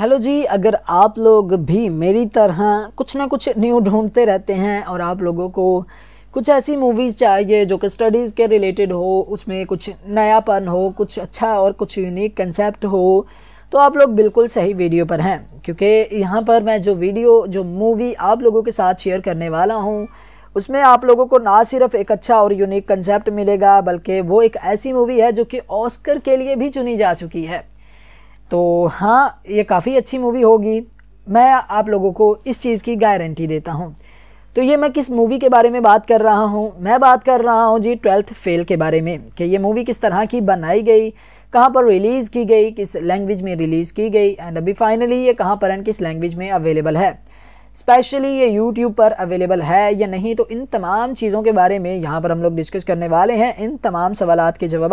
hello जी अगर आप लोग भी मेरी तरह कुछ ना कुछ न्यू ढूंढते रहते हैं और आप लोगों को कुछ ऐसी मूवीज़ चाहिए जो कि स्टडीज़ के रिलेटेड हो उसमें कुछ नयापन हो कुछ अच्छा और कुछ यूनिक कंसेप्ट हो तो आप लोग बिल्कुल सही वीडियो पर हैं क्योंकि यहाँ पर मैं जो वीडियो जो मूवी आप लोगों के साथ शेयर करने वाला हूँ उसमें आप लोगों को ना सिर्फ एक अच्छा और यूनिक कंसेप्ट मिलेगा बल्कि वो एक ऐसी मूवी है जो कि ऑस्कर के लिए भी चुनी जा चुकी है तो हाँ ये काफ़ी अच्छी मूवी होगी मैं आप लोगों को इस चीज़ की गारंटी देता हूँ तो ये मैं किस मूवी के बारे में बात कर रहा हूँ मैं बात कर रहा हूँ जी ट्वेल्थ फेल के बारे में कि ये मूवी किस तरह की बनाई गई कहाँ पर रिलीज़ की गई किस लैंग्वेज में रिलीज़ की गई एंड अभी फाइनली ये कहाँ पर एंड किस लैंग्वेज में अवेलेबल है स्पेशली ये यूट्यूब पर अवेलेबल है या नहीं तो इन तमाम चीज़ों के बारे में यहाँ पर हम लोग डिस्कस करने वाले हैं इन तमाम सवाल के जवाब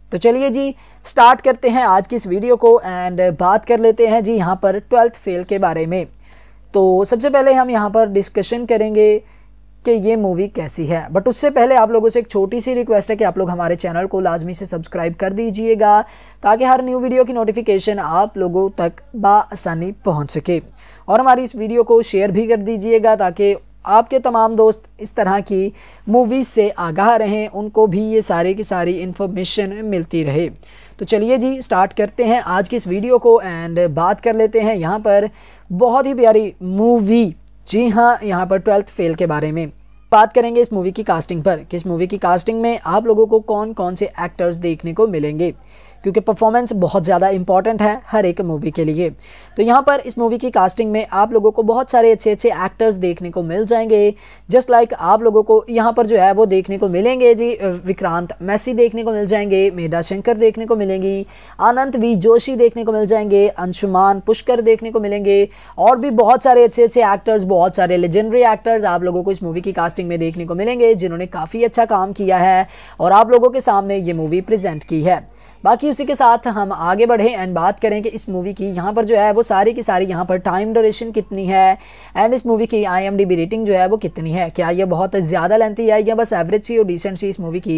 तो चलिए जी स्टार्ट करते हैं आज की इस वीडियो को एंड बात कर लेते हैं जी यहाँ पर ट्वेल्थ फेल के बारे में तो सबसे पहले हम यहाँ पर डिस्कशन करेंगे कि ये मूवी कैसी है बट उससे पहले आप लोगों से एक छोटी सी रिक्वेस्ट है कि आप लोग हमारे चैनल को लाजमी से सब्सक्राइब कर दीजिएगा ताकि हर न्यू वीडियो की नोटिफिकेशन आप लोगों तक बासानी पहुँच सके और हमारी इस वीडियो को शेयर भी कर दीजिएगा ताकि आपके तमाम दोस्त इस तरह की मूवीज़ से आगाह रहें उनको भी ये सारे की सारी इन्फॉर्मेशन मिलती रहे तो चलिए जी स्टार्ट करते हैं आज की इस वीडियो को एंड बात कर लेते हैं यहाँ पर बहुत ही प्यारी मूवी जी हाँ यहाँ पर ट्वेल्थ फेल के बारे में बात करेंगे इस मूवी की कास्टिंग पर किस मूवी की कास्टिंग में आप लोगों को कौन कौन से एक्टर्स देखने को मिलेंगे क्योंकि परफॉर्मेंस बहुत ज़्यादा इंपॉर्टेंट है हर एक मूवी के लिए तो यहाँ पर इस मूवी की कास्टिंग में आप लोगों को बहुत सारे अच्छे अच्छे एक्टर्स देखने को मिल जाएंगे जस्ट लाइक आप लोगों को यहाँ पर जो है वो देखने को मिलेंगे जी विक्रांत मैसी देखने को मिल जाएंगे मेधा शंकर देखने को मिलेंगी अनंत वी जोशी देखने को मिल जाएंगे अंशुमान पुष्कर देखने को मिलेंगे और भी बहुत सारे अच्छे अच्छे एक्टर्स बहुत सारे लेजेंडरी एक्टर्स आप लोगों को इस मूवी की कास्टिंग में देखने को मिलेंगे जिन्होंने काफ़ी अच्छा काम किया है और आप लोगों के सामने ये मूवी प्रजेंट की है बाकी उसी के साथ हम आगे बढ़ें एंड बात करें कि इस मूवी की यहाँ पर जो है वो सारी की सारी यहाँ पर टाइम ड्यूरेशन कितनी है एंड इस मूवी की आई रेटिंग जो है वो कितनी है क्या ये बहुत ज़्यादा लेंथी है या बस एवरेज सी और डिसेंट सी इस मूवी की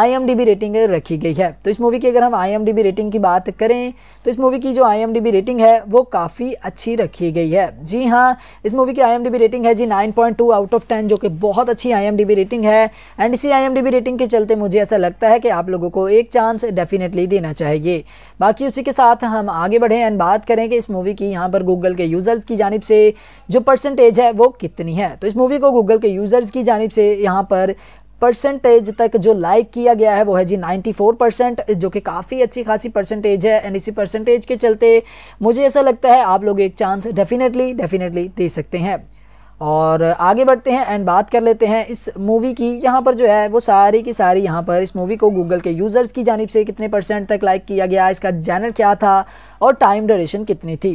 आई रेटिंग रखी गई है तो इस मूवी की अगर हम आई रेटिंग की बात करें तो इस मूवी की जो आई रेटिंग है वो काफ़ी अच्छी रखी गई है जी हाँ इस मूवी की आई रेटिंग है जी नाइन आउट ऑफ टेन जो कि बहुत अच्छी आई रेटिंग है एंड इसी आई रेटिंग के चलते मुझे ऐसा लगता है कि आप लोगों को एक चांस डेफिनेटली ले देना चाहिए बाकी उसी के साथ हम आगे बढ़ें एंड बात करें कि इस मूवी की यहाँ पर गूगल के यूज़र्स की जानब से जो परसेंटेज है वो कितनी है तो इस मूवी को गूगल के यूज़र्स की जानब से यहाँ पर परसेंटेज तक जो लाइक किया गया है वो है जी 94 परसेंट जो कि काफ़ी अच्छी खासी परसेंटेज है एंड इसी परसेंटेज के चलते मुझे ऐसा लगता है आप लोग एक चांस डेफिनेटली डेफिनेटली दे सकते हैं और आगे बढ़ते हैं एंड बात कर लेते हैं इस मूवी की यहाँ पर जो है वो सारी की सारी यहाँ पर इस मूवी को गूगल के यूज़र्स की जानब से कितने परसेंट तक लाइक किया गया इसका जैनर क्या था और टाइम ड्यूरेशन कितनी थी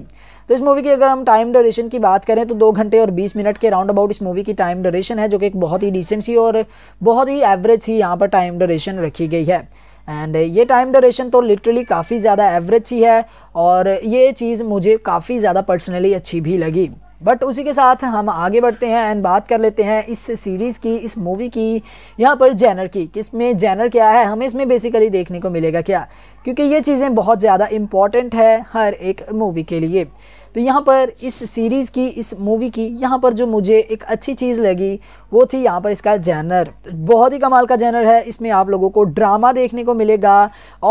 तो इस मूवी की अगर हम टाइम ड्यूरेशन की बात करें तो दो घंटे और बीस मिनट के राउंड अबाउट इस मूवी की टाइम ड्यूरेशन है जो कि एक बहुत ही डिसेंट सी और बहुत ही एवरेज सी यहाँ पर टाइम ड्यूरेशन रखी गई है एंड ये टाइम ड्यूरेशन तो लिटरली काफ़ी ज़्यादा एवरेज ही है और ये चीज़ मुझे काफ़ी ज़्यादा पर्सनली अच्छी भी लगी बट उसी के साथ हम आगे बढ़ते हैं एंड बात कर लेते हैं इस सीरीज़ की इस मूवी की यहाँ पर जैनर की किस में जैनर क्या है हमें इसमें बेसिकली देखने को मिलेगा क्या क्योंकि ये चीज़ें बहुत ज़्यादा इम्पॉर्टेंट है हर एक मूवी के लिए तो यहाँ पर इस सीरीज़ की इस मूवी की यहाँ पर जो मुझे एक अच्छी चीज़ लगी वो थी यहाँ पर इसका जैनर बहुत ही कमाल का जैनर है इसमें आप लोगों को ड्रामा देखने को मिलेगा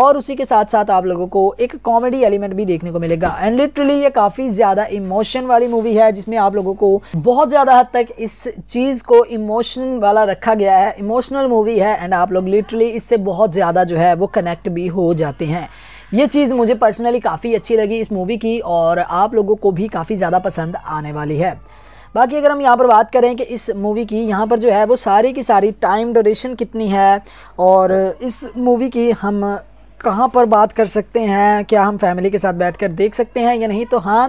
और उसी के साथ साथ आप लोगों को एक कॉमेडी एलिमेंट भी देखने को मिलेगा एंड लिटरली ये काफ़ी ज़्यादा इमोशन वाली मूवी है जिसमें आप लोगों को बहुत ज़्यादा हद तक इस चीज़ को इमोशन वाला रखा गया है इमोशनल मूवी है एंड आप लोग लिटरली इससे बहुत ज़्यादा जो है वो कनेक्ट भी हो जाते हैं ये चीज़ मुझे पर्सनली काफ़ी अच्छी लगी इस मूवी की और आप लोगों को भी काफ़ी ज़्यादा पसंद आने वाली है बाकी अगर हम यहाँ पर बात करें कि इस मूवी की यहाँ पर जो है वो सारी की सारी टाइम ड्यूरेशन कितनी है और इस मूवी की हम कहाँ पर बात कर सकते हैं क्या हम फैमिली के साथ बैठकर देख सकते हैं या नहीं तो हाँ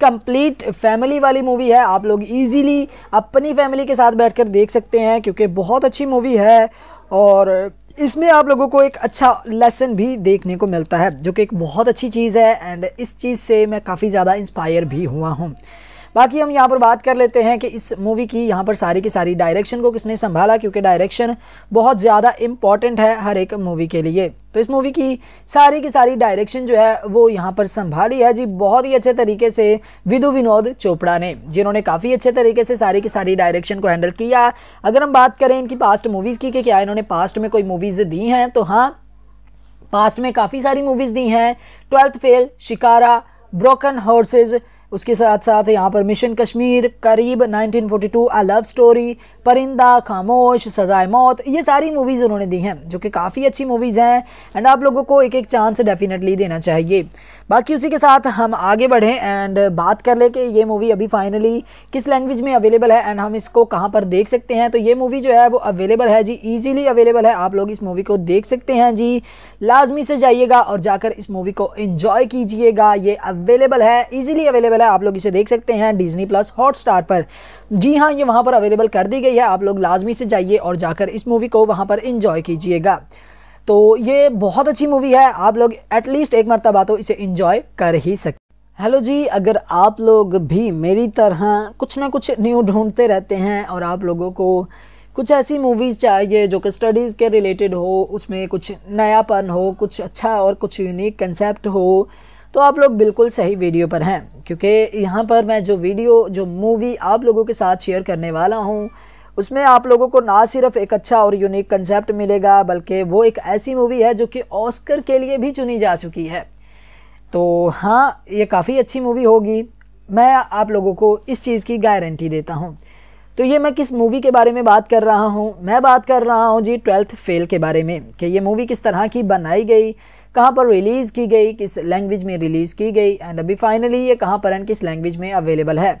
कंप्लीट फैमिली वाली मूवी है आप लोग इजीली अपनी फैमिली के साथ बैठकर देख सकते हैं क्योंकि बहुत अच्छी मूवी है और इसमें आप लोगों को एक अच्छा लेसन भी देखने को मिलता है जो कि एक बहुत अच्छी चीज़ है एंड इस चीज़ से मैं काफ़ी ज़्यादा इंस्पायर भी हुआ हूँ बाकी हम यहाँ पर बात कर लेते हैं कि इस मूवी की यहाँ पर सारी की सारी डायरेक्शन को किसने संभाला क्योंकि डायरेक्शन बहुत ज़्यादा इंपॉर्टेंट है हर एक मूवी के लिए तो इस मूवी की सारी की सारी डायरेक्शन जो है वो यहाँ पर संभाली है जी बहुत ही अच्छे तरीके से विदु विनोद चोपड़ा ने जिन्होंने काफ़ी अच्छे तरीके से सारी की सारी डायरेक्शन को हैंडल किया अगर हम बात करें इनकी पास्ट मूवीज़ की कि क्या इन्होंने पास्ट में कोई मूवीज़ दी हैं तो हाँ पास्ट में काफ़ी सारी मूवीज़ दी हैं twelfth fail Shikara broken horse's उसके साथ साथ यहाँ पर मिशन कश्मीर करीब 1942 आ लव स्टोरी परिंदा खामोश सजाए मौत ये सारी मूवीज़ उन्होंने दी हैं जो कि काफ़ी अच्छी मूवीज़ हैं एंड आप लोगों को एक एक चांस डेफिनेटली देना चाहिए बाकी उसी के साथ हम आगे बढ़ें एंड बात कर लें कि ये मूवी अभी फाइनली किस लैंग्वेज में अवेलेबल है एंड हम इसको कहाँ पर देख सकते हैं तो ये मूवी जो है वो अवेलेबल है जी ईजिली अवेलेबल है आप लोग इस मूवी को देख सकते हैं जी लाजमी से जाइएगा और जाकर इस मूवी को इन्जॉय कीजिएगा ये अवेलेबल है ईजिली अवेलेबल है आप लोग इसे देख सकते हैं डिजनी प्लस हॉट पर जी हाँ ये वहाँ पर अवेलेबल कर दी गई है आप लोग लाजमी से जाइए और जाकर इस मूवी को वहाँ पर इन्जॉय कीजिएगा तो ये बहुत अच्छी मूवी है आप लोग एटलीस्ट एक मरतबा तो इसे इंजॉय कर ही सकते हेलो जी अगर आप लोग भी मेरी तरह कुछ ना कुछ न्यू ढूंढते रहते हैं और आप लोगों को कुछ ऐसी मूवीज़ चाहिए जो कि स्टडीज़ के रिलेटेड हो उसमें कुछ नयापन हो कुछ अच्छा और कुछ यूनिक कंसेप्ट हो तो आप लोग बिल्कुल सही वीडियो पर हैं क्योंकि यहाँ पर मैं जो वीडियो जो मूवी आप लोगों के साथ शेयर करने वाला हूँ उसमें आप लोगों को ना सिर्फ एक अच्छा और यूनिक कंसेप्ट मिलेगा बल्कि वो एक ऐसी मूवी है जो कि ऑस्कर के लिए भी चुनी जा चुकी है तो हाँ ये काफ़ी अच्छी मूवी होगी मैं आप लोगों को इस चीज़ की गारंटी देता हूँ तो ये मैं किस मूवी के बारे में बात कर रहा हूँ मैं बात कर रहा हूँ जी ट्वेल्थ फेल के बारे में कि ये मूवी किस तरह की बनाई गई कहाँ पर रिलीज़ की गई किस लैंग्वेज में रिलीज़ की गई एंड अभी फाइनली ये कहाँ पर एंड किस लैंग्वेज में अवेलेबल है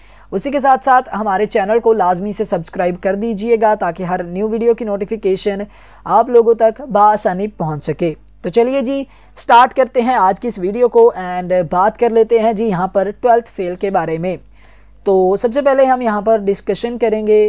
उसी के साथ साथ हमारे चैनल को लाजमी से सब्सक्राइब कर दीजिएगा ताकि हर न्यू वीडियो की नोटिफिकेशन आप लोगों तक बसानी पहुँच सके तो चलिए जी स्टार्ट करते हैं आज की इस वीडियो को एंड बात कर लेते हैं जी यहाँ पर ट्वेल्थ फेल के बारे में तो सबसे पहले हम यहाँ पर डिस्कशन करेंगे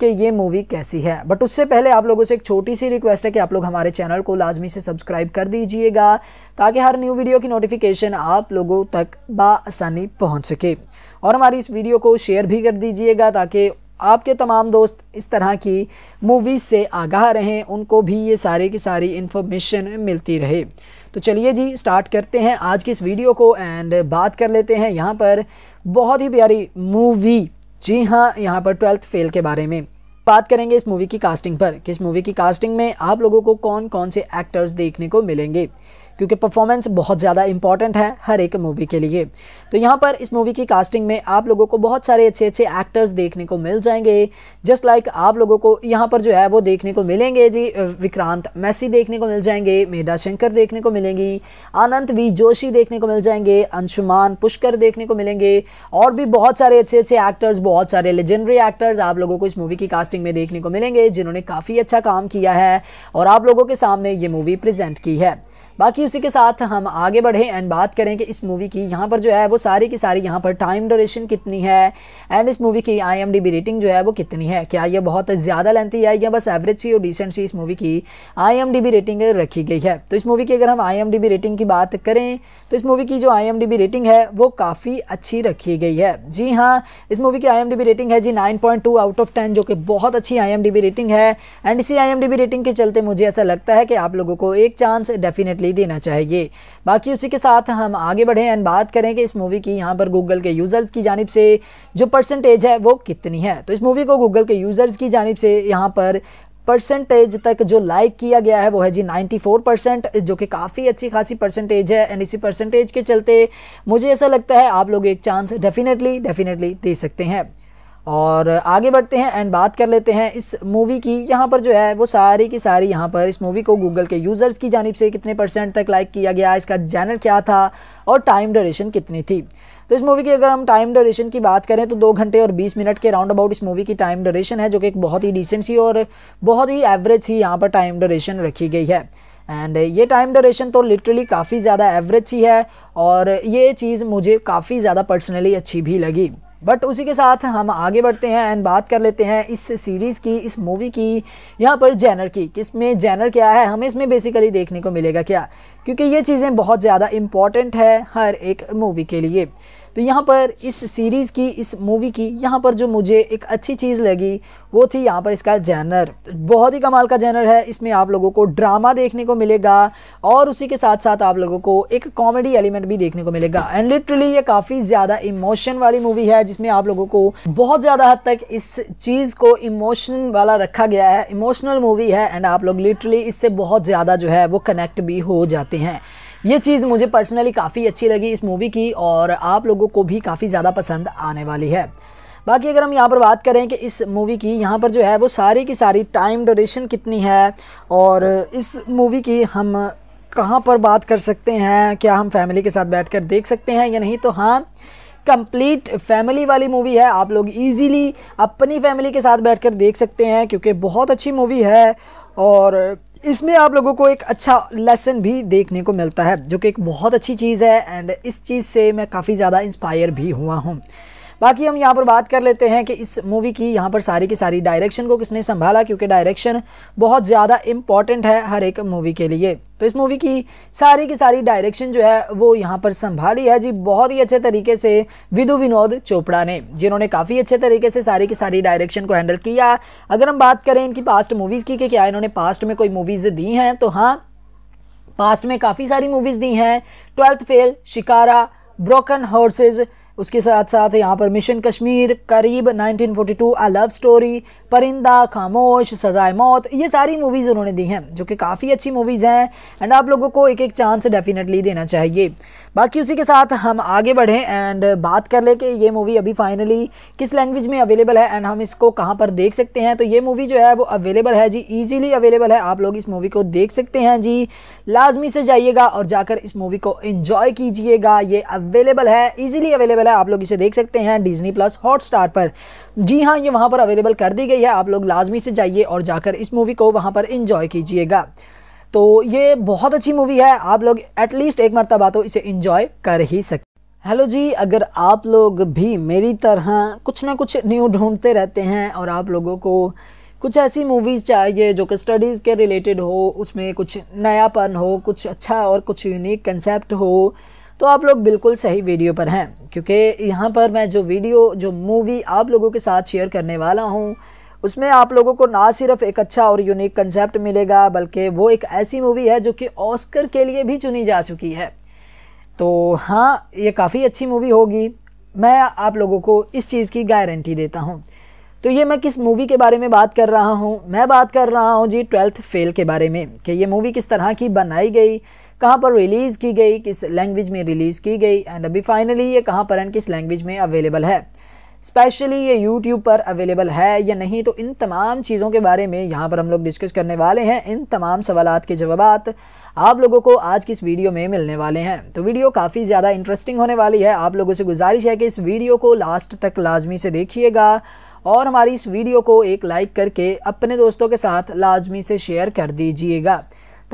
कि ये मूवी कैसी है बट उससे पहले आप लोगों से एक छोटी सी रिक्वेस्ट है कि आप लोग हमारे चैनल को लाजमी से सब्सक्राइब कर दीजिएगा ताकि हर न्यू वीडियो की नोटिफिकेशन आप लोगों तक बसानी पहुँच सके और हमारी इस वीडियो को शेयर भी कर दीजिएगा ताकि आपके तमाम दोस्त इस तरह की मूवीज़ से आगाह रहें उनको भी ये सारे की सारी इन्फॉर्मेशन मिलती रहे तो चलिए जी स्टार्ट करते हैं आज की इस वीडियो को एंड बात कर लेते हैं यहाँ पर बहुत ही प्यारी मूवी जी हाँ यहाँ पर ट्वेल्थ फेल के बारे में बात करेंगे इस मूवी की कास्टिंग पर किस मूवी की कास्टिंग में आप लोगों को कौन कौन से एक्टर्स देखने को मिलेंगे क्योंकि परफॉर्मेंस बहुत ज़्यादा इंपॉर्टेंट है हर एक मूवी के लिए तो यहाँ पर इस मूवी की कास्टिंग में आप लोगों को बहुत सारे अच्छे अच्छे एक्टर्स देखने को मिल जाएंगे जस्ट लाइक like आप लोगों को यहाँ पर जो है वो देखने को मिलेंगे जी विक्रांत मैसी देखने को मिल जाएंगे मेधा शंकर देखने को मिलेंगी अनंत वी जोशी देखने को मिल जाएंगे अंशुमान पुष्कर देखने को मिलेंगे और भी बहुत सारे अच्छे अच्छे एक्टर्स बहुत सारे लेजेंडरी एक्टर्स आप लोगों को इस मूवी की कास्टिंग में देखने को मिलेंगे जिन्होंने काफ़ी अच्छा काम किया है और आप लोगों के सामने ये मूवी प्रजेंट की है बाकी उसी के साथ हम आगे बढ़ें एंड बात करें कि इस मूवी की यहाँ पर जो है वो सारी की सारी यहाँ पर टाइम ड्यूरेशन कितनी है एंड इस मूवी की आई रेटिंग जो है वो कितनी है क्या ये बहुत ज़्यादा लेंथी है या बस एवरेज सी और डिसेंट सी इस मूवी की आई रेटिंग रखी गई है तो इस मूवी की अगर हम आई रेटिंग की बात करें तो इस मूवी की जो आई रेटिंग है वो काफ़ी अच्छी रखी गई है जी हाँ इस मूवी की आई रेटिंग है जी नाइन आउट ऑफ टेन जो कि बहुत अच्छी आई रेटिंग है एंड इसी आई रेटिंग के चलते मुझे ऐसा लगता है कि आप लोगों को एक चांस डेफिनेटली डेफिनेटली देना चाहिए बाकी उसी के साथ हम आगे बढ़ें एंड बात करें कि इस मूवी की यहाँ पर गूगल के यूज़र्स की जानब से जो परसेंटेज है वो कितनी है तो इस मूवी को गूगल के यूज़र्स की जानब से यहाँ पर परसेंटेज तक जो लाइक किया गया है वो है जी 94 परसेंट जो कि काफ़ी अच्छी खासी परसेंटेज है एंड इसी परसेंटेज के चलते मुझे ऐसा लगता है आप लोग एक चांस डेफिनेटली डेफिनेटली दे सकते हैं और आगे बढ़ते हैं एंड बात कर लेते हैं इस मूवी की यहाँ पर जो है वो सारी की सारी यहाँ पर इस मूवी को गूगल के यूज़र्स की जानब से कितने परसेंट तक लाइक किया गया इसका जैनर क्या था और टाइम ड्यूरेशन कितनी थी तो इस मूवी की अगर हम टाइम ड्यूरेशन की बात करें तो दो घंटे और बीस मिनट के राउंड अबाउट इस मूवी की टाइम ड्यूरेशन है जो कि एक बहुत ही डिसेंट सी और बहुत ही एवरेज सी यहाँ पर टाइम ड्यूरेशन रखी गई है एंड ये टाइम ड्यूरेशन तो लिटरली काफ़ी ज़्यादा एवरेज ही है और ये चीज़ मुझे काफ़ी ज़्यादा पर्सनली अच्छी भी लगी बट उसी के साथ हम आगे बढ़ते हैं एंड बात कर लेते हैं इस सीरीज़ की इस मूवी की यहाँ पर जैनर की किस में जैनर क्या है हमें इसमें बेसिकली देखने को मिलेगा क्या क्योंकि ये चीज़ें बहुत ज़्यादा इम्पॉर्टेंट है हर एक मूवी के लिए तो यहाँ पर इस सीरीज़ की इस मूवी की यहाँ पर जो मुझे एक अच्छी चीज़ लगी वो थी यहाँ पर इसका जैनर बहुत ही कमाल का जैनर है इसमें आप लोगों को ड्रामा देखने को मिलेगा और उसी के साथ साथ आप लोगों को एक कॉमेडी एलिमेंट भी देखने को मिलेगा एंड लिटरली ये काफ़ी ज़्यादा इमोशन वाली मूवी है जिसमें आप लोगों को बहुत ज़्यादा हद तक इस चीज़ को इमोशन वाला रखा गया है इमोशनल मूवी है एंड आप लोग लिटरली इससे बहुत ज़्यादा जो है वो कनेक्ट भी हो जाते हैं ये चीज़ मुझे पर्सनली काफ़ी अच्छी लगी इस मूवी की और आप लोगों को भी काफ़ी ज़्यादा पसंद आने वाली है बाकी अगर हम यहाँ पर बात करें कि इस मूवी की यहाँ पर जो है वो सारी की सारी टाइम डोरेशन कितनी है और इस मूवी की हम कहाँ पर बात कर सकते हैं क्या हम फैमिली के साथ बैठकर देख सकते हैं या नहीं तो हाँ कंप्लीट फैमिली वाली मूवी है आप लोग इजीली अपनी फैमिली के साथ बैठकर देख सकते हैं क्योंकि बहुत अच्छी मूवी है और इसमें आप लोगों को एक अच्छा लेसन भी देखने को मिलता है जो कि एक बहुत अच्छी चीज़ है एंड इस चीज़ से मैं काफ़ी ज़्यादा इंस्पायर भी हुआ हूँ बाकी हम यहाँ पर बात कर लेते हैं कि इस मूवी की यहाँ पर सारी की सारी डायरेक्शन को किसने संभाला क्योंकि डायरेक्शन बहुत ज़्यादा इम्पॉर्टेंट है हर एक मूवी के लिए तो इस मूवी की सारी की सारी डायरेक्शन जो है वो यहाँ पर संभाली है जी बहुत ही अच्छे तरीके से विदु विनोद चोपड़ा ने जिन्होंने काफ़ी अच्छे तरीके से सारी की सारी डायरेक्शन को हैंडल किया अगर हम बात करें इनकी पास्ट मूवीज़ की कि क्या इन्होंने पास्ट में कोई मूवीज़ दी हैं तो हाँ पास्ट में काफ़ी सारी मूवीज़ दी हैं ट्वेल्थ फेल शिकारा ब्रोकन हॉर्सेज़ उसके साथ साथ यहाँ पर मिशन कश्मीर करीब 1942 आ लव स्टोरी परिंदा खामोश सजाए मौत ये सारी मूवीज़ उन्होंने दी हैं जो कि काफ़ी अच्छी मूवीज़ हैं एंड आप लोगों को एक एक चांस डेफिनेटली देना चाहिए बाकी उसी के साथ हम आगे बढ़ें एंड बात कर लें कि ये मूवी अभी फाइनली किस लैंग्वेज में अवेलेबल है एंड हम इसको कहाँ पर देख सकते हैं तो ये मूवी जो है वो अवेलेबल है जी ईजिली अवेलेबल है आप लोग इस मूवी को देख सकते हैं जी लाजमी से जाइएगा और जाकर इस मूवी को इन्जॉय कीजिएगा ये अवेलेबल है ईजिली अवेलेबल अवेलेबल है आप लोग इसे देख सकते हैं डिजनी प्लस हॉटस्टार पर जी हाँ ये वहाँ पर अवेलेबल कर दी गई है आप लोग लाजमी से जाइए और जाकर इस मूवी को वहाँ पर इंजॉय कीजिएगा तो ये बहुत अच्छी मूवी है आप लोग एटलीस्ट एक मरतबा तो इसे इंजॉय कर ही सकते हेलो जी अगर आप लोग भी मेरी तरह कुछ ना कुछ न्यू ढूंढते रहते हैं और आप लोगों को कुछ ऐसी मूवीज़ चाहिए जो कि स्टडीज़ के रिलेटेड हो उसमें कुछ नयापन हो कुछ अच्छा और कुछ यूनिक कंसेप्ट हो तो आप लोग बिल्कुल सही वीडियो पर हैं क्योंकि यहाँ पर मैं जो वीडियो जो मूवी आप लोगों के साथ शेयर करने वाला हूँ उसमें आप लोगों को ना सिर्फ एक अच्छा और यूनिक कंसेप्ट मिलेगा बल्कि वो एक ऐसी मूवी है जो कि ऑस्कर के लिए भी चुनी जा चुकी है तो हाँ ये काफ़ी अच्छी मूवी होगी मैं आप लोगों को इस चीज़ की गारंटी देता हूँ तो ये मैं किस मूवी के बारे में बात कर रहा हूँ मैं बात कर रहा हूँ जी ट्वेल्थ फेल के बारे में कि ये मूवी किस तरह की बनाई गई कहाँ पर रिलीज़ की गई किस लैंग्वेज में रिलीज़ की गई एंड अभी फाइनली ये कहाँ पर एंड किस लैंग्वेज में अवेलेबल है स्पेशली ये यूट्यूब पर अवेलेबल है या नहीं तो इन तमाम चीज़ों के बारे में यहाँ पर हम लोग डिस्कस करने वाले हैं इन तमाम सवाल के जवाब आप लोगों को आज की इस वीडियो में मिलने वाले हैं तो वीडियो काफ़ी ज़्यादा इंटरेस्टिंग होने वाली है आप लोगों से गुजारिश है कि इस वीडियो को लास्ट तक लाजमी से देखिएगा और हमारी इस वीडियो को एक लाइक करके अपने दोस्तों के साथ लाजमी से शेयर कर दीजिएगा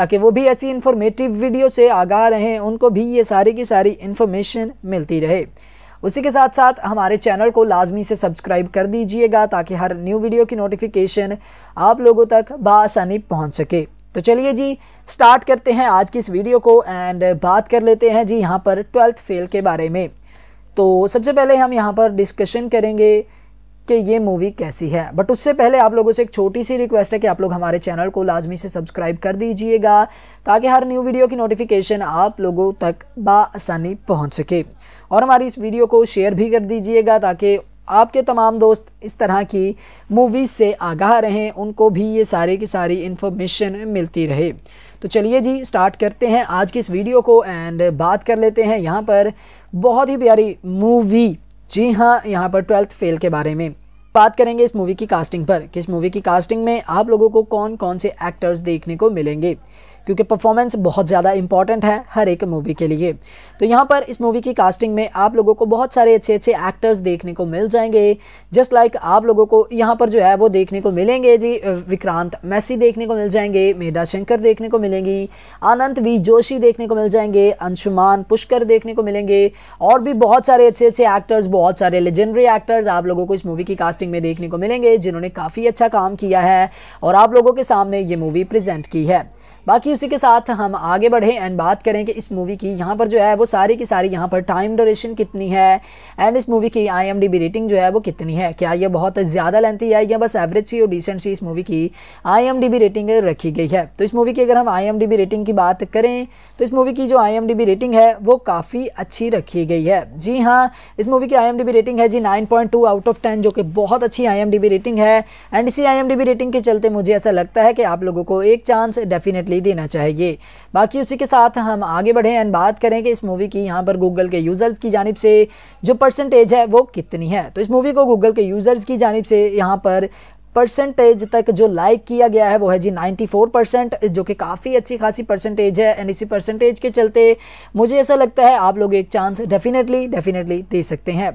ताकि वो भी ऐसी इन्फॉर्मेटिव वीडियो से आगाह रहें उनको भी ये सारी की सारी इन्फॉर्मेशन मिलती रहे उसी के साथ साथ हमारे चैनल को लाजमी से सब्सक्राइब कर दीजिएगा ताकि हर न्यू वीडियो की नोटिफिकेशन आप लोगों तक बसानी पहुँच सके तो चलिए जी स्टार्ट करते हैं आज की इस वीडियो को एंड बात कर लेते हैं जी यहाँ पर ट्वेल्थ फेल के बारे में तो सबसे पहले हम यहाँ पर डिस्कशन करेंगे कि ये मूवी कैसी है बट उससे पहले आप लोगों से एक छोटी सी रिक्वेस्ट है कि आप लोग हमारे चैनल को लाजमी से सब्सक्राइब कर दीजिएगा ताकि हर न्यू वीडियो की नोटिफिकेशन आप लोगों तक बसानी पहुँच सके और हमारी इस वीडियो को शेयर भी कर दीजिएगा ताकि आपके तमाम दोस्त इस तरह की मूवीज़ से आगाह रहें उनको भी ये सारे की सारी इन्फॉर्मेशन मिलती रहे तो चलिए जी स्टार्ट करते हैं आज की इस वीडियो को एंड बात कर लेते हैं यहाँ पर बहुत ही प्यारी मूवी जी हाँ यहाँ पर ट्वेल्थ फेल के बारे में बात करेंगे इस मूवी की कास्टिंग पर कि इस मूवी की कास्टिंग में आप लोगों को कौन कौन से एक्टर्स देखने को मिलेंगे क्योंकि परफॉर्मेंस बहुत ज़्यादा इंपॉर्टेंट है हर एक मूवी के लिए तो यहाँ पर इस मूवी की कास्टिंग में आप लोगों को बहुत सारे अच्छे अच्छे एक्टर्स देखने को मिल जाएंगे जस्ट लाइक like आप लोगों को यहाँ पर जो है वो देखने को मिलेंगे जी विक्रांत मैसी देखने को मिल जाएंगे मेधा शंकर देखने को मिलेंगी आनंद वी जोशी देखने को मिल जाएंगे अंशुमान पुष्कर देखने को मिलेंगे और भी बहुत सारे अच्छे अच्छे एक्टर्स बहुत सारे लेजेंडरी एक्टर्स आप लोगों को इस मूवी की कास्टिंग में देखने को मिलेंगे जिन्होंने काफ़ी अच्छा काम किया है और आप लोगों के सामने ये मूवी प्रजेंट की है बाकी उसी के साथ हम आगे बढ़े एंड बात करें कि इस मूवी की यहाँ पर जो है वो सारी की सारी यहाँ पर टाइम ड्यूरेशन कितनी है एंड इस मूवी की आई रेटिंग जो है वो कितनी है क्या ये बहुत ज़्यादा लेंथी है या बस एवरेज सी और डिसेंट सी इस मूवी की आई रेटिंग रखी गई है तो इस मूवी की अगर हम आई रेटिंग की बात करें तो इस मूवी की जो आई रेटिंग है वो काफ़ी अच्छी रखी गई है जी हाँ इस मूवी की आई रेटिंग है जी नाइन आउट ऑफ टेन जो कि बहुत अच्छी आई रेटिंग है एंड इसी आई रेटिंग के चलते मुझे ऐसा लगता है कि आप लोगों को एक चांस डेफिनेटली दिखाई देना चाहिए बाकी उसी के साथ हम आगे बढ़ें एंड बात करें कि इस मूवी की यहाँ पर गूगल के यूज़र्स की जानब से जो परसेंटेज है वो कितनी है तो इस मूवी को गूगल के यूज़र्स की जानब से यहाँ पर परसेंटेज तक जो लाइक किया गया है वो है जी 94 परसेंट जो कि काफ़ी अच्छी खासी परसेंटेज है एंड इसी परसेंटेज के चलते मुझे ऐसा लगता है आप लोग एक चांस डेफिनेटली डेफिनेटली दे सकते हैं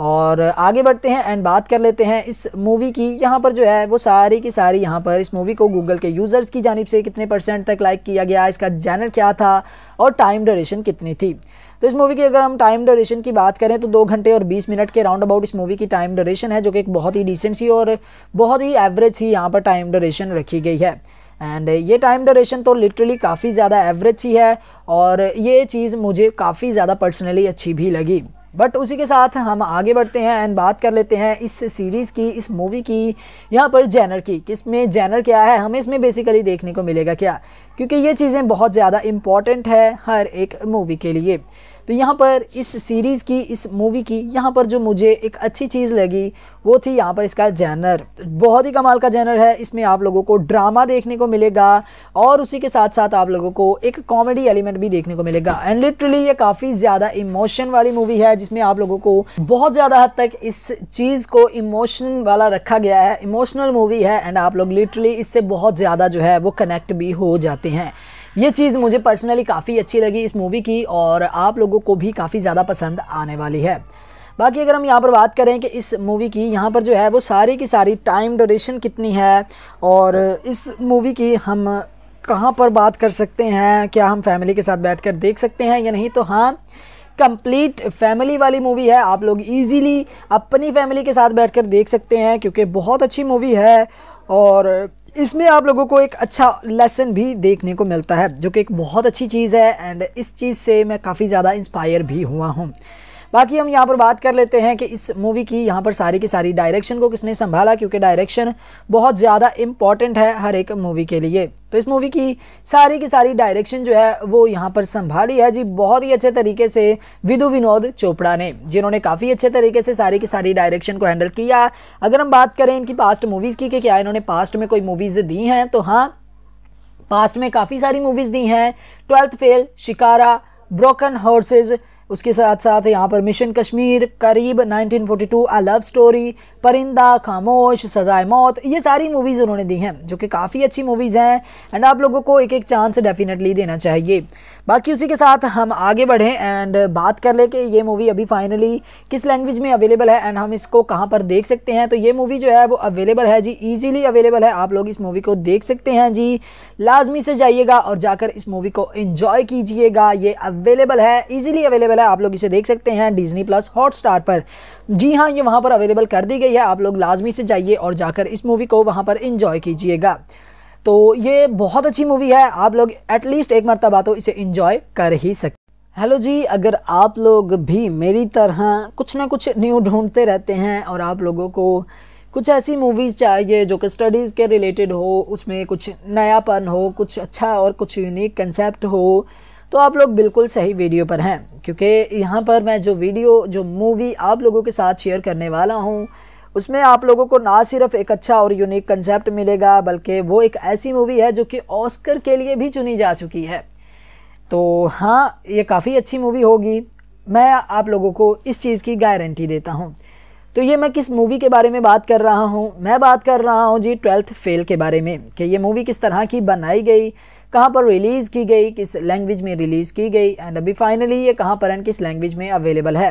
और आगे बढ़ते हैं एंड बात कर लेते हैं इस मूवी की यहाँ पर जो है वो सारी की सारी यहाँ पर इस मूवी को गूगल के यूज़र्स की जानब से कितने परसेंट तक लाइक किया गया इसका जैनर क्या था और टाइम ड्यूरेशन कितनी थी तो इस मूवी की अगर हम टाइम ड्यूरेशन की बात करें तो दो घंटे और बीस मिनट के राउंड अबाउट इस मूवी की टाइम ड्यूरेशन है जो कि एक बहुत ही डिसेंट सी और बहुत ही एवरेज ही यहाँ पर टाइम ड्यूरेशन रखी गई है एंड ये टाइम ड्यूरेशन तो लिटरली काफ़ी ज़्यादा एवरेज ही है और ये चीज़ मुझे काफ़ी ज़्यादा पर्सनली अच्छी भी लगी बट उसी के साथ हम आगे बढ़ते हैं एंड बात कर लेते हैं इस सीरीज़ की इस मूवी की यहाँ पर जैनर की किस में जैनर क्या है हमें इसमें बेसिकली देखने को मिलेगा क्या क्योंकि ये चीज़ें बहुत ज़्यादा इम्पॉर्टेंट है हर एक मूवी के लिए तो यहाँ पर इस सीरीज़ की इस मूवी की यहाँ पर जो मुझे एक अच्छी चीज़ लगी वो थी यहाँ पर इसका जैनर बहुत ही कमाल का जैनर है इसमें आप लोगों को ड्रामा देखने को मिलेगा और उसी के साथ साथ आप लोगों को एक कॉमेडी एलिमेंट भी देखने को मिलेगा एंड लिटरली ये काफ़ी ज़्यादा इमोशन वाली मूवी है जिसमें आप लोगों को बहुत ज़्यादा हद तक इस चीज़ को इमोशन वाला रखा गया है इमोशनल मूवी है एंड आप लोग लिटरली इससे बहुत ज़्यादा जो है वो कनेक्ट भी हो जाते हैं ये चीज़ मुझे पर्सनली काफ़ी अच्छी लगी इस मूवी की और आप लोगों को भी काफ़ी ज़्यादा पसंद आने वाली है बाकी अगर हम यहाँ पर बात करें कि इस मूवी की यहाँ पर जो है वो सारी की सारी टाइम डोरेशन कितनी है और इस मूवी की हम कहाँ पर बात कर सकते हैं क्या हम फैमिली के साथ बैठकर देख सकते हैं या नहीं तो हाँ कंप्लीट फैमिली वाली मूवी है आप लोग इजीली अपनी फैमिली के साथ बैठकर देख सकते हैं क्योंकि बहुत अच्छी मूवी है और इसमें आप लोगों को एक अच्छा लेसन भी देखने को मिलता है जो कि एक बहुत अच्छी चीज़ है एंड इस चीज़ से मैं काफ़ी ज़्यादा इंस्पायर भी हुआ हूँ बाकी हम यहाँ पर बात कर लेते हैं कि इस मूवी की यहाँ पर सारी की सारी डायरेक्शन को किसने संभाला क्योंकि डायरेक्शन बहुत ज़्यादा इम्पॉर्टेंट है हर एक मूवी के लिए तो इस मूवी की सारी की सारी डायरेक्शन जो है वो यहाँ पर संभाली है जी बहुत ही अच्छे तरीके से विधु विनोद चोपड़ा ने जिन्होंने काफ़ी अच्छे तरीके से सारी की सारी डायरेक्शन को हैंडल किया अगर हम बात करें इनकी पास्ट मूवीज़ की कि क्या इन्होंने पास्ट में कोई मूवीज़ दी हैं तो हाँ पास्ट में काफ़ी सारी मूवीज़ दी हैं ट्वेल्थ फेल शिकारा ब्रोकन हॉर्सेज़ उसके साथ साथ यहाँ पर मिशन कश्मीर करीब 1942 आ लव स्टोरी परिंदा खामोश सजाए मौत ये सारी मूवीज़ उन्होंने दी हैं जो कि काफ़ी अच्छी मूवीज़ हैं एंड आप लोगों को एक एक चांस डेफिनेटली देना चाहिए बाकी उसी के साथ हम आगे बढ़ें एंड बात कर ले कि ये मूवी अभी फाइनली किस लैंग्वेज में अवेलेबल है एंड हम इसको कहाँ पर देख सकते हैं तो ये मूवी जो है वो अवेलेबल है जी ईजीली अवेलेबल है आप लोग इस मूवी को देख सकते हैं जी लाजमी से जाइएगा और जाकर इस मूवी को इन्जॉय कीजिएगा ये अवेलेबल है ईजिली अवेलेबल है आप लोग इसे देख सकते हैं डिजनी प्लस स्टार पर जी हाँ ये वहाँ पर अवेलेबल कर दी गई है आप लोग लाजमी से जाइए और जाकर इस मूवी को वहाँ पर इन्जॉय कीजिएगा तो ये बहुत अच्छी मूवी है आप लोग एटलीस्ट एक मरतबा तो इसे इंजॉय कर ही सकते हेलो जी अगर आप लोग भी मेरी तरह कुछ ना कुछ न्यू ढूंढते रहते हैं और आप लोगों को कुछ ऐसी मूवीज़ चाहिए जो कि स्टडीज़ के रिलेटेड हो उसमें कुछ नयापन हो कुछ अच्छा और कुछ यूनिक कंसेप्ट हो तो आप लोग बिल्कुल सही वीडियो पर हैं क्योंकि यहाँ पर मैं जो वीडियो जो मूवी आप लोगों के साथ शेयर करने वाला हूँ उसमें आप लोगों को ना सिर्फ एक अच्छा और यूनिक कंसेप्ट मिलेगा बल्कि वो एक ऐसी मूवी है जो कि ऑस्कर के लिए भी चुनी जा चुकी है तो हाँ ये काफ़ी अच्छी मूवी होगी मैं आप लोगों को इस चीज़ की गारंटी देता हूँ तो ये मैं किस मूवी के बारे में बात कर रहा हूँ मैं बात कर रहा हूँ जी ट्वेल्थ फेल के बारे में कि ये मूवी किस तरह की बनाई गई कहाँ पर रिलीज़ की गई किस लैंग्वेज में रिलीज़ की गई एंड अभी फाइनली ये कहाँ पर एंड किस लैंग्वेज में अवेलेबल है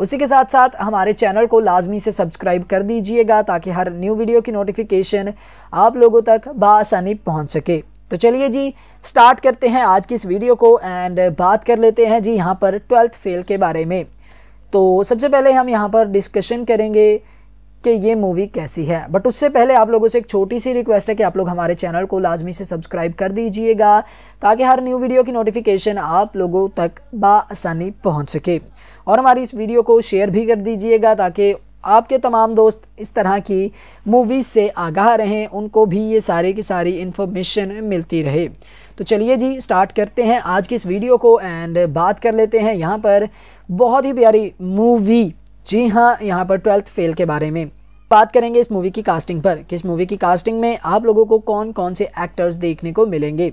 उसी के साथ साथ हमारे चैनल को लाजमी से सब्सक्राइब कर दीजिएगा ताकि हर न्यू वीडियो की नोटिफिकेशन आप लोगों तक बसानी पहुँच सके तो चलिए जी स्टार्ट करते हैं आज की इस वीडियो को एंड बात कर लेते हैं जी यहाँ पर ट्वेल्थ फेल के बारे में तो सबसे पहले हम यहाँ पर डिस्कशन करेंगे कि ये मूवी कैसी है बट उससे पहले आप लोगों से एक छोटी सी रिक्वेस्ट है कि आप लोग हमारे चैनल को लाजमी से सब्सक्राइब कर दीजिएगा ताकि हर न्यू वीडियो की नोटिफिकेशन आप लोगों तक बसानी पहुँच सके और हमारी इस वीडियो को शेयर भी कर दीजिएगा ताकि आपके तमाम दोस्त इस तरह की मूवीज़ से आगाह रहें उनको भी ये सारे की सारी इन्फॉर्मेशन मिलती रहे तो चलिए जी स्टार्ट करते हैं आज की इस वीडियो को एंड बात कर लेते हैं यहाँ पर बहुत ही प्यारी मूवी जी हाँ यहाँ पर ट्वेल्थ फेल के बारे में बात करेंगे इस मूवी की कास्टिंग पर किस मूवी की कास्टिंग में आप लोगों को कौन कौन से एक्टर्स देखने को मिलेंगे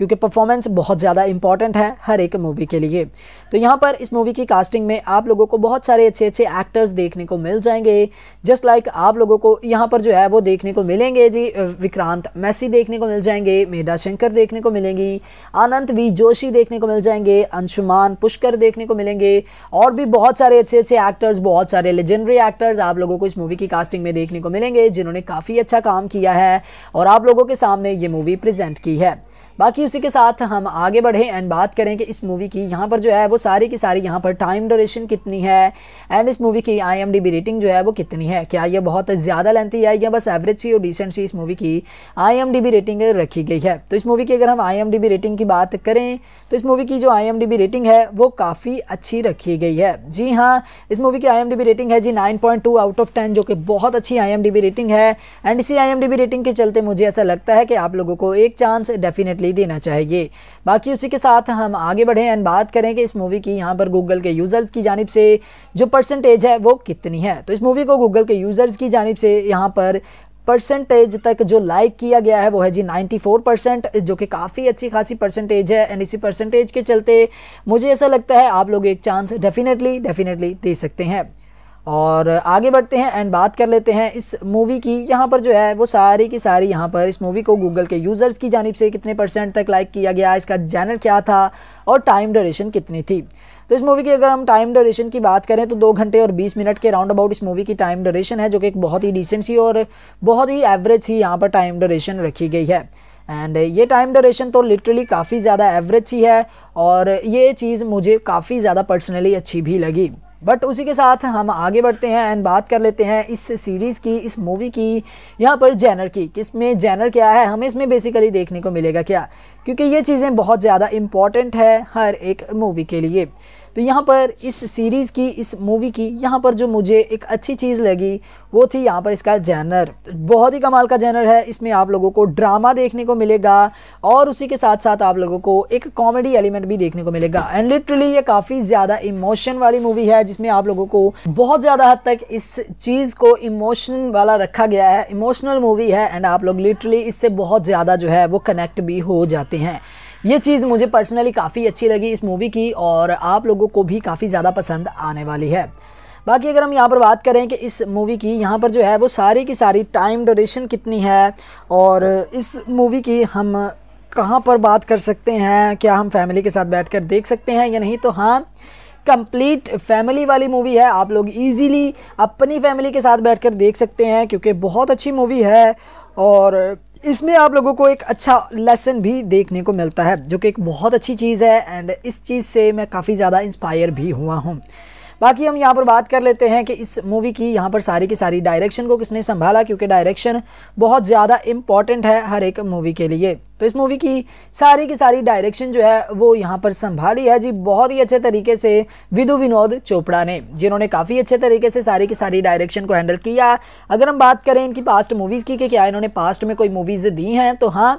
क्योंकि परफॉर्मेंस बहुत ज़्यादा इंपॉर्टेंट है हर एक मूवी के लिए तो यहाँ पर इस मूवी की कास्टिंग में आप लोगों को बहुत सारे अच्छे अच्छे एक्टर्स देखने को मिल जाएंगे जस्ट लाइक like आप लोगों को यहाँ पर जो है वो देखने को मिलेंगे जी विक्रांत मैसी देखने को मिल जाएंगे मेधा शंकर देखने को मिलेंगी आनंद वी जोशी देखने को मिल जाएंगे अंशुमान पुष्कर देखने को मिलेंगे और भी बहुत सारे अच्छे अच्छे एक्टर्स बहुत सारे लेजेंडरी एक्टर्स आप लोगों को इस मूवी की कास्टिंग में देखने को मिलेंगे जिन्होंने काफ़ी अच्छा काम किया है और आप लोगों के सामने ये मूवी प्रेजेंट की है बाकी उसी के साथ हम आगे बढ़े एंड बात करें कि इस मूवी की यहाँ पर जो है वो सारी की सारी यहाँ पर टाइम ड्यूरेशन कितनी है एंड इस मूवी की आई रेटिंग जो है वो कितनी है क्या ये बहुत ज़्यादा लेंथी है या बस एवरेज सी और डिसेंट सी इस मूवी की आई रेटिंग रखी गई है तो इस मूवी की अगर हम आई रेटिंग की बात करें तो इस मूवी की जो आई रेटिंग है वो काफ़ी अच्छी रखी गई है जी हाँ इस मूवी की आई रेटिंग है जी नाइन आउट ऑफ टेन जो कि बहुत अच्छी आई रेटिंग है एंड इसी आई रेटिंग के चलते मुझे ऐसा लगता है कि आप लोगों को एक चांस डेफिनेटली ही देना चाहिए बाकी उसी के साथ हम आगे बढ़ें एंड बात करें कि इस मूवी की यहाँ पर गूगल के यूज़र्स की जानब से जो परसेंटेज है वो कितनी है तो इस मूवी को गूगल के यूज़र्स की जानब से यहाँ पर परसेंटेज तक जो लाइक किया गया है वो है जी 94 परसेंट जो कि काफ़ी अच्छी खासी परसेंटेज है एंड इसी परसेंटेज के चलते मुझे ऐसा लगता है आप लोग एक चांस डेफिनेटली डेफिनेटली दे सकते हैं और आगे बढ़ते हैं एंड बात कर लेते हैं इस मूवी की यहाँ पर जो है वो सारी की सारी यहाँ पर इस मूवी को गूगल के यूज़र्स की जानब से कितने परसेंट तक लाइक किया गया इसका जैनर क्या था और टाइम ड्यूरेशन कितनी थी तो इस मूवी की अगर हम टाइम ड्यूरेशन की बात करें तो दो घंटे और बीस मिनट के राउंड अबाउट इस मूवी की टाइम ड्यूरेशन है जो कि एक बहुत ही डिसेंट सी और बहुत ही एवरेज ही यहाँ पर टाइम ड्यूरेशन रखी गई है एंड ये टाइम ड्यूरेशन तो लिटरली काफ़ी ज़्यादा एवरेज ही है और ये चीज़ मुझे काफ़ी ज़्यादा पर्सनली अच्छी भी लगी बट उसी के साथ हम आगे बढ़ते हैं एंड बात कर लेते हैं इस सीरीज़ की इस मूवी की यहाँ पर जैनर की किस में जैनर क्या है हमें इसमें बेसिकली देखने को मिलेगा क्या क्योंकि ये चीज़ें बहुत ज़्यादा इम्पॉर्टेंट है हर एक मूवी के लिए तो यहाँ पर इस सीरीज़ की इस मूवी की यहाँ पर जो मुझे एक अच्छी चीज़ लगी वो थी यहाँ पर इसका जैनर बहुत ही कमाल का जैनर है इसमें आप लोगों को ड्रामा देखने को मिलेगा और उसी के साथ साथ आप लोगों को एक कॉमेडी एलिमेंट भी देखने को मिलेगा एंड लिटरली ये काफ़ी ज़्यादा इमोशन वाली मूवी है जिसमें आप लोगों को बहुत ज़्यादा हद तक इस चीज़ को इमोशन वाला रखा गया है इमोशनल मूवी है एंड आप लोग लिटरली इससे बहुत ज़्यादा जो है वो कनेक्ट भी हो जाते हैं ये चीज़ मुझे पर्सनली काफ़ी अच्छी लगी इस मूवी की और आप लोगों को भी काफ़ी ज़्यादा पसंद आने वाली है बाकी अगर हम यहाँ पर बात करें कि इस मूवी की यहाँ पर जो है वो सारी की सारी टाइम डोरेशन कितनी है और इस मूवी की हम कहाँ पर बात कर सकते हैं क्या हम फैमिली के साथ बैठकर देख सकते हैं या नहीं तो हाँ कंप्लीट फैमिली वाली मूवी है आप लोग इजीली अपनी फैमिली के साथ बैठकर देख सकते हैं क्योंकि बहुत अच्छी मूवी है और इसमें आप लोगों को एक अच्छा लेसन भी देखने को मिलता है जो कि एक बहुत अच्छी चीज़ है एंड इस चीज़ से मैं काफ़ी ज़्यादा इंस्पायर भी हुआ हूँ बाकी हम यहाँ पर बात कर लेते हैं कि इस मूवी की यहाँ पर सारी की सारी डायरेक्शन को किसने संभाला क्योंकि डायरेक्शन बहुत ज़्यादा इंपॉर्टेंट है हर एक मूवी के लिए तो इस मूवी की सारी की सारी डायरेक्शन जो है वो यहाँ पर संभाली है जी बहुत ही अच्छे तरीके से विधु विनोद चोपड़ा ने जिन्होंने काफ़ी अच्छे तरीके से सारी की सारी डायरेक्शन को हैंडल किया अगर हम बात करें इनकी पास्ट मूवीज़ की कि क्या इन्होंने पास्ट में कोई मूवीज़ दी हैं तो हाँ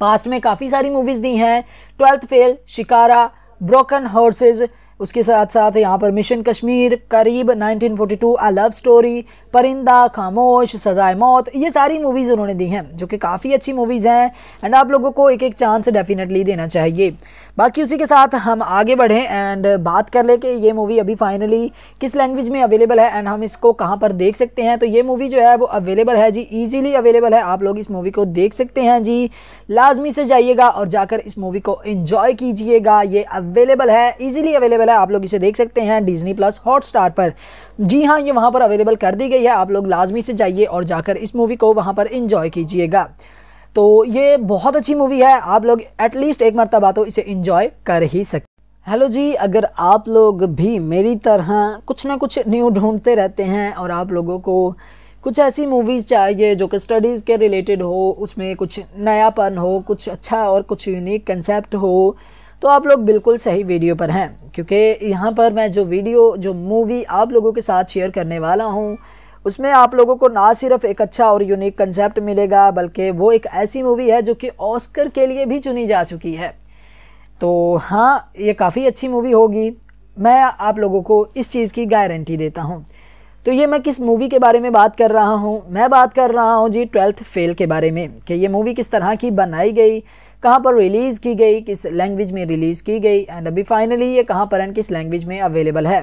पास्ट में काफ़ी सारी मूवीज़ दी हैं twelfth fail Shikara broken horse's उसके साथ साथ यहाँ पर मिशन कश्मीर करीब 1942 आ लव स्टोरी परिंदा खामोश सजाए मौत ये सारी मूवीज़ उन्होंने दी हैं जो कि काफ़ी अच्छी मूवीज़ हैं एंड आप लोगों को एक एक चांस डेफिनेटली देना चाहिए बाकी उसी के साथ हम आगे बढ़ें एंड बात कर ले कि ये मूवी अभी फाइनली किस लैंग्वेज में अवेलेबल है एंड हम इसको कहाँ पर देख सकते हैं तो ये मूवी जो है वो अवेलेबल है जी ईजिली अवेलेबल है आप लोग इस मूवी को देख सकते हैं जी लाजमी से जाइएगा और जाकर इस मूवी को इन्जॉय कीजिएगा ये अवेलेबल है ईजिली अवेलेबल है आप लोग इसे देख सकते हैं डिजनी प्लस हॉट पर जी हाँ ये वहाँ पर अवेलेबल कर दी गई है आप लोग लाजमी से जाइए और जाकर इस मूवी को वहाँ पर इंजॉय कीजिएगा तो ये बहुत अच्छी मूवी है आप लोग एटलीस्ट एक मरतबा तो इसे इंजॉय कर ही सकते हेलो जी अगर आप लोग भी मेरी तरह कुछ ना कुछ न्यू ढूंढते रहते हैं और आप लोगों को कुछ ऐसी मूवीज़ चाहिए जो कि स्टडीज़ के रिलेटेड हो उसमें कुछ नयापन हो कुछ अच्छा और कुछ यूनिक कंसेप्ट हो तो आप लोग बिल्कुल सही वीडियो पर हैं क्योंकि यहाँ पर मैं जो वीडियो जो मूवी आप लोगों के साथ शेयर करने वाला हूँ उसमें आप लोगों को ना सिर्फ एक अच्छा और यूनिक कंसेप्ट मिलेगा बल्कि वो एक ऐसी मूवी है जो कि ऑस्कर के लिए भी चुनी जा चुकी है तो हाँ ये काफ़ी अच्छी मूवी होगी मैं आप लोगों को इस चीज़ की गारंटी देता हूँ तो ये मैं किस मूवी के बारे में बात कर रहा हूँ मैं बात कर रहा हूँ जी ट्वेल्थ फेल के बारे में कि ये मूवी किस तरह की बनाई गई कहाँ पर रिलीज़ की गई किस लैंग्वेज में रिलीज़ की गई एंड अभी फाइनली ये कहाँ पर एंड किस लैंग्वेज में अवेलेबल है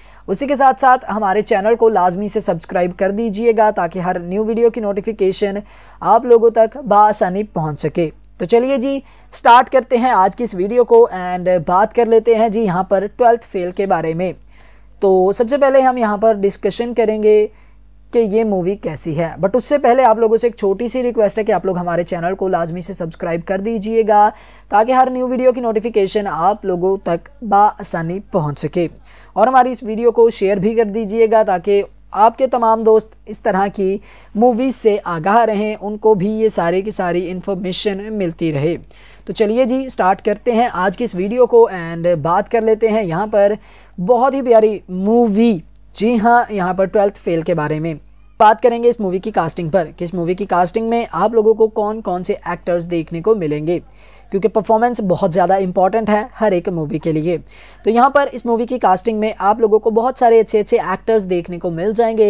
उसी के साथ साथ हमारे चैनल को लाजमी से सब्सक्राइब कर दीजिएगा ताकि हर न्यू वीडियो की नोटिफिकेशन आप लोगों तक बसानी पहुँच सके तो चलिए जी स्टार्ट करते हैं आज की इस वीडियो को एंड बात कर लेते हैं जी यहाँ पर ट्वेल्थ फेल के बारे में तो सबसे पहले हम यहाँ पर डिस्कशन करेंगे कि ये मूवी कैसी है बट उससे पहले आप लोगों से एक छोटी सी रिक्वेस्ट है कि आप लोग हमारे चैनल को लाजमी से सब्सक्राइब कर दीजिएगा ताकि हर न्यू वीडियो की नोटिफिकेशन आप लोगों तक बसानी पहुँच सके और हमारी इस वीडियो को शेयर भी कर दीजिएगा ताकि आपके तमाम दोस्त इस तरह की मूवीज़ से आगाह रहें उनको भी ये सारे की सारी इन्फॉर्मेशन मिलती रहे तो चलिए जी स्टार्ट करते हैं आज की इस वीडियो को एंड बात कर लेते हैं यहाँ पर बहुत ही प्यारी मूवी जी हाँ यहाँ पर ट्वेल्थ फेल के बारे में बात करेंगे इस मूवी की कास्टिंग पर किस मूवी की कास्टिंग में आप लोगों को कौन कौन से एक्टर्स देखने को मिलेंगे क्योंकि परफॉर्मेंस बहुत ज़्यादा इंपॉर्टेंट है हर एक मूवी के लिए तो यहाँ पर इस मूवी की कास्टिंग में आप लोगों को बहुत सारे अच्छे अच्छे एक्टर्स देखने को मिल जाएंगे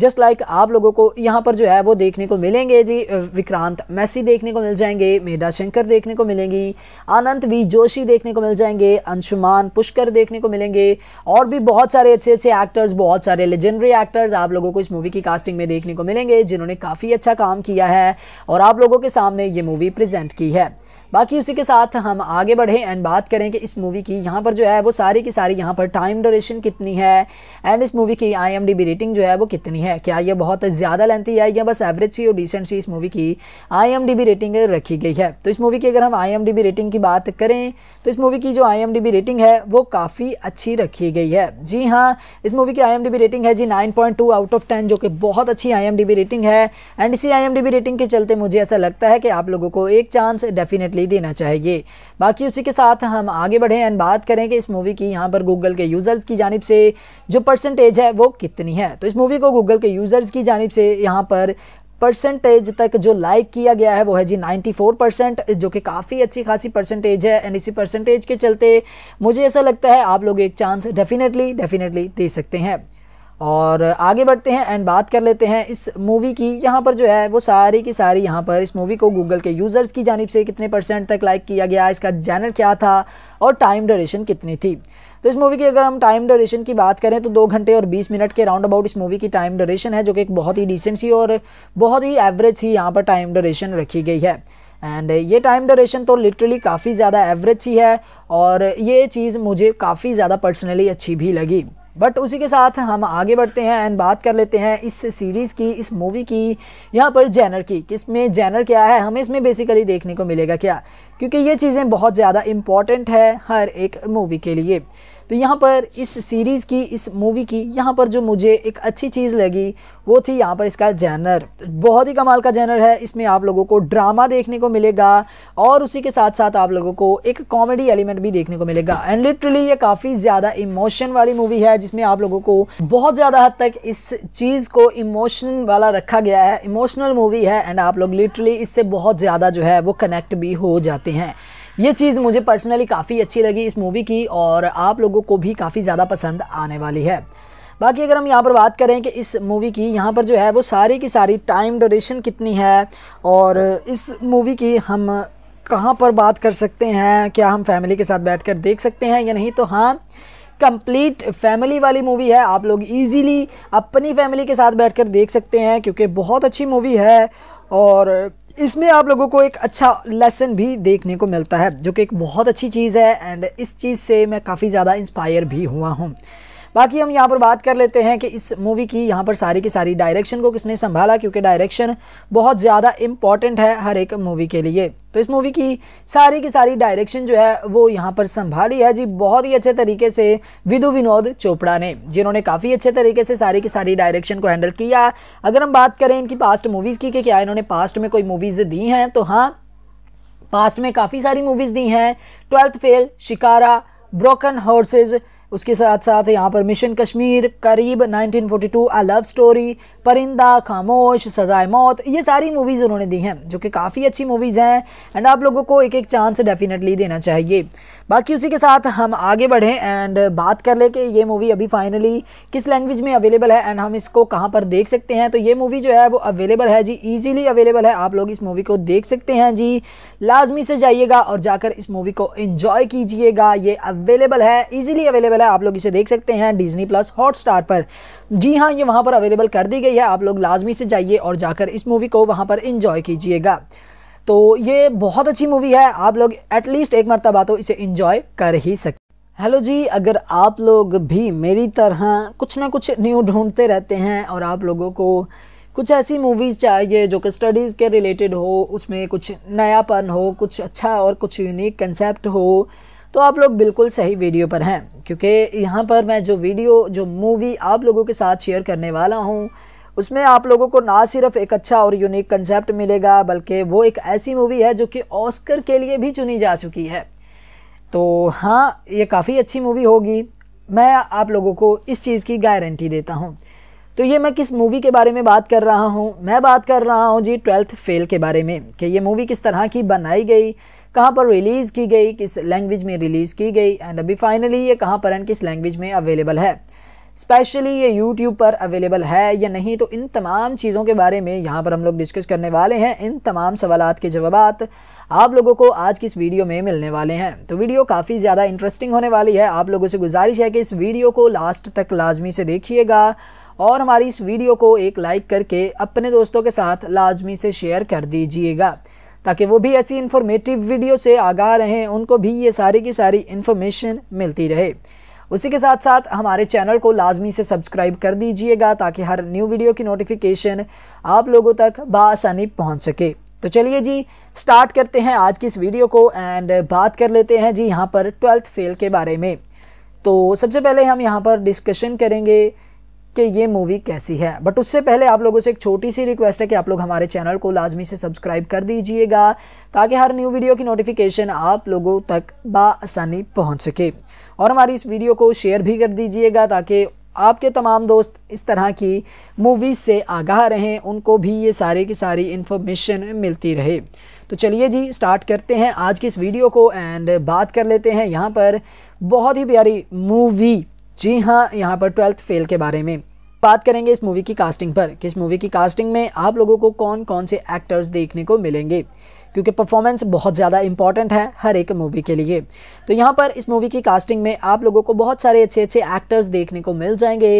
जस्ट लाइक like आप लोगों को यहाँ पर जो है वो देखने को मिलेंगे जी विक्रांत मैसी देखने को मिल जाएंगे मेधा शंकर देखने को मिलेंगी आनंद वी जोशी देखने को मिल जाएंगे अंशुमान पुष्कर देखने को मिलेंगे और भी बहुत सारे अच्छे अच्छे एक्टर्स बहुत सारे लेजेंडरी एक्टर्स आप लोगों को इस मूवी की कास्टिंग में देखने को मिलेंगे जिन्होंने काफ़ी अच्छा काम किया है और आप लोगों के सामने ये मूवी प्रजेंट की है बाकी उसी के साथ हम आगे बढ़े एंड बात करें कि इस मूवी की यहाँ पर जो है वो सारी की सारी यहाँ पर टाइम ड्यूरेशन कितनी है एंड इस मूवी की आई रेटिंग जो है वो कितनी है क्या ये बहुत ज़्यादा लेंथी है या बस एवरेज सी और डिसेंट सी इस मूवी की आई रेटिंग रखी गई है तो इस मूवी की अगर हम आई रेटिंग की बात करें तो इस मूवी की जो आई रेटिंग है वो काफ़ी अच्छी रखी गई है जी हाँ इस मूवी की आई रेटिंग है जी नाइन आउट ऑफ टेन जो कि बहुत अच्छी आई रेटिंग है एंड इसी आई रेटिंग के चलते मुझे ऐसा लगता है कि आप लोगों को एक चांस डेफिनेटली दे देना चाहिए बाकी उसी के साथ हम आगे बढ़े एंड बात करें कि इस मूवी की यहाँ पर गूगल के यूज़र्स की जानब से जो परसेंटेज है वो कितनी है तो इस मूवी को गूगल के यूज़र्स की जानब से यहाँ पर परसेंटेज तक जो लाइक किया गया है वो है जी 94 परसेंट जो कि काफ़ी अच्छी खासी परसेंटेज है एंड इसी परसेंटेज के चलते मुझे ऐसा लगता है आप लोग एक चांस डेफिनेटली डेफिनेटली दे सकते हैं और आगे बढ़ते हैं एंड बात कर लेते हैं इस मूवी की यहाँ पर जो है वो सारी की सारी यहाँ पर इस मूवी को गूगल के यूज़र्स की जानब से कितने परसेंट तक लाइक किया गया इसका जैनर क्या था और टाइम ड्यूरेशन कितनी थी तो इस मूवी की अगर हम टाइम ड्यूरेशन की बात करें तो दो घंटे और बीस मिनट के राउंड अबाउट इस मूवी की टाइम ड्यूरेशन है जो कि एक बहुत ही डिसेंट सी और बहुत ही एवरेज ही यहाँ पर टाइम ड्यूरेशन रखी गई है एंड ये टाइम ड्यूरेशन तो लिटरली काफ़ी ज़्यादा एवरेज ही है और ये चीज़ मुझे काफ़ी ज़्यादा पर्सनली अच्छी भी लगी बट उसी के साथ हम आगे बढ़ते हैं एंड बात कर लेते हैं इस सीरीज़ की इस मूवी की यहाँ पर जैनर की किसमें जैनर क्या है हमें इसमें बेसिकली देखने को मिलेगा क्या क्योंकि ये चीज़ें बहुत ज़्यादा इम्पॉर्टेंट है हर एक मूवी के लिए तो यहाँ पर इस सीरीज़ की इस मूवी की यहाँ पर जो मुझे एक अच्छी चीज़ लगी वो थी यहाँ पर इसका जैनर बहुत ही कमाल का जैनर है इसमें आप लोगों को ड्रामा देखने को मिलेगा और उसी के साथ साथ आप लोगों को एक कॉमेडी एलिमेंट भी देखने को मिलेगा एंड लिटरली ये काफ़ी ज़्यादा इमोशन वाली मूवी है जिसमें आप लोगों को बहुत ज़्यादा हद तक इस चीज़ को इमोशन वाला रखा गया है इमोशनल मूवी है एंड आप लोग लिटरली इससे बहुत ज़्यादा जो है वो कनेक्ट भी हो जाते हैं ये चीज़ मुझे पर्सनली काफ़ी अच्छी लगी इस मूवी की और आप लोगों को भी काफ़ी ज़्यादा पसंद आने वाली है बाकी अगर हम यहाँ पर बात करें कि इस मूवी की यहाँ पर जो है वो सारी की सारी टाइम डोरेशन कितनी है और इस मूवी की हम कहाँ पर बात कर सकते हैं क्या हम फैमिली के साथ बैठकर देख सकते हैं या नहीं तो हाँ कंप्लीट फैमिली वाली मूवी है आप लोग इजीली अपनी फैमिली के साथ बैठकर देख सकते हैं क्योंकि बहुत अच्छी मूवी है और इसमें आप लोगों को एक अच्छा लेसन भी देखने को मिलता है जो कि एक बहुत अच्छी चीज़ है एंड इस चीज़ से मैं काफ़ी ज़्यादा इंस्पायर भी हुआ हूँ बाकी हम यहाँ पर बात कर लेते हैं कि इस मूवी की यहाँ पर सारी की सारी डायरेक्शन को किसने संभाला क्योंकि डायरेक्शन बहुत ज़्यादा इम्पॉर्टेंट है हर एक मूवी के लिए तो इस मूवी की सारी की सारी डायरेक्शन जो है वो यहाँ पर संभाली है जी बहुत ही अच्छे तरीके से विधु विनोद चोपड़ा ने जिन्होंने काफ़ी अच्छे तरीके से सारी की सारी डायरेक्शन को हैंडल किया अगर हम बात करें इनकी पास्ट मूवीज़ की कि क्या इन्होंने पास्ट में कोई मूवीज़ दी हैं तो हाँ पास्ट में काफ़ी सारी मूवीज़ दी हैं twelfth fail Shikara broken horse's उसके साथ साथ यहाँ पर मिशन कश्मीर करीब 1942 आ लव स्टोरी परिंदा खामोश सजाए मौत ये सारी मूवीज़ उन्होंने दी हैं जो कि काफ़ी अच्छी मूवीज़ हैं एंड आप लोगों को एक एक चांस डेफिनेटली देना चाहिए बाकी उसी के साथ हम आगे बढ़ें एंड बात कर लें कि ये मूवी अभी फाइनली किस लैंग्वेज में अवेलेबल है एंड हम इसको कहाँ पर देख सकते हैं तो ये मूवी जो है वो अवेलेबल है जी ईजिली अवेलेबल है आप लोग इस मूवी को देख सकते हैं जी लाजमी से जाइएगा और जाकर इस मूवी को इन्जॉय कीजिएगा ये अवेलेबल है ईजिली अवेलेबल अवेलेबल है आप लोग इसे देख सकते हैं डिजनी प्लस हॉटस्टार पर जी हाँ ये वहाँ पर अवेलेबल कर दी गई है आप लोग लाजमी से जाइए और जाकर इस मूवी को वहाँ पर इंजॉय कीजिएगा तो ये बहुत अच्छी मूवी है आप लोग एटलीस्ट एक मरतबा तो इसे इंजॉय कर ही सकते हेलो जी अगर आप लोग भी मेरी तरह कुछ ना कुछ न्यू ढूंढते रहते हैं और आप लोगों को कुछ ऐसी मूवीज़ चाहिए जो कि स्टडीज़ के रिलेटेड हो उसमें कुछ नयापन हो कुछ अच्छा और कुछ यूनिक कंसेप्ट हो तो आप लोग बिल्कुल सही वीडियो पर हैं क्योंकि यहाँ पर मैं जो वीडियो जो मूवी आप लोगों के साथ शेयर करने वाला हूँ उसमें आप लोगों को ना सिर्फ एक अच्छा और यूनिक कंसेप्ट मिलेगा बल्कि वो एक ऐसी मूवी है जो कि ऑस्कर के लिए भी चुनी जा चुकी है तो हाँ ये काफ़ी अच्छी मूवी होगी मैं आप लोगों को इस चीज़ की गारंटी देता हूँ तो ये मैं किस मूवी के बारे में बात कर रहा हूँ मैं बात कर रहा हूँ जी ट्वेल्थ फेल के बारे में कि ये मूवी किस तरह की बनाई गई कहाँ पर रिलीज़ की गई किस लैंग्वेज में रिलीज़ की गई एंड अभी फाइनली ये कहाँ पर एंड किस लैंग्वेज में अवेलेबल है स्पेशली ये यूट्यूब पर अवेलेबल है या नहीं तो इन तमाम चीज़ों के बारे में यहाँ पर हम लोग डिस्कस करने वाले हैं इन तमाम सवाल के जवाब आप लोगों को आज की इस वीडियो में मिलने वाले हैं तो वीडियो काफ़ी ज़्यादा इंटरेस्टिंग होने वाली है आप लोगों से गुजारिश है कि इस वीडियो को लास्ट तक लाजमी से देखिएगा और हमारी इस वीडियो को एक लाइक करके अपने दोस्तों के साथ लाजमी से शेयर कर दीजिएगा ताकि वो भी ऐसी इन्फॉर्मेटिव वीडियो से आगाह रहें उनको भी ये सारी की सारी इन्फॉर्मेशन मिलती रहे उसी के साथ साथ हमारे चैनल को लाजमी से सब्सक्राइब कर दीजिएगा ताकि हर न्यू वीडियो की नोटिफिकेशन आप लोगों तक बसानी पहुँच सके तो चलिए जी स्टार्ट करते हैं आज की इस वीडियो को एंड बात कर लेते हैं जी यहाँ पर ट्वेल्थ फेल के बारे में तो सबसे पहले हम यहाँ पर डिस्कशन करेंगे कि ये मूवी कैसी है बट उससे पहले आप लोगों से एक छोटी सी रिक्वेस्ट है कि आप लोग हमारे चैनल को लाजमी से सब्सक्राइब कर दीजिएगा ताकि हर न्यू वीडियो की नोटिफिकेशन आप लोगों तक बसानी पहुँच सके और हमारी इस वीडियो को शेयर भी कर दीजिएगा ताकि आपके तमाम दोस्त इस तरह की मूवीज़ से आगाह रहें उनको भी ये सारे की सारी इन्फॉर्मेशन मिलती रहे तो चलिए जी स्टार्ट करते हैं आज की इस वीडियो को एंड बात कर लेते हैं यहाँ पर बहुत ही प्यारी मूवी जी हाँ यहाँ पर ट्वेल्थ फेल के बारे में बात करेंगे इस मूवी की कास्टिंग पर किस मूवी की कास्टिंग में आप लोगों को कौन कौन से एक्टर्स देखने को मिलेंगे क्योंकि परफॉर्मेंस बहुत ज़्यादा इंपॉर्टेंट है हर एक मूवी के लिए तो यहाँ पर इस मूवी की कास्टिंग में आप लोगों को बहुत सारे अच्छे अच्छे एक्टर्स देखने को मिल जाएंगे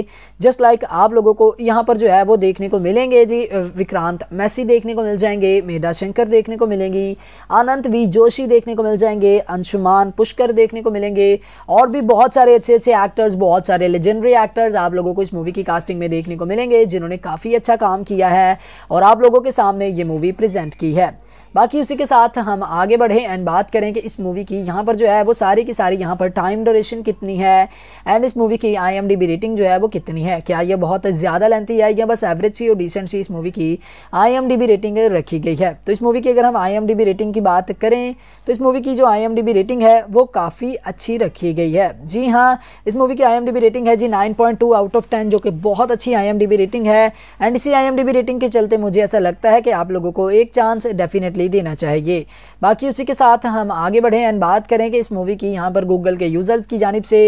जस्ट लाइक आप लोगों को यहाँ पर जो है वो देखने को मिलेंगे जी विक्रांत मैसी देखने को मिल जाएंगे मेधा शंकर देखने को मिलेंगी अनंत वी जोशी देखने को मिल जाएंगे अंशुमान पुष्कर देखने को मिलेंगे और भी बहुत सारे अच्छे अच्छे एक्टर्स बहुत सारे लेजेंडरी एक्टर्स आप लोगों को इस मूवी की कास्टिंग में देखने को मिलेंगे जिन्होंने काफ़ी अच्छा काम किया है और आप लोगों के सामने ये मूवी प्रजेंट की है बाकी उसी के साथ हम आगे बढ़े एंड बात करें कि इस मूवी की यहाँ पर जो है वो सारी की सारी यहाँ पर टाइम ड्यूरेशन कितनी है एंड इस मूवी की आई रेटिंग जो है वो कितनी है क्या ये बहुत ज़्यादा लेंथी है या बस एवरेज सी और डिसेंट सी इस मूवी की आई रेटिंग रखी गई है तो इस मूवी की अगर हम आई रेटिंग की बात करें तो इस मूवी की जो आई रेटिंग है वो काफ़ी अच्छी रखी गई है जी हाँ इस मूवी की आई रेटिंग है जी नाइन आउट ऑफ टेन जो कि बहुत अच्छी आई रेटिंग है एंड इसी आई रेटिंग के चलते मुझे ऐसा लगता है कि आप लोगों को एक चांस डेफिनेटली ले देना चाहिए बाकी उसी के साथ हम आगे बढ़ें एंड बात करें कि इस मूवी की यहाँ पर गूगल के यूज़र्स की जानब से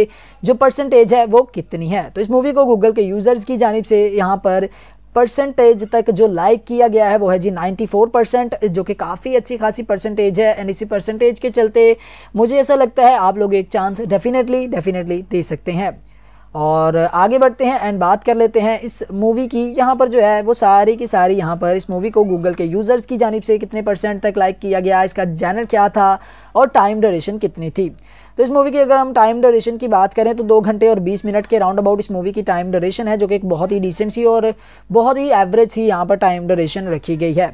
जो परसेंटेज है वो कितनी है तो इस मूवी को गूगल के यूज़र्स की जानब से यहाँ पर परसेंटेज तक जो लाइक किया गया है वो है जी 94 परसेंट जो कि काफ़ी अच्छी खासी परसेंटेज है एंड इसी परसेंटेज के चलते मुझे ऐसा लगता है आप लोग एक चांस डेफिनेटली डेफिनेटली दे सकते हैं और आगे बढ़ते हैं एंड बात कर लेते हैं इस मूवी की यहाँ पर जो है वो सारी की सारी यहाँ पर इस मूवी को गूगल के यूज़र्स की जानब से कितने परसेंट तक लाइक किया गया इसका जैनर क्या था और टाइम ड्यूरेशन कितनी थी तो इस मूवी की अगर हम टाइम ड्यूरेशन की बात करें तो दो घंटे और बीस मिनट के राउंड अबाउट इस मूवी की टाइम ड्यूरेशन है जो कि एक बहुत ही डिसेंट सी और बहुत ही एवरेज ही यहाँ पर टाइम ड्यूरेशन रखी गई है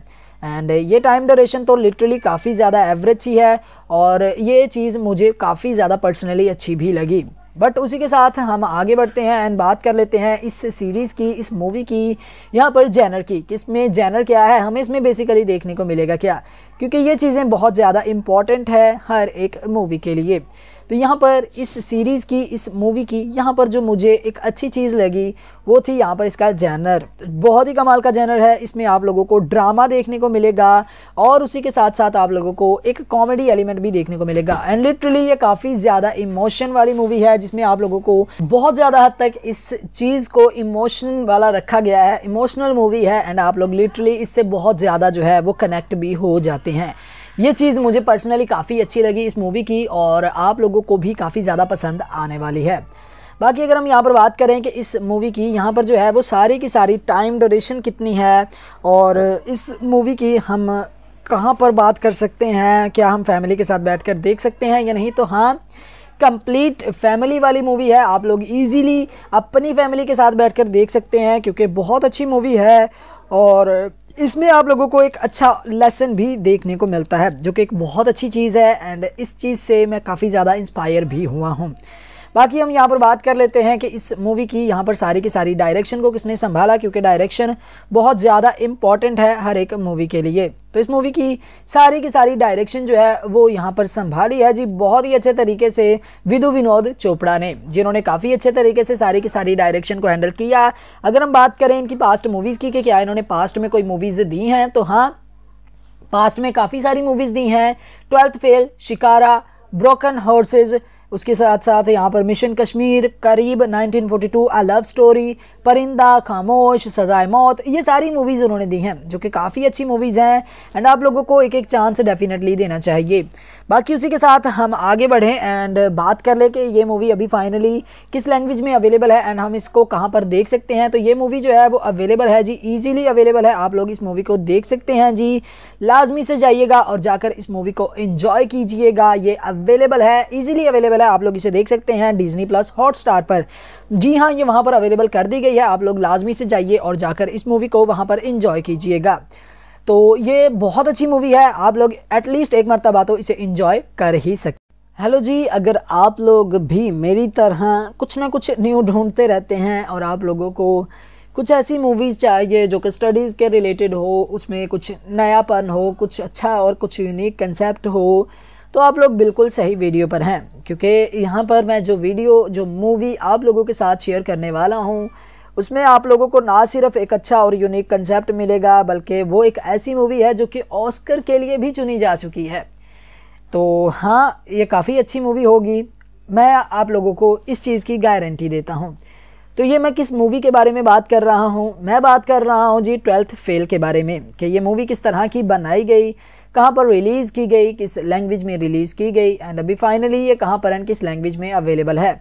एंड ये टाइम ड्यूरेशन तो लिटरली काफ़ी ज़्यादा एवरेज ही है और ये चीज़ मुझे काफ़ी ज़्यादा पर्सनली अच्छी भी लगी बट उसी के साथ हम आगे बढ़ते हैं एंड बात कर लेते हैं इस सीरीज़ की इस मूवी की यहाँ पर जैनर की किस में जैनर क्या है हमें इसमें बेसिकली देखने को मिलेगा क्या क्योंकि ये चीज़ें बहुत ज़्यादा इम्पॉर्टेंट है हर एक मूवी के लिए तो यहाँ पर इस सीरीज़ की इस मूवी की यहाँ पर जो मुझे एक अच्छी चीज़ लगी वो थी यहाँ पर इसका जैनर बहुत ही कमाल का जैनर है इसमें आप लोगों को ड्रामा देखने को मिलेगा और उसी के साथ साथ आप लोगों को एक कॉमेडी एलिमेंट भी देखने को मिलेगा एंड लिटरली ये काफ़ी ज़्यादा इमोशन वाली मूवी है जिसमें आप लोगों को बहुत ज़्यादा हद तक इस चीज़ को इमोशन वाला रखा गया है इमोशनल मूवी है एंड आप लोग लिटरली इससे बहुत ज़्यादा जो है वो कनेक्ट भी हो जाते हैं ये चीज़ मुझे पर्सनली काफ़ी अच्छी लगी इस मूवी की और आप लोगों को भी काफ़ी ज़्यादा पसंद आने वाली है बाकी अगर हम यहाँ पर बात करें कि इस मूवी की यहाँ पर जो है वो सारी की सारी टाइम ड्यूरेशन कितनी है और इस मूवी की हम कहाँ पर बात कर सकते हैं क्या हम फैमिली के साथ बैठकर देख सकते हैं या नहीं तो हाँ कंप्लीट फैमिली वाली मूवी है आप लोग इजीली अपनी फैमिली के साथ बैठकर देख सकते हैं क्योंकि बहुत अच्छी मूवी है और इसमें आप लोगों को एक अच्छा लेसन भी देखने को मिलता है जो कि एक बहुत अच्छी चीज़ है एंड इस चीज़ से मैं काफ़ी ज़्यादा इंस्पायर भी हुआ हूँ बाकी हम यहाँ पर बात कर लेते हैं कि इस मूवी की यहाँ पर सारी की सारी डायरेक्शन को किसने संभाला क्योंकि डायरेक्शन बहुत ज़्यादा इंपॉर्टेंट है हर एक मूवी के लिए तो इस मूवी की सारी की सारी डायरेक्शन जो है वो यहाँ पर संभाली है जी बहुत ही अच्छे तरीके से विदु विनोद चोपड़ा ने जिन्होंने काफ़ी अच्छे तरीके से सारी की सारी डायरेक्शन को हैंडल किया अगर हम बात करें इनकी पास्ट मूवीज़ की कि क्या इन्होंने पास्ट में कोई मूवीज़ दी हैं तो हाँ पास्ट में काफ़ी सारी मूवीज़ दी हैं twelfth fail Shikara broken horse's उसके साथ साथ यहाँ पर मिशन कश्मीर करीब 1942 आ लव स्टोरी परिंदा खामोश सजाए मौत ये सारी मूवीज़ उन्होंने दी हैं जो कि काफ़ी अच्छी मूवीज़ हैं एंड आप लोगों को एक एक चांस डेफिनेटली देना चाहिए बाकी उसी के साथ हम आगे बढ़ें एंड बात कर लें कि ये मूवी अभी फाइनली किस लैंग्वेज में अवेलेबल है एंड हम इसको कहाँ पर देख सकते हैं तो ये मूवी जो है वो अवेलेबल है जी ईजिली अवेलेबल है आप लोग इस मूवी को देख सकते हैं जी लाजमी से जाइएगा और जाकर इस मूवी को इन्जॉय कीजिएगा ये अवेलेबल है ईजिली अवेलेबल है आप लोग इसे देख सकते हैं डिजनी प्लस हॉट पर जी हाँ ये वहाँ पर अवेलेबल कर दी गई है आप लोग लाजमी से जाइए और जाकर इस मूवी को वहाँ पर इन्जॉय कीजिएगा तो ये बहुत अच्छी मूवी है आप लोग एटलीस्ट एक मरतबा तो इसे इंजॉय कर ही सकते हेलो जी अगर आप लोग भी मेरी तरह कुछ ना कुछ न्यू ढूंढते रहते हैं और आप लोगों को कुछ ऐसी मूवीज़ चाहिए जो कि स्टडीज़ के रिलेटेड हो उसमें कुछ नयापन हो कुछ अच्छा और कुछ यूनिक कंसेप्ट हो तो आप लोग बिल्कुल सही वीडियो पर हैं क्योंकि यहाँ पर मैं जो वीडियो जो मूवी आप लोगों के साथ शेयर करने वाला हूँ उसमें आप लोगों को ना सिर्फ एक अच्छा और यूनिक कंसेप्ट मिलेगा बल्कि वो एक ऐसी मूवी है जो कि ऑस्कर के लिए भी चुनी जा चुकी है तो हाँ ये काफ़ी अच्छी मूवी होगी मैं आप लोगों को इस चीज़ की गारंटी देता हूँ तो ये मैं किस मूवी के बारे में बात कर रहा हूँ मैं बात कर रहा हूँ जी ट्वेल्थ फेल के बारे में कि ये मूवी किस तरह की बनाई गई कहाँ पर रिलीज़ की गई किस लैंग्वेज में रिलीज़ की गई एंड अभी फाइनली ये कहाँ पर एंड किस लैंग्वेज में अवेलेबल है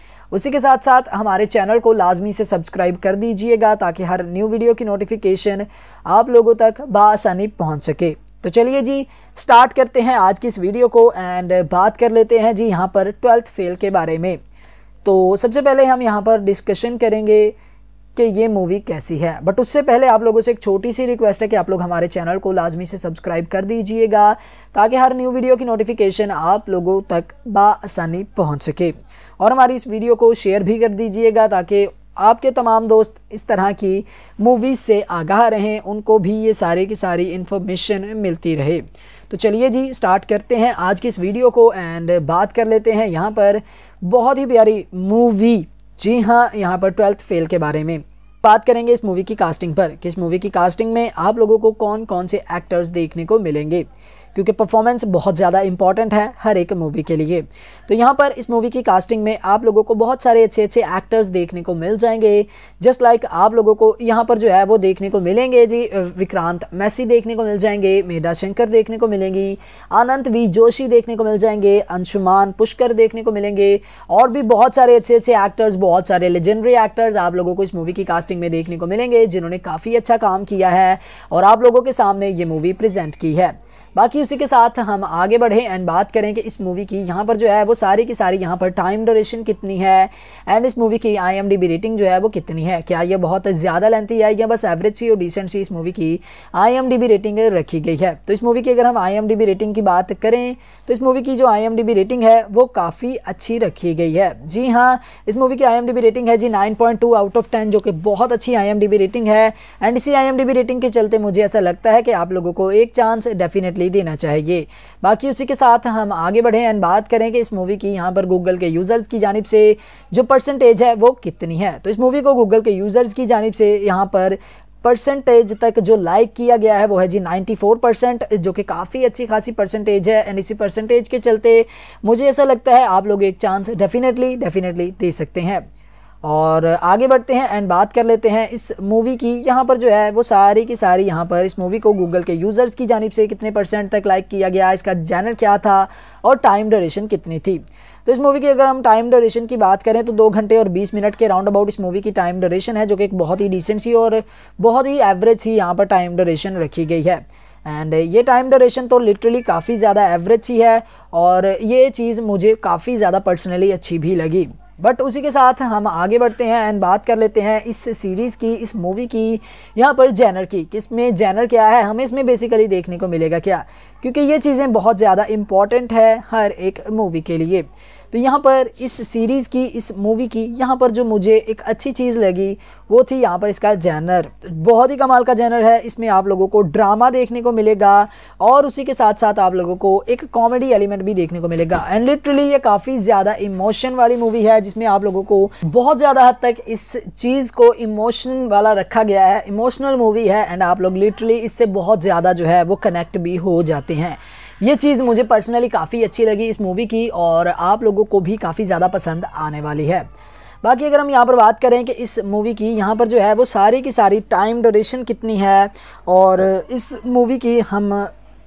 उसी के साथ साथ हमारे चैनल को लाजमी से सब्सक्राइब कर दीजिएगा ताकि हर न्यू वीडियो की नोटिफिकेशन आप लोगों तक बसानी पहुँच सके तो चलिए जी स्टार्ट करते हैं आज की इस वीडियो को एंड बात कर लेते हैं जी यहाँ पर ट्वेल्थ फेल के बारे में तो सबसे पहले हम यहाँ पर डिस्कशन करेंगे कि ये मूवी कैसी है बट उससे पहले आप लोगों से एक छोटी सी रिक्वेस्ट है कि आप लोग हमारे चैनल को लाजमी से सब्सक्राइब कर दीजिएगा ताकि हर न्यू वीडियो की नोटिफिकेशन आप लोगों तक बसानी पहुँच सके और हमारी इस वीडियो को शेयर भी कर दीजिएगा ताकि आपके तमाम दोस्त इस तरह की मूवीज़ से आगाह रहें उनको भी ये सारे की सारी इन्फॉर्मेशन मिलती रहे तो चलिए जी स्टार्ट करते हैं आज की इस वीडियो को एंड बात कर लेते हैं यहाँ पर बहुत ही प्यारी मूवी जी हाँ यहाँ पर ट्वेल्थ फेल के बारे में बात करेंगे इस मूवी की कास्टिंग पर किस मूवी की कास्टिंग में आप लोगों को कौन कौन से एक्टर्स देखने को मिलेंगे क्योंकि परफॉर्मेंस बहुत ज़्यादा इंपॉर्टेंट है हर एक मूवी के लिए तो यहाँ पर इस मूवी की कास्टिंग में आप लोगों को बहुत सारे अच्छे अच्छे एक्टर्स देखने को मिल जाएंगे जस्ट लाइक like आप लोगों को यहाँ पर जो है वो देखने को मिलेंगे जी विक्रांत मैसी देखने को मिल जाएंगे मेधा शंकर देखने को मिलेंगी अनंत वी जोशी देखने को मिल जाएंगे अंशुमान पुष्कर देखने को मिलेंगे और भी बहुत सारे अच्छे अच्छे एक्टर्स बहुत सारे लेजेंडरी एक्टर्स आप लोगों को इस मूवी की कास्टिंग में देखने को मिलेंगे जिन्होंने काफ़ी अच्छा काम किया है और आप लोगों के सामने ये मूवी प्रजेंट की है बाकी उसी के साथ हम आगे बढ़ें एंड बात करें कि इस मूवी की यहाँ पर जो है वो सारी की सारी यहाँ पर टाइम ड्यूरेशन कितनी है एंड इस मूवी की आई रेटिंग जो है वो कितनी है क्या ये बहुत ज़्यादा लेंथी है या बस एवरेज सी और डिसेंट सी इस मूवी की आई रेटिंग रखी गई है तो इस मूवी की अगर हम आई रेटिंग की बात करें तो इस मूवी की जो आई रेटिंग है वो काफ़ी अच्छी रखी गई है जी हाँ इस मूवी की आई रेटिंग है जी नाइन आउट ऑफ टेन जो कि बहुत अच्छी आई रेटिंग है एंड इसी आई रेटिंग के चलते मुझे ऐसा लगता है कि आप लोगों को एक चांस डेफिनेटली ले देना चाहिए बाकी उसी के साथ हम आगे बढ़ें एंड बात करें कि इस मूवी की यहाँ पर गूगल के यूज़र्स की जानब से जो परसेंटेज है वो कितनी है तो इस मूवी को गूगल के यूज़र्स की जानब से यहाँ पर परसेंटेज तक जो लाइक किया गया है वो है जी 94 परसेंट जो कि काफ़ी अच्छी खासी परसेंटेज है एंड इसी परसेंटेज के चलते मुझे ऐसा लगता है आप लोग एक चांस डेफिनेटली डेफिनेटली दे सकते हैं और आगे बढ़ते हैं एंड बात कर लेते हैं इस मूवी की यहाँ पर जो है वो सारी की सारी यहाँ पर इस मूवी को गूगल के यूज़र्स की जानब से कितने परसेंट तक लाइक किया गया इसका जैनर क्या था और टाइम ड्यूरेशन कितनी थी तो इस मूवी की अगर हम टाइम ड्यूरेशन की बात करें तो दो घंटे और बीस मिनट के राउंड अबाउट इस मूवी की टाइम ड्यूरेशन है जो कि एक बहुत ही डिसेंट सी और बहुत ही एवरेज सी यहाँ पर टाइम ड्यूरेशन रखी गई है एंड ये टाइम ड्यूरेशन तो लिटरली काफ़ी ज़्यादा एवरेज ही है और ये चीज़ मुझे काफ़ी ज़्यादा पर्सनली अच्छी भी लगी बट उसी के साथ हम आगे बढ़ते हैं एंड बात कर लेते हैं इस सीरीज़ की इस मूवी की यहाँ पर जैनर की किस में जैनर क्या है हमें इसमें बेसिकली देखने को मिलेगा क्या क्योंकि ये चीज़ें बहुत ज़्यादा इम्पॉर्टेंट है हर एक मूवी के लिए तो यहाँ पर इस सीरीज़ की इस मूवी की यहाँ पर जो मुझे एक अच्छी चीज़ लगी वो थी यहाँ पर इसका जैनर तो बहुत ही कमाल का जैनर है इसमें आप लोगों को ड्रामा देखने को मिलेगा और उसी के साथ साथ आप लोगों को एक कॉमेडी एलिमेंट भी देखने को मिलेगा एंड लिटरली ये काफ़ी ज़्यादा इमोशन वाली मूवी है जिसमें आप लोगों को बहुत ज़्यादा हद तक इस चीज़ को इमोशन वाला रखा गया है इमोशनल मूवी है एंड आप लोग लिटरली इससे बहुत ज़्यादा जो है वो कनेक्ट भी हो जाते हैं ये चीज़ मुझे पर्सनली काफ़ी अच्छी लगी इस मूवी की और आप लोगों को भी काफ़ी ज़्यादा पसंद आने वाली है बाकी अगर हम यहाँ पर बात करें कि इस मूवी की यहाँ पर जो है वो सारी की सारी टाइम डोरेशन कितनी है और इस मूवी की हम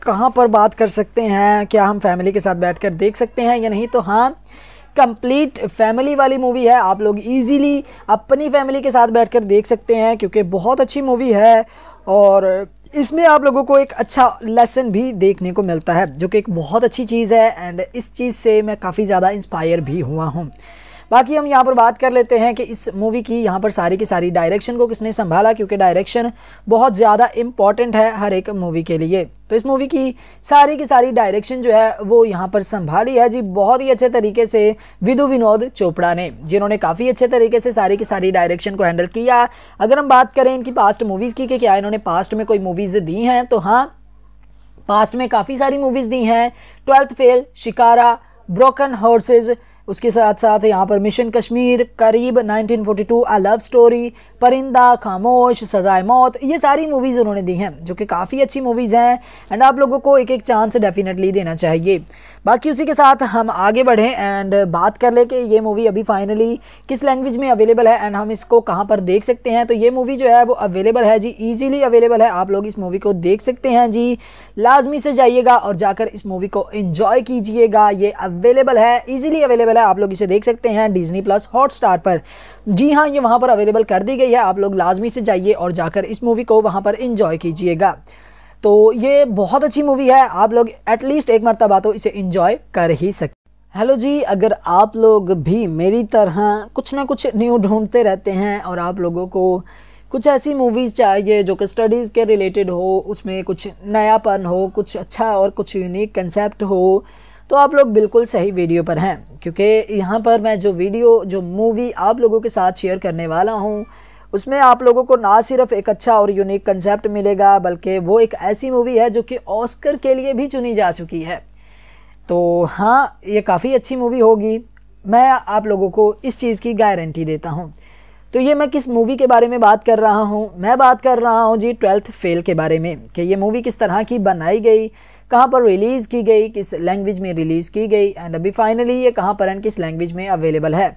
कहाँ पर बात कर सकते हैं क्या हम फैमिली के साथ बैठकर देख सकते हैं या नहीं तो हाँ कंप्लीट फैमिली वाली मूवी है आप लोग इजीली अपनी फैमिली के साथ बैठकर देख सकते हैं क्योंकि बहुत अच्छी मूवी है और इसमें आप लोगों को एक अच्छा लेसन भी देखने को मिलता है जो कि एक बहुत अच्छी चीज़ है एंड इस चीज़ से मैं काफ़ी ज़्यादा इंस्पायर भी हुआ हूँ बाकी हम यहाँ पर बात कर लेते हैं कि इस मूवी की यहाँ पर सारी की सारी डायरेक्शन को किसने संभाला क्योंकि डायरेक्शन बहुत ज़्यादा इंपॉर्टेंट है हर एक मूवी के लिए तो इस मूवी की सारी की सारी डायरेक्शन जो है वो यहाँ पर संभाली है जी बहुत ही अच्छे तरीके से विधु विनोद चोपड़ा ने जिन्होंने काफ़ी अच्छे तरीके से सारी की सारी डायरेक्शन को हैंडल किया अगर हम बात करें इनकी पास्ट मूवीज़ की कि क्या इन्होंने पास्ट में कोई मूवीज़ दी हैं तो हाँ पास्ट में काफ़ी सारी मूवीज़ दी हैं ट्वेल्थ फेल शिकारा ब्रोकन हॉर्सेज़ उसके साथ साथ यहाँ पर मिशन कश्मीर करीब 1942 आ लव स्टोरी परिंदा खामोश सजाए मौत ये सारी मूवीज़ उन्होंने दी हैं जो कि काफ़ी अच्छी मूवीज़ हैं एंड आप लोगों को एक एक चांस डेफिनेटली देना चाहिए बाकी उसी के साथ हम आगे बढ़ें एंड बात कर ले कि ये मूवी अभी फाइनली किस लैंग्वेज में अवेलेबल है एंड हम इसको कहाँ पर देख सकते हैं तो ये मूवी जो है वो अवेलेबल है जी ईजिली अवेलेबल है आप लोग इस मूवी को देख सकते हैं जी लाजमी से जाइएगा और जाकर इस मूवी को इन्जॉय कीजिएगा ये अवेलेबल है ईजिली अवेलेबल है आप लोग इसे देख सकते हैं डिजनी प्लस हॉट पर जी हाँ ये वहाँ पर अवेलेबल कर दी गई है आप लोग लाजमी से जाइए और जाकर इस मूवी को वहाँ पर इंजॉय कीजिएगा तो ये बहुत अच्छी मूवी है आप लोग एटलीस्ट एक मरतबा तो इसे इंजॉय कर ही सकते हेलो जी अगर आप लोग भी मेरी तरह कुछ ना कुछ न्यू ढूंढते रहते हैं और आप लोगों को कुछ ऐसी मूवीज़ चाहिए जो कि स्टडीज़ के रिलेटेड हो उसमें कुछ नयापन हो कुछ अच्छा और कुछ यूनिक कंसेप्ट हो तो आप लोग बिल्कुल सही वीडियो पर हैं क्योंकि यहाँ पर मैं जो वीडियो जो मूवी आप लोगों के साथ शेयर करने वाला हूँ उसमें आप लोगों को ना सिर्फ एक अच्छा और यूनिक कंसेप्ट मिलेगा बल्कि वो एक ऐसी मूवी है जो कि ऑस्कर के लिए भी चुनी जा चुकी है तो हाँ ये काफ़ी अच्छी मूवी होगी मैं आप लोगों को इस चीज़ की गारंटी देता हूँ तो ये मैं किस मूवी के बारे में बात कर रहा हूँ मैं बात कर रहा हूँ जी ट्वेल्थ फेल के बारे में कि ये मूवी किस तरह की बनाई गई कहाँ पर रिलीज़ की गई किस लैंग्वेज में रिलीज़ की गई एंड अभी फाइनली ये कहाँ पर एंड किस लैंग्वेज में अवेलेबल है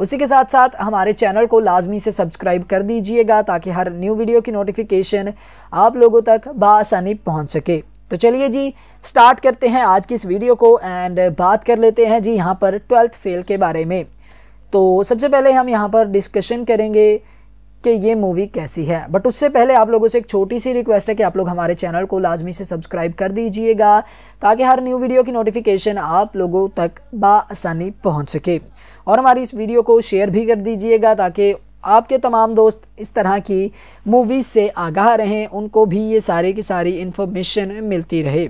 उसी के साथ साथ हमारे चैनल को लाजमी से सब्सक्राइब कर दीजिएगा ताकि हर न्यू वीडियो की नोटिफिकेशन आप लोगों तक बसानी पहुँच सके तो चलिए जी स्टार्ट करते हैं आज की इस वीडियो को एंड बात कर लेते हैं जी यहाँ पर ट्वेल्थ फेल के बारे में तो सबसे पहले हम यहाँ पर डिस्कशन करेंगे कि ये मूवी कैसी है बट उससे पहले आप लोगों से एक छोटी सी रिक्वेस्ट है कि आप लोग हमारे चैनल को लाजमी से सब्सक्राइब कर दीजिएगा ताकि हर न्यू वीडियो की नोटिफिकेशन आप लोगों तक बसानी पहुँच सके और हमारी इस वीडियो को शेयर भी कर दीजिएगा ताकि आपके तमाम दोस्त इस तरह की मूवीज़ से आगाह रहें उनको भी ये सारे की सारी इन्फॉर्मेशन मिलती रहे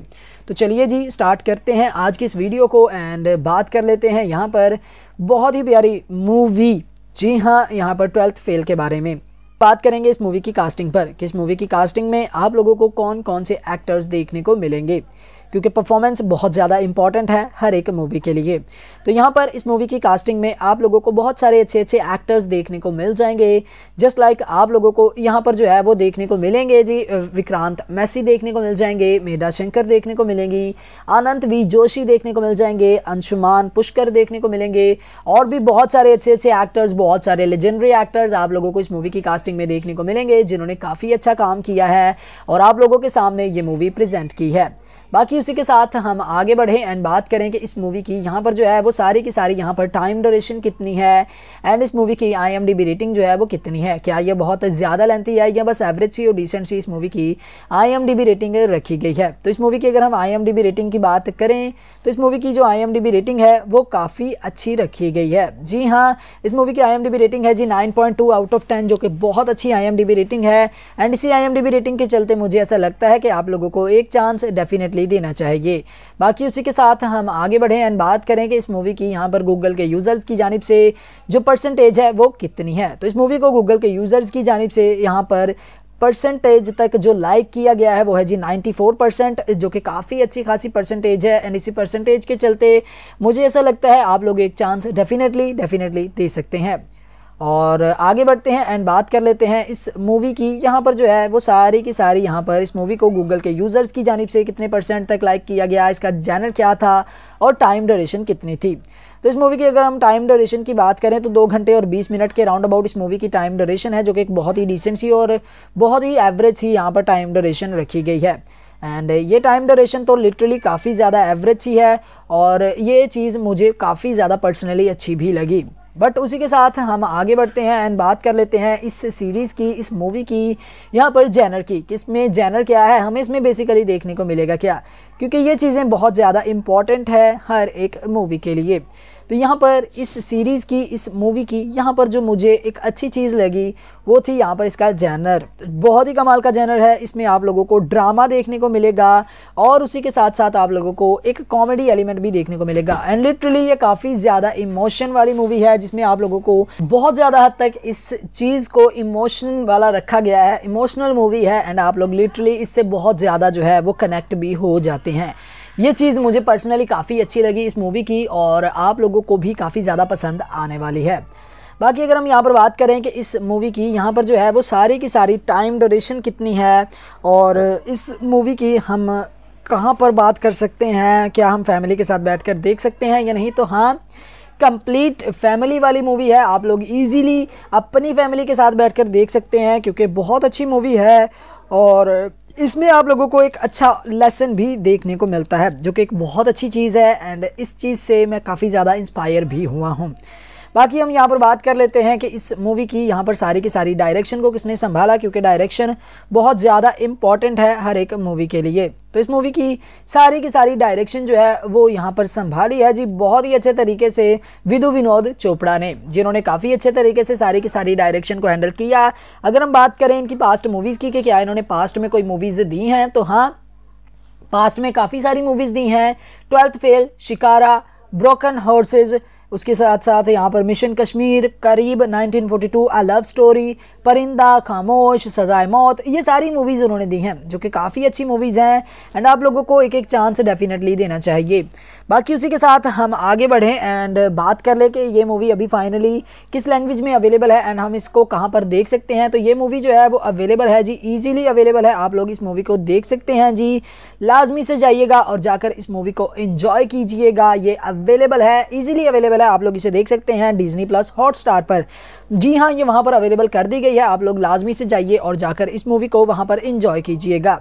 तो चलिए जी स्टार्ट करते हैं आज की इस वीडियो को एंड बात कर लेते हैं यहाँ पर बहुत ही प्यारी मूवी जी हाँ यहाँ पर ट्वेल्थ फेल के बारे में बात करेंगे इस मूवी की कास्टिंग पर किस मूवी की कास्टिंग में आप लोगों को कौन कौन से एक्टर्स देखने को मिलेंगे क्योंकि परफॉर्मेंस बहुत ज़्यादा इंपॉर्टेंट है हर एक मूवी के लिए तो यहाँ पर इस मूवी की कास्टिंग में आप लोगों को बहुत सारे अच्छे अच्छे एक्टर्स देखने को मिल जाएंगे जस्ट लाइक like आप लोगों को यहाँ पर जो है वो देखने को मिलेंगे जी विक्रांत मैसी देखने को मिल जाएंगे मेधा शंकर देखने को मिलेंगी अनंत वी जोशी देखने को मिल जाएंगे अंशुमान पुष्कर देखने को मिलेंगे और भी बहुत सारे अच्छे अच्छे एक्टर्स बहुत सारे लेजेंडरी एक्टर्स आप लोगों को इस मूवी की कास्टिंग में देखने को मिलेंगे जिन्होंने काफ़ी अच्छा काम किया है और आप लोगों के सामने ये मूवी प्रजेंट की है बाकी उसी के साथ हम आगे बढ़ें एंड बात करें कि इस मूवी की यहाँ पर जो है वो सारी की सारी यहाँ पर टाइम ड्यूरेशन कितनी है एंड इस मूवी की आई रेटिंग जो है वो कितनी है क्या ये बहुत ज़्यादा लेंथी है या बस एवरेज सी और डिसेंट सी इस मूवी की आई रेटिंग रखी गई है तो इस मूवी की अगर हम आई रेटिंग की बात करें तो इस मूवी की जो आई रेटिंग है वो काफ़ी अच्छी रखी गई है जी हाँ इस मूवी की आई रेटिंग है जी नाइन आउट ऑफ टेन जो कि बहुत अच्छी आई रेटिंग है एंड इसी आई रेटिंग के चलते मुझे ऐसा लगता है कि आप लोगों को एक चांस डेफिनेटली दिखाई देना चाहिए बाकी उसी के साथ हम आगे बढ़ें एंड बात करें कि इस मूवी की यहाँ पर गूगल के यूज़र्स की जानब से जो परसेंटेज है वो कितनी है तो इस मूवी को गूगल के यूज़र्स की जानब से यहाँ पर परसेंटेज तक जो लाइक किया गया है वो है जी 94 परसेंट जो कि काफ़ी अच्छी खासी परसेंटेज है एंड इसी परसेंटेज के चलते मुझे ऐसा लगता है आप लोग एक चांस डेफिनेटली डेफिनेटली दे सकते हैं और आगे बढ़ते हैं एंड बात कर लेते हैं इस मूवी की यहाँ पर जो है वो सारी की सारी यहाँ पर इस मूवी को गूगल के यूज़र्स की जानब से कितने परसेंट तक लाइक किया गया इसका जैनर क्या था और टाइम ड्यूरेशन कितनी थी तो इस मूवी की अगर हम टाइम ड्यूरेशन की बात करें तो दो घंटे और बीस मिनट के राउंड अबाउट इस मूवी की टाइम ड्यूरेशन है जो कि एक बहुत ही डिसेंट सी और बहुत ही एवरेज ही यहाँ पर टाइम ड्यूरेशन रखी गई है एंड ये टाइम ड्यूरेशन तो लिटरली काफ़ी ज़्यादा एवरेज ही है और ये चीज़ मुझे काफ़ी ज़्यादा पर्सनली अच्छी भी लगी बट उसी के साथ हम आगे बढ़ते हैं एंड बात कर लेते हैं इस सीरीज़ की इस मूवी की यहाँ पर जैनर की किस में जैनर क्या है हमें इसमें बेसिकली देखने को मिलेगा क्या क्योंकि ये चीज़ें बहुत ज़्यादा इम्पॉर्टेंट है हर एक मूवी के लिए तो यहाँ पर इस सीरीज़ की इस मूवी की यहाँ पर जो मुझे एक अच्छी चीज़ लगी वो थी यहाँ पर इसका जैनर तो बहुत ही कमाल का जैनर है इसमें आप लोगों को ड्रामा देखने को मिलेगा और उसी के साथ साथ आप लोगों को एक कॉमेडी एलिमेंट भी देखने को मिलेगा एंड लिटरली ये काफ़ी ज़्यादा इमोशन वाली मूवी है जिसमें आप लोगों को बहुत ज़्यादा हद तक इस चीज़ को इमोशन वाला रखा गया है इमोशनल मूवी है एंड आप लोग लिटरली इससे बहुत ज़्यादा जो है वो कनेक्ट भी हो जाते हैं ये चीज़ मुझे पर्सनली काफ़ी अच्छी लगी इस मूवी की और आप लोगों को भी काफ़ी ज़्यादा पसंद आने वाली है बाकी अगर हम यहाँ पर बात करें कि इस मूवी की यहाँ पर जो है वो सारी की सारी टाइम डोरेशन कितनी है और इस मूवी की हम कहाँ पर बात कर सकते हैं क्या हम फैमिली के साथ बैठ देख सकते हैं या नहीं तो हाँ कंप्लीट फैमिली वाली मूवी है आप लोग इजीली अपनी फैमिली के साथ बैठकर देख सकते हैं क्योंकि बहुत अच्छी मूवी है और इसमें आप लोगों को एक अच्छा लेसन भी देखने को मिलता है जो कि एक बहुत अच्छी चीज़ है एंड इस चीज़ से मैं काफ़ी ज़्यादा इंस्पायर भी हुआ हूँ बाकी हम यहाँ पर बात कर लेते हैं कि इस मूवी की यहाँ पर सारी की सारी डायरेक्शन को किसने संभाला क्योंकि डायरेक्शन बहुत ज़्यादा इम्पॉर्टेंट है हर एक मूवी के लिए तो इस मूवी की सारी की सारी डायरेक्शन जो है वो यहाँ पर संभाली है जी बहुत ही अच्छे तरीके से विधु विनोद चोपड़ा ने जिन्होंने काफ़ी अच्छे तरीके से सारी की सारी डायरेक्शन को हैंडल किया अगर हम बात करें इनकी पास्ट मूवीज़ की कि क्या इन्होंने पास्ट में कोई मूवीज़ दी हैं तो हाँ पास्ट में काफ़ी सारी मूवीज़ दी हैं ट्वेल्थ फेल शिकारा ब्रोकन हॉर्सेज़ उसके साथ साथ यहाँ पर मिशन कश्मीर करीब 1942 आ लव स्टोरी परिंदा खामोश सजाए मौत ये सारी मूवीज़ उन्होंने दी हैं जो कि काफ़ी अच्छी मूवीज़ हैं एंड आप लोगों को एक एक चांस डेफिनेटली देना चाहिए बाकी उसी के साथ हम आगे बढ़ें एंड बात कर ले कि ये मूवी अभी फाइनली किस लैंग्वेज में अवेलेबल है एंड हम इसको कहाँ पर देख सकते हैं तो ये मूवी जो है वो अवेलेबल है जी ईजिली अवेलेबल है आप लोग इस मूवी को देख सकते हैं जी लाजमी से जाइएगा और जाकर इस मूवी को इन्जॉय कीजिएगा ये अवेलेबल है ईजिली अवेलेबल है आप लोग इसे देख सकते हैं डिजनी प्लस हॉट पर जी हाँ ये वहाँ पर अवेलेबल कर दी गई है आप लोग लाजमी से जाइए और जाकर इस मूवी को वहाँ पर इंजॉय कीजिएगा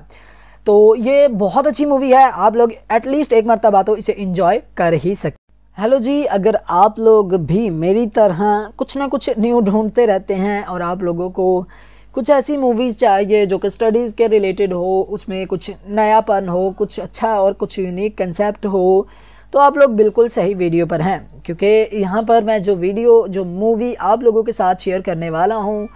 तो ये बहुत अच्छी मूवी है आप लोग एटलीस्ट एक मरतबा तो इसे इंजॉय कर ही सकते हेलो जी अगर आप लोग भी मेरी तरह कुछ ना कुछ न्यू ढूंढते रहते हैं और आप लोगों को कुछ ऐसी मूवीज़ चाहिए जो कि स्टडीज़ के रिलेटेड हो उसमें कुछ नयापन हो कुछ अच्छा और कुछ यूनिक कंसेप्ट हो तो आप लोग बिल्कुल सही वीडियो पर हैं क्योंकि यहाँ पर मैं जो वीडियो जो मूवी आप लोगों के साथ शेयर करने वाला हूँ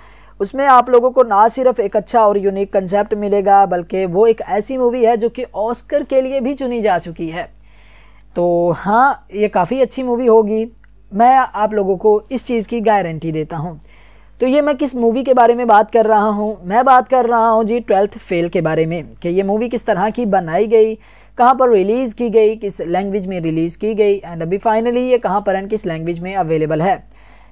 उसमें आप लोगों को ना सिर्फ एक अच्छा और यूनिक कंसेप्ट मिलेगा बल्कि वो एक ऐसी मूवी है जो कि ऑस्कर के लिए भी चुनी जा चुकी है तो हाँ ये काफ़ी अच्छी मूवी होगी मैं आप लोगों को इस चीज़ की गारंटी देता हूँ तो ये मैं किस मूवी के बारे में बात कर रहा हूँ मैं बात कर रहा हूँ जी ट्वेल्थ फेल के बारे में कि ये मूवी किस तरह की बनाई गई कहाँ पर रिलीज़ की गई किस लैंग्वेज में रिलीज़ की गई एंड अभी फाइनली ये कहाँ पर एंड किस लैंग्वेज में अवेलेबल है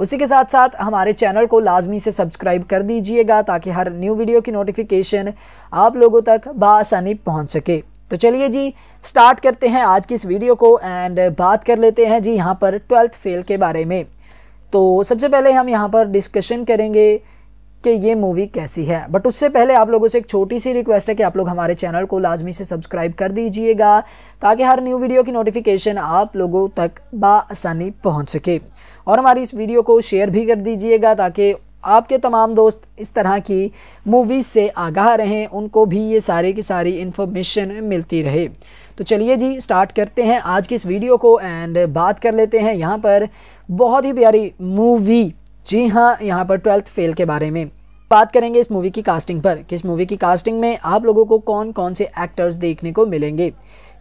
उसी के साथ साथ हमारे चैनल को लाजमी से सब्सक्राइब कर दीजिएगा ताकि हर न्यू वीडियो की नोटिफिकेशन आप लोगों तक बसानी पहुँच सके तो चलिए जी स्टार्ट करते हैं आज की इस वीडियो को एंड बात कर लेते हैं जी यहाँ पर ट्वेल्थ फेल के बारे में तो सबसे पहले हम यहाँ पर डिस्कशन करेंगे कि ये मूवी कैसी है बट उससे पहले आप लोगों से एक छोटी सी रिक्वेस्ट है कि आप लोग हमारे चैनल को लाजमी से सब्सक्राइब कर दीजिएगा ताकि हर न्यू वीडियो की नोटिफिकेशन आप लोगों तक बसानी पहुँच सके और हमारी इस वीडियो को शेयर भी कर दीजिएगा ताकि आपके तमाम दोस्त इस तरह की मूवीज़ से आगाह रहें उनको भी ये सारे की सारी इन्फॉर्मेशन मिलती रहे तो चलिए जी स्टार्ट करते हैं आज की इस वीडियो को एंड बात कर लेते हैं यहाँ पर बहुत ही प्यारी मूवी जी हाँ यहाँ पर ट्वेल्थ फेल के बारे में बात करेंगे इस मूवी की कास्टिंग पर किस मूवी की कास्टिंग में आप लोगों को कौन कौन से एक्टर्स देखने को मिलेंगे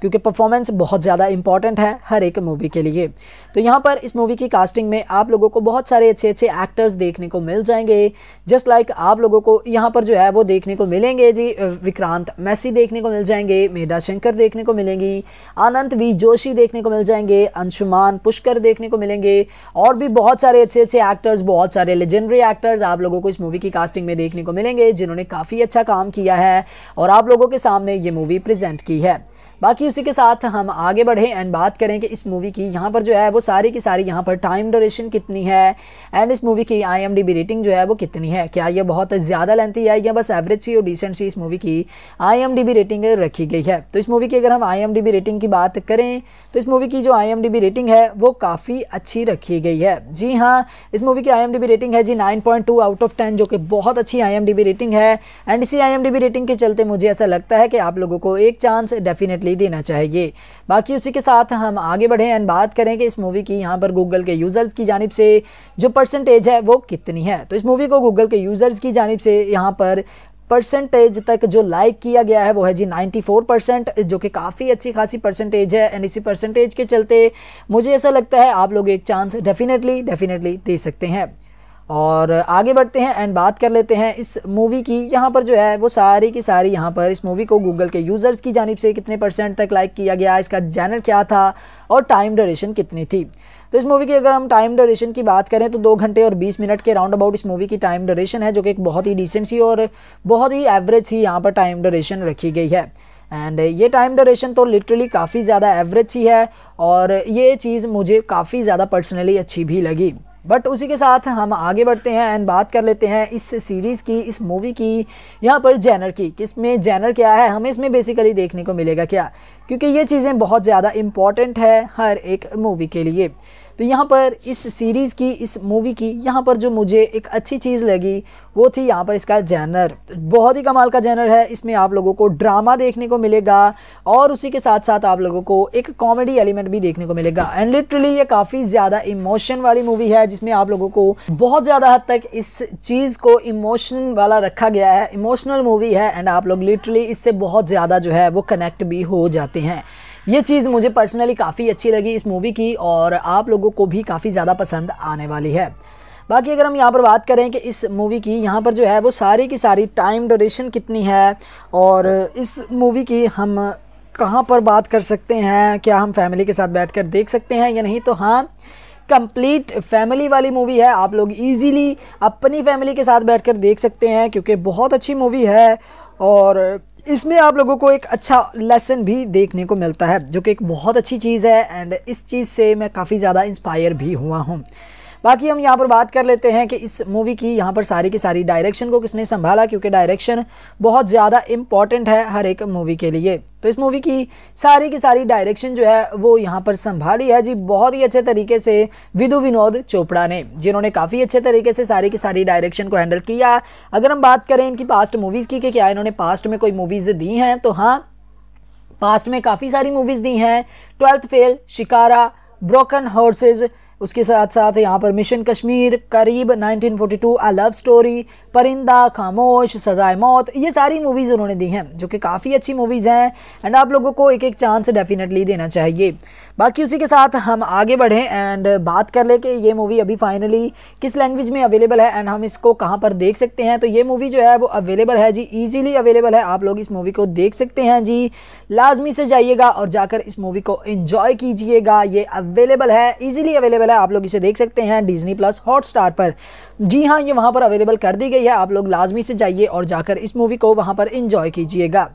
क्योंकि परफॉर्मेंस बहुत ज़्यादा इंपॉर्टेंट है हर एक मूवी के लिए तो यहाँ पर इस मूवी की कास्टिंग में आप लोगों को बहुत सारे अच्छे अच्छे एक्टर्स देखने को मिल जाएंगे जस्ट लाइक like आप लोगों को यहाँ पर जो है वो देखने को मिलेंगे जी विक्रांत मैसी देखने को मिल जाएंगे मेधा शंकर देखने को मिलेंगी आनंद वी जोशी देखने को मिल जाएंगे अंशुमान पुष्कर देखने को मिलेंगे और भी बहुत सारे अच्छे अच्छे एक्टर्स बहुत सारे लेजेंडरी एक्टर्स आप लोगों को इस मूवी की कास्टिंग में देखने को मिलेंगे जिन्होंने काफ़ी अच्छा काम किया है और आप लोगों के सामने ये मूवी प्रेजेंट की है बाकी उसी के साथ हम आगे बढ़े एंड बात करें कि इस मूवी की यहाँ पर जो है वो सारी की सारी यहाँ पर टाइम ड्यूरेशन कितनी है एंड इस मूवी की आई रेटिंग जो है वो कितनी है क्या ये बहुत ज़्यादा लेंथी है या बस एवरेज सी और डिसेंट सी इस मूवी की आई रेटिंग रखी गई है तो इस मूवी की अगर हम आई रेटिंग की बात करें तो इस मूवी की जो आई रेटिंग है वो काफ़ी अच्छी रखी गई है जी हाँ इस मूवी की आई रेटिंग है जी नाइन आउट ऑफ टेन जो कि बहुत अच्छी आई रेटिंग है एंड इसी आई रेटिंग के चलते मुझे ऐसा लगता है कि आप लोगों को एक चांस डेफिनेटली ही देना चाहिए बाकी उसी के साथ हम आगे बढ़ें एंड बात करें कि इस मूवी की यहाँ पर गूगल के यूज़र्स की जानब से जो परसेंटेज है वो कितनी है तो इस मूवी को गूगल के यूज़र्स की जानब से यहाँ पर परसेंटेज तक जो लाइक किया गया है वो है जी 94 परसेंट जो कि काफ़ी अच्छी खासी परसेंटेज है एंड इसी परसेंटेज के चलते मुझे ऐसा लगता है आप लोग एक चांस डेफिनेटली डेफिनेटली दे सकते हैं और आगे बढ़ते हैं एंड बात कर लेते हैं इस मूवी की यहाँ पर जो है वो सारी की सारी यहाँ पर इस मूवी को गूगल के यूज़र्स की जानब से कितने परसेंट तक लाइक किया गया इसका जैनर क्या था और टाइम ड्यूरेशन कितनी थी तो इस मूवी की अगर हम टाइम ड्यूरेशन की बात करें तो दो घंटे और बीस मिनट के राउंड अबाउट इस मूवी की टाइम ड्यूरेशन है जो कि एक बहुत ही डिसेंट सी और बहुत ही एवरेज ही यहाँ पर टाइम ड्यूरेशन रखी गई है एंड ये टाइम ड्यूरेशन तो लिटरली काफ़ी ज़्यादा एवरेज ही है और ये चीज़ मुझे काफ़ी ज़्यादा पर्सनली अच्छी भी लगी बट उसी के साथ हम आगे बढ़ते हैं एंड बात कर लेते हैं इस सीरीज़ की इस मूवी की यहाँ पर जैनर की किस में जैनर क्या है हमें इसमें बेसिकली देखने को मिलेगा क्या क्योंकि ये चीज़ें बहुत ज़्यादा इम्पॉर्टेंट है हर एक मूवी के लिए तो यहाँ पर इस सीरीज़ की इस मूवी की यहाँ पर जो मुझे एक अच्छी चीज़ लगी वो थी यहाँ पर इसका जैनर तो बहुत ही कमाल का जैनर है इसमें आप लोगों को ड्रामा देखने को मिलेगा और उसी के साथ साथ आप लोगों को एक कॉमेडी एलिमेंट भी देखने को मिलेगा एंड लिटरली ये काफ़ी ज़्यादा इमोशन वाली मूवी है जिसमें आप लोगों को बहुत ज़्यादा हद तक इस चीज़ को इमोशन वाला रखा गया है इमोशनल मूवी है एंड आप लोग लिटरली इससे बहुत ज़्यादा जो है वो कनेक्ट भी हो जाते हैं ये चीज़ मुझे पर्सनली काफ़ी अच्छी लगी इस मूवी की और आप लोगों को भी काफ़ी ज़्यादा पसंद आने वाली है बाकी अगर हम यहाँ पर बात करें कि इस मूवी की यहाँ पर जो है वो सारी की सारी टाइम डोरेशन कितनी है और इस मूवी की हम कहाँ पर बात कर सकते हैं क्या हम फैमिली के साथ बैठकर देख सकते हैं या नहीं तो हाँ कंप्लीट फैमिली वाली मूवी है आप लोग इजीली अपनी फैमिली के साथ बैठकर देख सकते हैं क्योंकि बहुत अच्छी मूवी है और इसमें आप लोगों को एक अच्छा लेसन भी देखने को मिलता है जो कि एक बहुत अच्छी चीज़ है एंड इस चीज़ से मैं काफ़ी ज़्यादा इंस्पायर भी हुआ हूँ बाकी हम यहाँ पर बात कर लेते हैं कि इस मूवी की यहाँ पर सारी की सारी डायरेक्शन को किसने संभाला क्योंकि डायरेक्शन बहुत ज़्यादा इंपॉर्टेंट है हर एक मूवी के लिए तो इस मूवी की सारी की सारी डायरेक्शन जो है वो यहाँ पर संभाली है जी बहुत ही अच्छे तरीके से विधु विनोद चोपड़ा ने जिन्होंने काफ़ी अच्छे तरीके से सारी की सारी डायरेक्शन को हैंडल किया अगर हम बात करें इनकी पास्ट मूवीज़ की कि क्या इन्होंने पास्ट में कोई मूवीज़ दी हैं तो हाँ पास्ट में काफ़ी सारी मूवीज़ दी हैं twelfth fail Shikara broken horse's उसके साथ साथ यहाँ पर मिशन कश्मीर करीब 1942 आ लव स्टोरी परिंदा खामोश सजाए मौत ये सारी मूवीज़ उन्होंने दी हैं जो कि काफ़ी अच्छी मूवीज़ हैं एंड आप लोगों को एक एक चांस डेफिनेटली देना चाहिए बाकी उसी के साथ हम आगे बढ़ें एंड बात कर लें कि ये मूवी अभी फाइनली किस लैंग्वेज में अवेलेबल है एंड हम इसको कहाँ पर देख सकते हैं तो ये मूवी जो है वो अवेलेबल है जी ईजीली अवेलेबल है आप लोग इस मूवी को देख सकते हैं जी लाजमी से जाइएगा और जाकर इस मूवी को इन्जॉय कीजिएगा ये अवेलेबल है ईजिली अवेलेबल है आप लोग इसे देख सकते हैं डिजनी प्लस स्टार पर जी हाँ ये वहाँ पर अवेलेबल कर दी गई है आप लोग लाजमी से जाइए और जाकर इस मूवी को वहाँ पर इन्जॉय कीजिएगा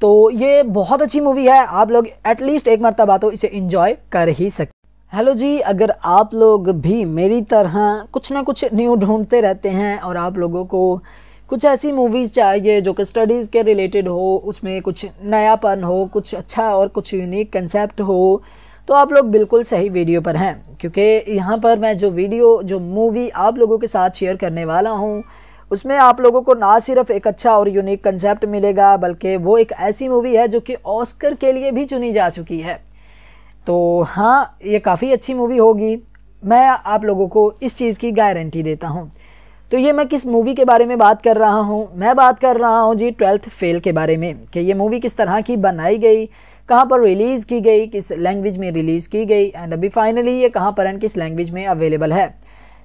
तो ये बहुत अच्छी मूवी है आप लोग एटलीस्ट एक मरतबा तो इसे इंजॉय कर ही सकते हेलो जी अगर आप लोग भी मेरी तरह कुछ ना कुछ न्यू ढूंढते रहते हैं और आप लोगों को कुछ ऐसी मूवीज़ चाहिए जो कि स्टडीज़ के रिलेटेड हो उसमें कुछ नयापन हो कुछ अच्छा और कुछ यूनिक कंसेप्ट हो तो आप लोग बिल्कुल सही वीडियो पर हैं क्योंकि यहाँ पर मैं जो वीडियो जो मूवी आप लोगों के साथ शेयर करने वाला हूँ उसमें आप लोगों को ना सिर्फ एक अच्छा और यूनिक कंसेप्ट मिलेगा बल्कि वो एक ऐसी मूवी है जो कि ऑस्कर के लिए भी चुनी जा चुकी है तो हाँ ये काफ़ी अच्छी मूवी होगी मैं आप लोगों को इस चीज़ की गारंटी देता हूँ तो ये मैं किस मूवी के बारे में बात कर रहा हूँ मैं बात कर रहा हूँ जी ट्वेल्थ फेल के बारे में कि ये मूवी किस तरह की बनाई गई कहाँ पर रिलीज़ की गई किस लैंग्वेज में रिलीज़ की गई एंड अभी फाइनली ये कहाँ पर एंड किस लैंग्वेज में अवेलेबल है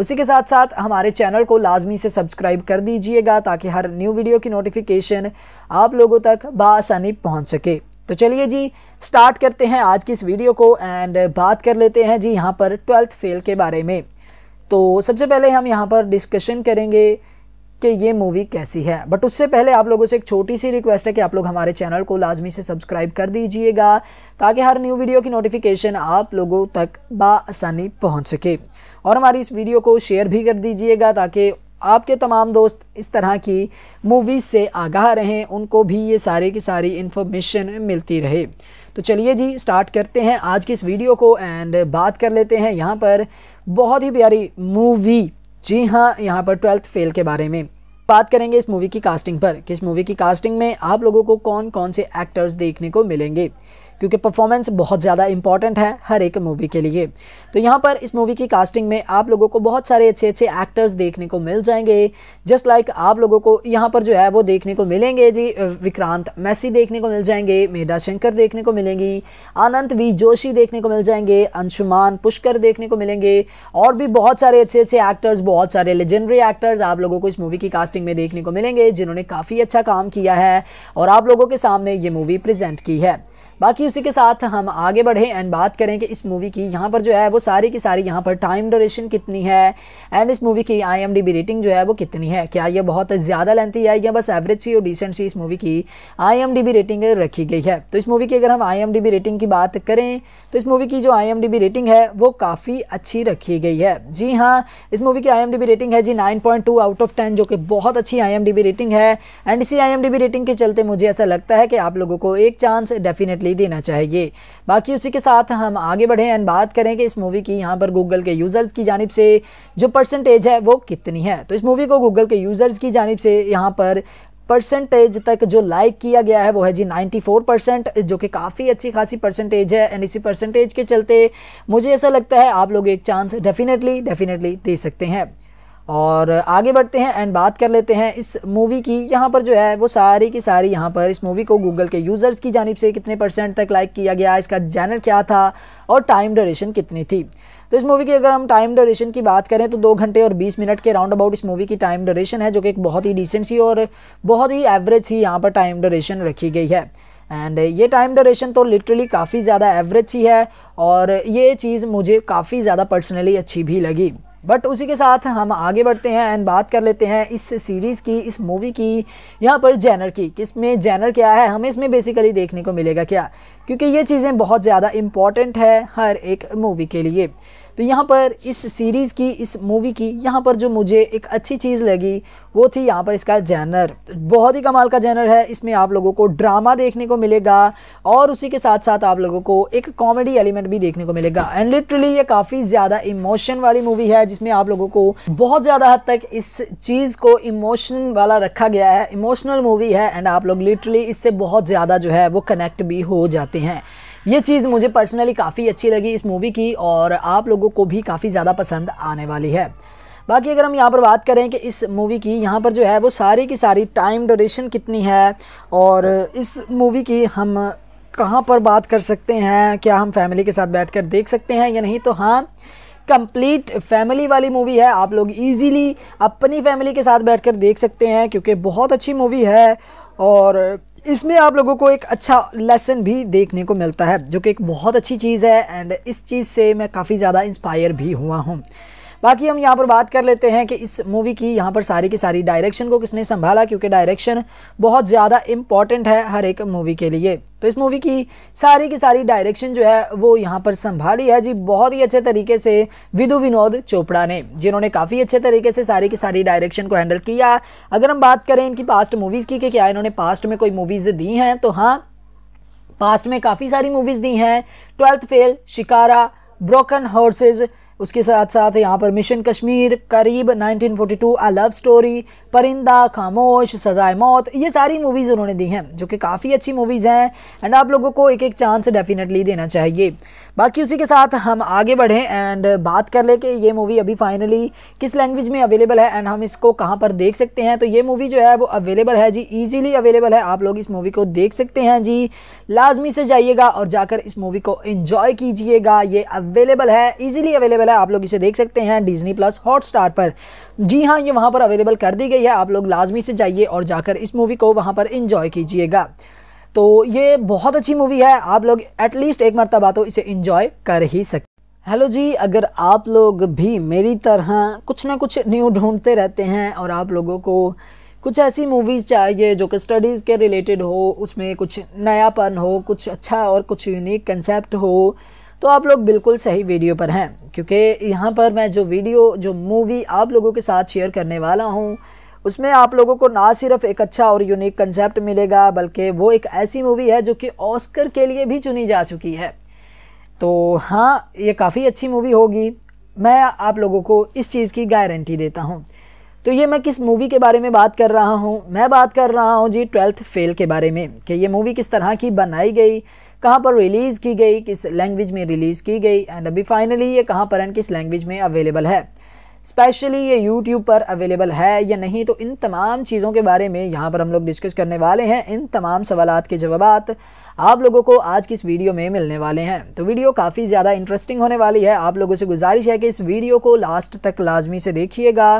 उसी के साथ साथ हमारे चैनल को लाजमी से सब्सक्राइब कर दीजिएगा ताकि हर न्यू वीडियो की नोटिफिकेशन आप लोगों तक बसानी पहुँच सके तो चलिए जी स्टार्ट करते हैं आज की इस वीडियो को एंड बात कर लेते हैं जी यहाँ पर ट्वेल्थ फेल के बारे में तो सबसे पहले हम यहाँ पर डिस्कशन करेंगे कि ये मूवी कैसी है बट उससे पहले आप लोगों से एक छोटी सी रिक्वेस्ट है कि आप लोग हमारे चैनल को लाजमी से सब्सक्राइब कर दीजिएगा ताकि हर न्यू वीडियो की नोटिफिकेशन आप लोगों तक बसानी पहुँच सके और हमारी इस वीडियो को शेयर भी कर दीजिएगा ताकि आपके तमाम दोस्त इस तरह की मूवीज़ से आगाह रहें उनको भी ये सारे की सारी इन्फॉर्मेशन मिलती रहे तो चलिए जी स्टार्ट करते हैं आज की इस वीडियो को एंड बात कर लेते हैं यहाँ पर बहुत ही प्यारी मूवी जी हाँ यहाँ पर ट्वेल्थ फेल के बारे में बात करेंगे इस मूवी की कास्टिंग पर किस मूवी की कास्टिंग में आप लोगों को कौन कौन से एक्टर्स देखने को मिलेंगे क्योंकि परफॉर्मेंस बहुत ज़्यादा इंपॉर्टेंट है हर एक मूवी के लिए तो यहाँ पर इस मूवी की कास्टिंग में आप लोगों को बहुत सारे अच्छे अच्छे एक्टर्स देखने को मिल जाएंगे जस्ट लाइक like आप लोगों को यहाँ पर जो है वो देखने को मिलेंगे जी विक्रांत मैसी देखने को मिल जाएंगे मेधा शंकर देखने को मिलेंगी आनंद वी जोशी देखने को मिल जाएंगे अंशुमान पुष्कर देखने को मिलेंगे और भी बहुत सारे अच्छे अच्छे एक्टर्स बहुत सारे लेजेंडरी एक्टर्स आप लोगों को इस मूवी की कास्टिंग में देखने को मिलेंगे जिन्होंने काफ़ी अच्छा काम किया है और आप लोगों के सामने ये मूवी प्रजेंट की है बाकी उसी के साथ हम आगे बढ़े एंड बात करें कि इस मूवी की यहाँ पर जो है वो सारी की सारी यहाँ पर टाइम ड्यूरेशन कितनी है एंड इस मूवी की आई रेटिंग जो है वो कितनी है क्या ये बहुत ज़्यादा लेंथी है या बस एवरेज सी और डिसेंट सी इस मूवी की आई रेटिंग रखी गई है तो इस मूवी की अगर हम आई रेटिंग की बात करें तो इस मूवी की जो आई रेटिंग है वो काफ़ी अच्छी रखी गई है जी हाँ इस मूवी की आई रेटिंग है जी नाइन आउट ऑफ टेन जो कि बहुत अच्छी आई रेटिंग है एंड इसी आई रेटिंग के चलते मुझे ऐसा लगता है कि आप लोगों को एक चांस डेफिनेटली दे देना चाहिए बाकी उसी के साथ हम आगे बढ़ें एंड बात करें कि इस मूवी की यहाँ पर गूगल के यूज़र्स की जानब से जो परसेंटेज है वो कितनी है तो इस मूवी को गूगल के यूज़र्स की जानब से यहाँ पर परसेंटेज तक जो लाइक किया गया है वो है जी 94 परसेंट जो कि काफ़ी अच्छी खासी परसेंटेज है एंड इसी परसेंटेज के चलते मुझे ऐसा लगता है आप लोग एक चांस डेफिनेटली डेफिनेटली दे सकते हैं और आगे बढ़ते हैं एंड बात कर लेते हैं इस मूवी की यहाँ पर जो है वो सारी की सारी यहाँ पर इस मूवी को गूगल के यूज़र्स की जानब से कितने परसेंट तक लाइक किया गया इसका जैनर क्या था और टाइम ड्यूरेशन कितनी थी तो इस मूवी की अगर हम टाइम ड्यूरेशन की बात करें तो दो घंटे और बीस मिनट के राउंड अबाउट इस मूवी की टाइम ड्यूरेशन है जो कि एक बहुत ही डिसेंट सी और बहुत ही एवरेज ही यहाँ पर टाइम ड्यूरेशन रखी गई है एंड ये टाइम ड्यूरेशन तो लिटरली काफ़ी ज़्यादा एवरेज ही है और ये चीज़ मुझे काफ़ी ज़्यादा पर्सनली अच्छी भी लगी बट उसी के साथ हम आगे बढ़ते हैं एंड बात कर लेते हैं इस सीरीज़ की इस मूवी की यहाँ पर जैनर की किसमें जैनर क्या है हमें इसमें बेसिकली देखने को मिलेगा क्या क्योंकि ये चीज़ें बहुत ज़्यादा इम्पॉर्टेंट है हर एक मूवी के लिए तो यहाँ पर इस सीरीज़ की इस मूवी की यहाँ पर जो मुझे एक अच्छी चीज़ लगी वो थी यहाँ पर इसका जैनर तो बहुत ही कमाल का जैनर है इसमें आप लोगों को ड्रामा देखने को मिलेगा और उसी के साथ साथ आप लोगों को एक कॉमेडी एलिमेंट भी देखने को मिलेगा एंड लिटरली ये काफ़ी ज़्यादा इमोशन वाली मूवी है जिसमें आप लोगों को बहुत ज़्यादा हद तक इस चीज़ को इमोशन वाला रखा गया है इमोशनल मूवी है एंड आप लोग लिटरली इससे बहुत ज़्यादा जो है वो कनेक्ट भी हो जाते हैं ये चीज़ मुझे पर्सनली काफ़ी अच्छी लगी इस मूवी की और आप लोगों को भी काफ़ी ज़्यादा पसंद आने वाली है बाकी अगर हम यहाँ पर बात करें कि इस मूवी की यहाँ पर जो है वो सारी की सारी टाइम ड्यूरेशन कितनी है और इस मूवी की हम कहाँ पर बात कर सकते हैं क्या हम फैमिली के साथ बैठकर देख सकते हैं या नहीं तो हाँ कंप्लीट फैमिली वाली मूवी है आप लोग इजीली अपनी फैमिली के साथ बैठकर देख सकते हैं क्योंकि बहुत अच्छी मूवी है और इसमें आप लोगों को एक अच्छा लेसन भी देखने को मिलता है जो कि एक बहुत अच्छी चीज़ है एंड इस चीज़ से मैं काफ़ी ज़्यादा इंस्पायर भी हुआ हूँ बाकी हम यहाँ पर बात कर लेते हैं कि इस मूवी की यहाँ पर सारी की सारी डायरेक्शन को किसने संभाला क्योंकि डायरेक्शन बहुत ज़्यादा इम्पॉर्टेंट है हर एक मूवी के लिए तो इस मूवी की सारी की सारी डायरेक्शन जो है वो यहाँ पर संभाली है जी बहुत ही अच्छे तरीके से विदु विनोद चोपड़ा ने जिन्होंने काफ़ी अच्छे तरीके से सारी की सारी डायरेक्शन को हैंडल किया अगर हम बात करें इनकी पास्ट मूवीज़ की कि क्या इन्होंने पास्ट में कोई मूवीज़ दी हैं तो हाँ पास्ट में काफ़ी सारी मूवीज़ दी हैं twelfth fail Shikara broken horse's उसके साथ साथ यहाँ पर मिशन कश्मीर करीब 1942 आ लव स्टोरी परिंदा खामोश सजाए मौत ये सारी मूवीज़ उन्होंने दी हैं जो कि काफ़ी अच्छी मूवीज़ हैं एंड आप लोगों को एक एक चांस डेफिनेटली देना चाहिए बाकी उसी के साथ हम आगे बढ़ें एंड बात कर लें कि ये मूवी अभी फाइनली किस लैंग्वेज में अवेलेबल है एंड हम इसको कहाँ पर देख सकते हैं तो ये मूवी जो है वो अवेलेबल है जी ईजीली अवेलेबल है आप लोग इस मूवी को देख सकते हैं जी लाजमी से जाइएगा और जाकर इस मूवी को इंजॉय कीजिएगा ये अवेलेबल है ईजिली अवेलेबल है आप लोग इसे देख सकते हैं डिजनी प्लस हॉटस्टार पर जी हाँ ये वहाँ पर अवेलेबल कर दी गई है आप लोग लाजमी से जाइए और जाकर इस मूवी को वहाँ पर इंजॉय कीजिएगा तो ये बहुत अच्छी मूवी है आप लोग एटलीस्ट एक मरतबा तो इसे इंजॉय कर ही सकते हेलो जी अगर आप लोग भी मेरी तरह कुछ ना कुछ न्यू ढूंढते रहते हैं और आप लोगों को कुछ ऐसी मूवीज़ चाहिए जो कि स्टडीज़ के रिलेटेड हो उसमें कुछ नयापन हो कुछ अच्छा और कुछ यूनिक कंसेप्ट हो तो आप लोग बिल्कुल सही वीडियो पर हैं क्योंकि यहाँ पर मैं जो वीडियो जो मूवी आप लोगों के साथ शेयर करने वाला हूँ उसमें आप लोगों को ना सिर्फ एक अच्छा और यूनिक कंसेप्ट मिलेगा बल्कि वो एक ऐसी मूवी है जो कि ऑस्कर के लिए भी चुनी जा चुकी है तो हाँ ये काफ़ी अच्छी मूवी होगी मैं आप लोगों को इस चीज़ की गारंटी देता हूँ तो ये मैं किस मूवी के बारे में बात कर रहा हूँ मैं बात कर रहा हूँ जी ट्वेल्थ फेल के बारे में कि ये मूवी किस तरह की बनाई गई कहाँ पर रिलीज़ की गई किस लैंग्वेज में रिलीज़ की गई एंड अभी फाइनली ये कहाँ पर एंड किस लैंग्वेज में अवेलेबल है स्पेशली ये यूट्यूब पर अवेलेबल है या नहीं तो इन तमाम चीज़ों के बारे में यहाँ पर हम लोग डिस्कस करने वाले हैं इन तमाम सवाल के जवाब आप लोगों को आज की इस वीडियो में मिलने वाले हैं तो वीडियो काफ़ी ज़्यादा इंटरेस्टिंग होने वाली है आप लोगों से गुजारिश है कि इस वीडियो को लास्ट तक लाजमी से देखिएगा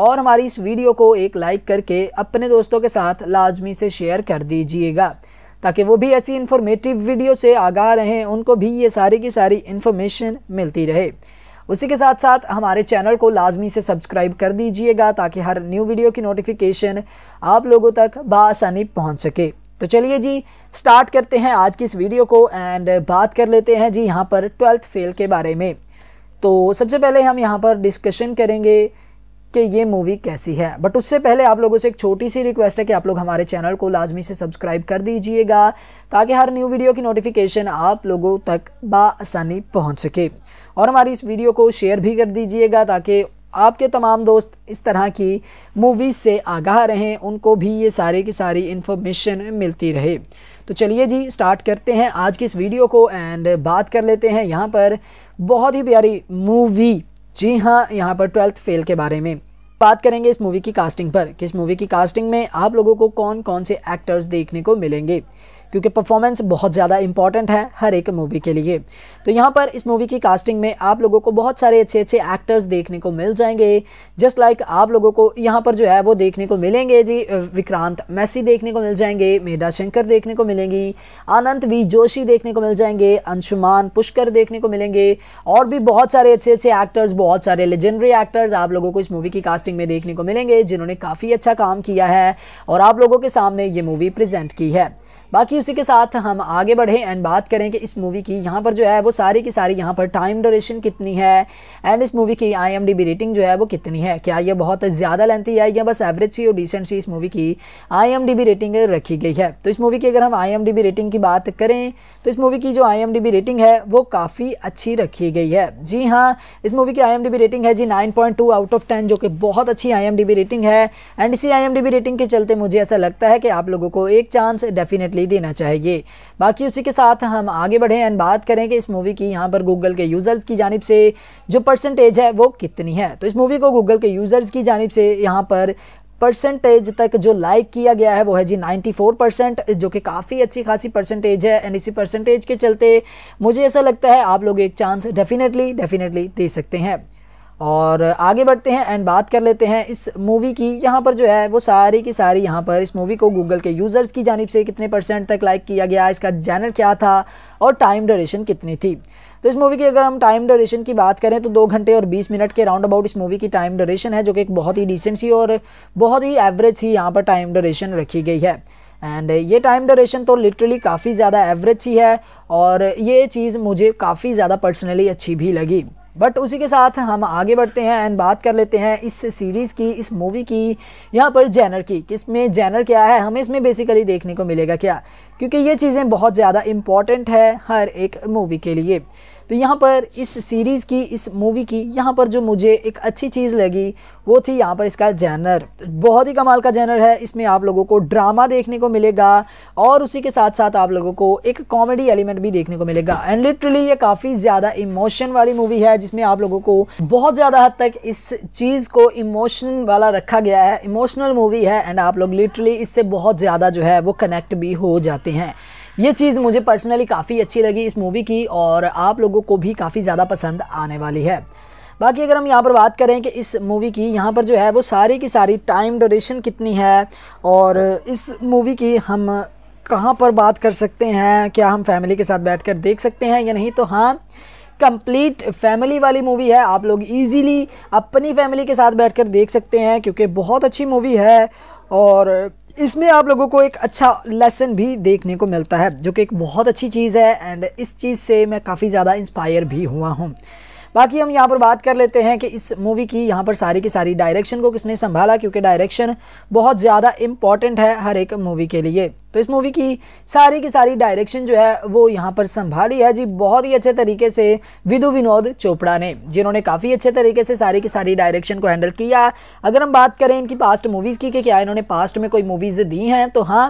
और हमारी इस वीडियो को एक लाइक करके अपने दोस्तों के साथ लाजमी से शेयर कर दीजिएगा ताकि वो भी ऐसी इन्फॉर्मेटिव वीडियो से आगाह रहें उनको भी ये सारी की सारी इन्फॉर्मेशन मिलती रहे उसी के साथ साथ हमारे चैनल को लाजमी से सब्सक्राइब कर दीजिएगा ताकि हर न्यू वीडियो की नोटिफिकेशन आप लोगों तक बसानी पहुँच सके तो चलिए जी स्टार्ट करते हैं आज की इस वीडियो को एंड बात कर लेते हैं जी यहाँ पर ट्वेल्थ फेल के बारे में तो सबसे पहले हम यहाँ पर डिस्कशन करेंगे कि ये मूवी कैसी है बट उससे पहले आप लोगों से एक छोटी सी रिक्वेस्ट है कि आप लोग हमारे चैनल को लाजमी से सब्सक्राइब कर दीजिएगा ताकि हर न्यू वीडियो की नोटिफिकेशन आप लोगों तक बसानी पहुँच सके और हमारी इस वीडियो को शेयर भी कर दीजिएगा ताकि आपके तमाम दोस्त इस तरह की मूवीज़ से आगाह रहें उनको भी ये सारी की सारी इन्फॉर्मेशन मिलती रहे तो चलिए जी स्टार्ट करते हैं आज की इस वीडियो को एंड बात कर लेते हैं यहाँ पर बहुत ही प्यारी मूवी जी हाँ यहाँ पर ट्वेल्थ फेल के बारे में बात करेंगे इस मूवी की कास्टिंग पर किस मूवी की कास्टिंग में आप लोगों को कौन कौन से एक्टर्स देखने को मिलेंगे क्योंकि परफॉर्मेंस बहुत ज़्यादा इंपॉर्टेंट है हर एक मूवी के लिए तो यहाँ पर इस मूवी की कास्टिंग में आप लोगों को बहुत सारे अच्छे अच्छे एक्टर्स देखने को मिल जाएंगे जस्ट लाइक आप लोगों को यहाँ पर जो है वो देखने को मिलेंगे जी विक्रांत मैसी देखने को मिल जाएंगे मेधा शंकर देखने को मिलेंगी अनंत वी जोशी देखने को मिल जाएंगे अंशुमान पुष्कर देखने को मिलेंगे और भी बहुत सारे अच्छे अच्छे एक्टर्स बहुत सारे लेजेंडरी एक्टर्स आप लोगों को इस मूवी की कास्टिंग में देखने को मिलेंगे जिन्होंने काफ़ी अच्छा काम किया है और आप लोगों के सामने ये मूवी प्रजेंट की है बाकी उसी के साथ हम आगे बढ़े एंड बात करें कि इस मूवी की यहाँ पर जो है वो सारी की सारी यहाँ पर टाइम ड्यूरेशन कितनी है एंड इस मूवी की आई रेटिंग जो है वो कितनी है क्या ये बहुत ज़्यादा लेंथी है या बस एवरेज सी और डिसेंट सी इस मूवी की आई रेटिंग रखी गई है तो इस मूवी की अगर हम आई रेटिंग की बात करें तो इस मूवी की जो आई रेटिंग है वो काफ़ी अच्छी रखी गई है जी हाँ इस मूवी की आई रेटिंग है जी नाइन आउट ऑफ टेन जो कि बहुत अच्छी आई रेटिंग है एंड इसी आई रेटिंग के चलते मुझे ऐसा लगता है कि आप लोगों को एक चांस डेफिनेटली ले देना चाहिए बाकी उसी के साथ हम आगे बढ़ें एंड बात करें कि इस मूवी की यहाँ पर गूगल के यूज़र्स की जानब से जो परसेंटेज है वो कितनी है तो इस मूवी को गूगल के यूज़र्स की जानब से यहाँ पर परसेंटेज तक जो लाइक किया गया है वो है जी 94 परसेंट जो कि काफ़ी अच्छी खासी परसेंटेज है एंड इसी परसेंटेज के चलते मुझे ऐसा लगता है आप लोग एक चांस डेफिनेटली डेफिनेटली दे सकते हैं और आगे बढ़ते हैं एंड बात कर लेते हैं इस मूवी की यहाँ पर जो है वो सारी की सारी यहाँ पर इस मूवी को गूगल के यूज़र्स की जानब से कितने परसेंट तक लाइक किया गया इसका जैनर क्या था और टाइम ड्यूरेशन कितनी थी तो इस मूवी की अगर हम टाइम ड्यूरेशन की बात करें तो दो घंटे और बीस मिनट के राउंड अबाउट इस मूवी की टाइम ड्यूरेशन है जो कि एक बहुत ही डिसेंट सी और बहुत ही एवरेज सी यहाँ पर टाइम ड्यूरेशन रखी गई है एंड ये टाइम ड्यूरेशन तो लिटरली काफ़ी ज़्यादा एवरेज ही है और ये चीज़ मुझे काफ़ी ज़्यादा पर्सनली अच्छी भी लगी बट उसी के साथ हम आगे बढ़ते हैं एंड बात कर लेते हैं इस सीरीज़ की इस मूवी की यहाँ पर जैनर की किस में जैनर क्या है हमें इसमें बेसिकली देखने को मिलेगा क्या क्योंकि ये चीज़ें बहुत ज़्यादा इम्पॉर्टेंट है हर एक मूवी के लिए तो यहाँ पर इस सीरीज़ की इस मूवी की यहाँ पर जो मुझे एक अच्छी चीज़ लगी वो थी यहाँ पर इसका जैनर तो बहुत ही कमाल का जैनर है इसमें आप लोगों को ड्रामा देखने को मिलेगा और उसी के साथ साथ आप लोगों को एक कॉमेडी एलिमेंट भी देखने को मिलेगा एंड लिटरली ये काफ़ी ज़्यादा इमोशन वाली मूवी है जिसमें आप लोगों को बहुत ज़्यादा हद तक इस चीज़ को इमोशन वाला रखा गया है इमोशनल मूवी है एंड आप लोग लिटरली इससे बहुत ज़्यादा जो है वो कनेक्ट भी हो जाते हैं ये चीज़ मुझे पर्सनली काफ़ी अच्छी लगी इस मूवी की और आप लोगों को भी काफ़ी ज़्यादा पसंद आने वाली है बाकी अगर हम यहाँ पर बात करें कि इस मूवी की यहाँ पर जो है वो सारी की सारी टाइम ड्यूरेशन कितनी है और इस मूवी की हम कहाँ पर बात कर सकते हैं क्या हम फैमिली के साथ बैठकर देख सकते हैं या नहीं तो हाँ कंप्लीट फैमिली वाली मूवी है आप लोग इजीली अपनी फैमिली के साथ बैठकर देख सकते हैं क्योंकि बहुत अच्छी मूवी है और इसमें आप लोगों को एक अच्छा लेसन भी देखने को मिलता है जो कि एक बहुत अच्छी चीज़ है एंड इस चीज़ से मैं काफ़ी ज़्यादा इंस्पायर भी हुआ हूँ बाकी हम यहाँ पर बात कर लेते हैं कि इस मूवी की यहाँ पर सारी की सारी डायरेक्शन को किसने संभाला क्योंकि डायरेक्शन बहुत ज़्यादा इंपॉर्टेंट है हर एक मूवी के लिए तो इस मूवी की सारी की सारी डायरेक्शन जो है वो यहाँ पर संभाली है जी बहुत ही अच्छे तरीके से विदु विनोद चोपड़ा ने जिन्होंने काफ़ी अच्छे तरीके से सारी की सारी डायरेक्शन को हैंडल किया अगर हम बात करें इनकी पास्ट मूवीज़ की कि क्या इन्होंने पास्ट में कोई मूवीज़ दी हैं तो हाँ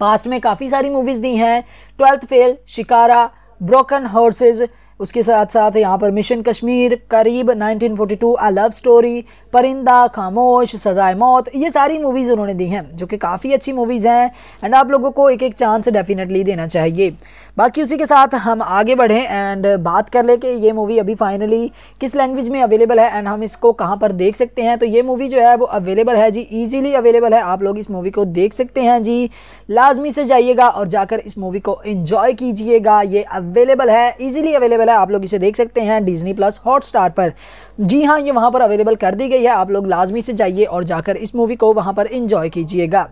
पास्ट में काफ़ी सारी मूवीज़ दी हैं twelfth fail Shikara broken horse's उसके साथ साथ यहाँ पर मिशन कश्मीर करीब 1942 आ लव स्टोरी परिंदा खामोश सजाए मौत ये सारी मूवीज़ उन्होंने दी हैं जो कि काफ़ी अच्छी मूवीज़ हैं एंड आप लोगों को एक एक चांस डेफिनेटली देना चाहिए बाकी उसी के साथ हम आगे बढ़ें एंड बात कर लें कि ये मूवी अभी फाइनली किस लैंग्वेज में अवेलेबल है एंड हम इसको कहाँ पर देख सकते हैं तो ये मूवी जो है वो अवेलेबल है जी ईजिली अवेलेबल है आप लोग इस मूवी को देख सकते हैं जी लाजमी से जाइएगा और जाकर इस मूवी को इन्जॉय कीजिएगा ये अवेलेबल है ईजिली अवेलेबल है आप लोग इसे देख सकते हैं डिजनी प्लस हॉट पर जी हाँ ये वहाँ पर अवेलेबल कर दी गई गई है आप लोग लाजमी से जाइए और जाकर इस मूवी को वहाँ पर इंजॉय कीजिएगा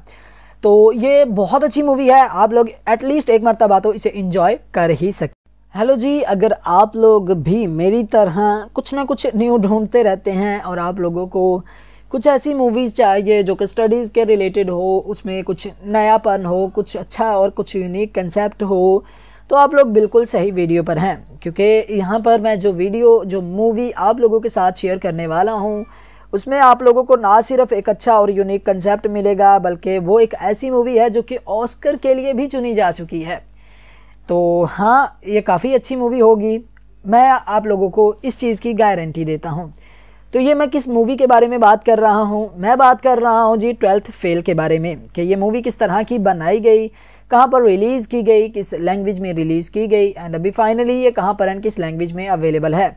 तो ये बहुत अच्छी मूवी है आप लोग एटलीस्ट एक मरतबा तो इसे इंजॉय कर ही सकते हेलो जी अगर आप लोग भी मेरी तरह कुछ ना कुछ न्यू ढूंढते रहते हैं और आप लोगों को कुछ ऐसी मूवीज़ चाहिए जो कि स्टडीज़ के रिलेटेड हो उसमें कुछ नयापन हो कुछ अच्छा और कुछ यूनिक कंसेप्ट हो तो आप लोग बिल्कुल सही वीडियो पर हैं क्योंकि यहाँ पर मैं जो वीडियो जो मूवी आप लोगों के साथ शेयर करने वाला हूँ उसमें आप लोगों को ना सिर्फ एक अच्छा और यूनिक कंसेप्ट मिलेगा बल्कि वो एक ऐसी मूवी है जो कि ऑस्कर के लिए भी चुनी जा चुकी है तो हाँ ये काफ़ी अच्छी मूवी होगी मैं आप लोगों को इस चीज़ की गारंटी देता हूँ तो ये मैं किस मूवी के बारे में बात कर रहा हूँ मैं बात कर रहा हूँ जी ट्वेल्थ फेल के बारे में कि ये मूवी किस तरह की बनाई गई कहाँ पर रिलीज़ की गई किस लैंग्वेज में रिलीज़ की गई एंड अभी फाइनली ये कहाँ पर एंड किस लैंग्वेज में अवेलेबल है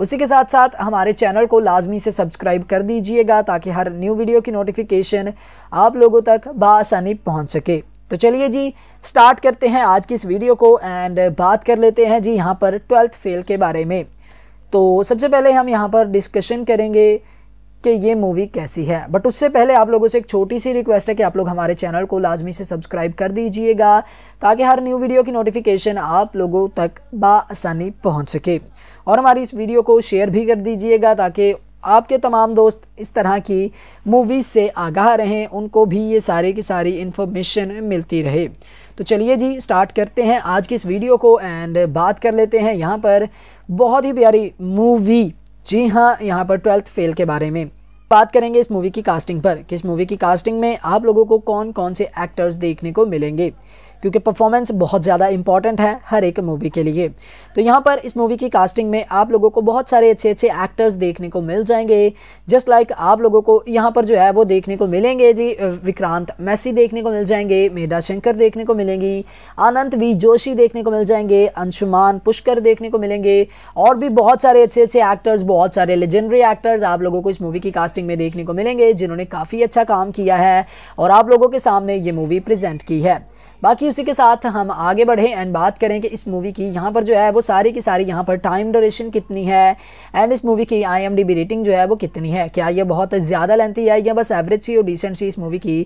उसी के साथ साथ हमारे चैनल को लाजमी से सब्सक्राइब कर दीजिएगा ताकि हर न्यू वीडियो की नोटिफिकेशन आप लोगों तक बसानी पहुँच सके तो चलिए जी स्टार्ट करते हैं आज की इस वीडियो को एंड बात कर लेते हैं जी यहाँ पर ट्वेल्थ फेल के बारे में तो सबसे पहले हम यहाँ पर डिस्कशन करेंगे कि ये मूवी कैसी है बट उससे पहले आप लोगों से एक छोटी सी रिक्वेस्ट है कि आप लोग हमारे चैनल को लाजमी से सब्सक्राइब कर दीजिएगा ताकि हर न्यू वीडियो की नोटिफिकेशन आप लोगों तक बसानी पहुँच सके और हमारी इस वीडियो को शेयर भी कर दीजिएगा ताकि आपके तमाम दोस्त इस तरह की मूवीज़ से आगाह रहें उनको भी ये सारे की सारी इन्फॉर्मेशन मिलती रहे तो चलिए जी स्टार्ट करते हैं आज की इस वीडियो को एंड बात कर लेते हैं यहाँ पर बहुत ही प्यारी मूवी जी हाँ यहाँ पर ट्वेल्थ फेल के बारे में बात करेंगे इस मूवी की कास्टिंग पर किस मूवी की कास्टिंग में आप लोगों को कौन कौन से एक्टर्स देखने को मिलेंगे क्योंकि परफॉर्मेंस बहुत ज़्यादा इंपॉर्टेंट है हर एक मूवी के लिए तो यहाँ पर इस मूवी की कास्टिंग में आप लोगों को बहुत सारे अच्छे अच्छे एक्टर्स देखने को मिल जाएंगे जस्ट लाइक like आप लोगों को यहाँ पर जो है वो देखने को मिलेंगे जी विक्रांत मैसी देखने को मिल जाएंगे मेधा शंकर देखने को मिलेंगी अनंत वी जोशी देखने को मिल जाएंगे अंशुमान पुष्कर देखने को मिलेंगे और भी बहुत सारे अच्छे अच्छे एक्टर्स बहुत सारे लेजेंडरी एक्टर्स आप लोगों को इस मूवी की कास्टिंग में देखने को मिलेंगे जिन्होंने काफ़ी अच्छा काम किया है और आप लोगों के सामने ये मूवी प्रजेंट की है बाकी उसी के साथ हम आगे बढ़ें एंड बात करें कि इस मूवी की यहाँ पर जो है वो सारी की सारी यहाँ पर टाइम ड्यूरेशन कितनी है एंड इस मूवी की आई रेटिंग जो है वो कितनी है क्या ये बहुत ज़्यादा लेंथी है या बस एवरेज सी और डिसेंट सी इस मूवी की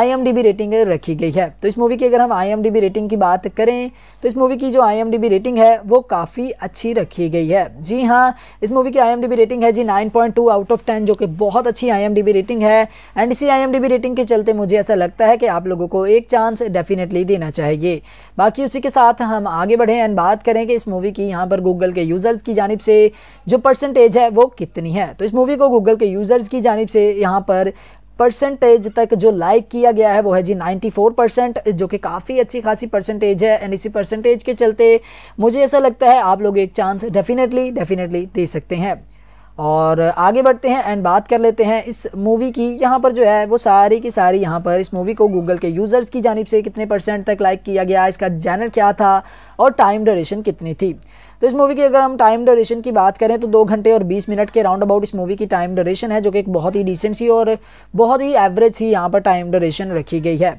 आई रेटिंग रखी गई है तो इस मूवी की अगर हम आई रेटिंग की बात करें तो इस मूवी की जो आई रेटिंग है वो काफ़ी अच्छी रखी गई है जी हाँ इस मूवी की आई रेटिंग है जी नाइन आउट ऑफ टेन जो कि बहुत अच्छी आई रेटिंग है एंड इसी आई रेटिंग के चलते मुझे ऐसा लगता है कि आप लोगों को एक चांस डेफिनेटली ले देना चाहिए बाकी उसी के साथ हम आगे बढ़ें एंड बात करें कि इस मूवी की यहाँ पर गूगल के यूज़र्स की जानब से जो परसेंटेज है वो कितनी है तो इस मूवी को गूगल के यूज़र्स की जानब से यहाँ पर परसेंटेज तक जो लाइक किया गया है वो है जी 94 परसेंट जो कि काफ़ी अच्छी खासी परसेंटेज है एंड इसी परसेंटेज के चलते मुझे ऐसा लगता है आप लोग एक चांस डेफिनेटली डेफिनेटली दे सकते हैं और आगे बढ़ते हैं एंड बात कर लेते हैं इस मूवी की यहाँ पर जो है वो सारी की सारी यहाँ पर इस मूवी को गूगल के यूज़र्स की जानब से कितने परसेंट तक लाइक किया गया इसका जैनर क्या था और टाइम ड्यूरेशन कितनी थी तो इस मूवी की अगर हम टाइम ड्यूरेशन की बात करें तो दो घंटे और बीस मिनट के राउंड अबाउट इस मूवी की टाइम ड्यूरेशन है जो कि एक बहुत ही डिसेंट सी और बहुत ही एवरेज सी यहाँ पर टाइम ड्यूरेशन रखी गई है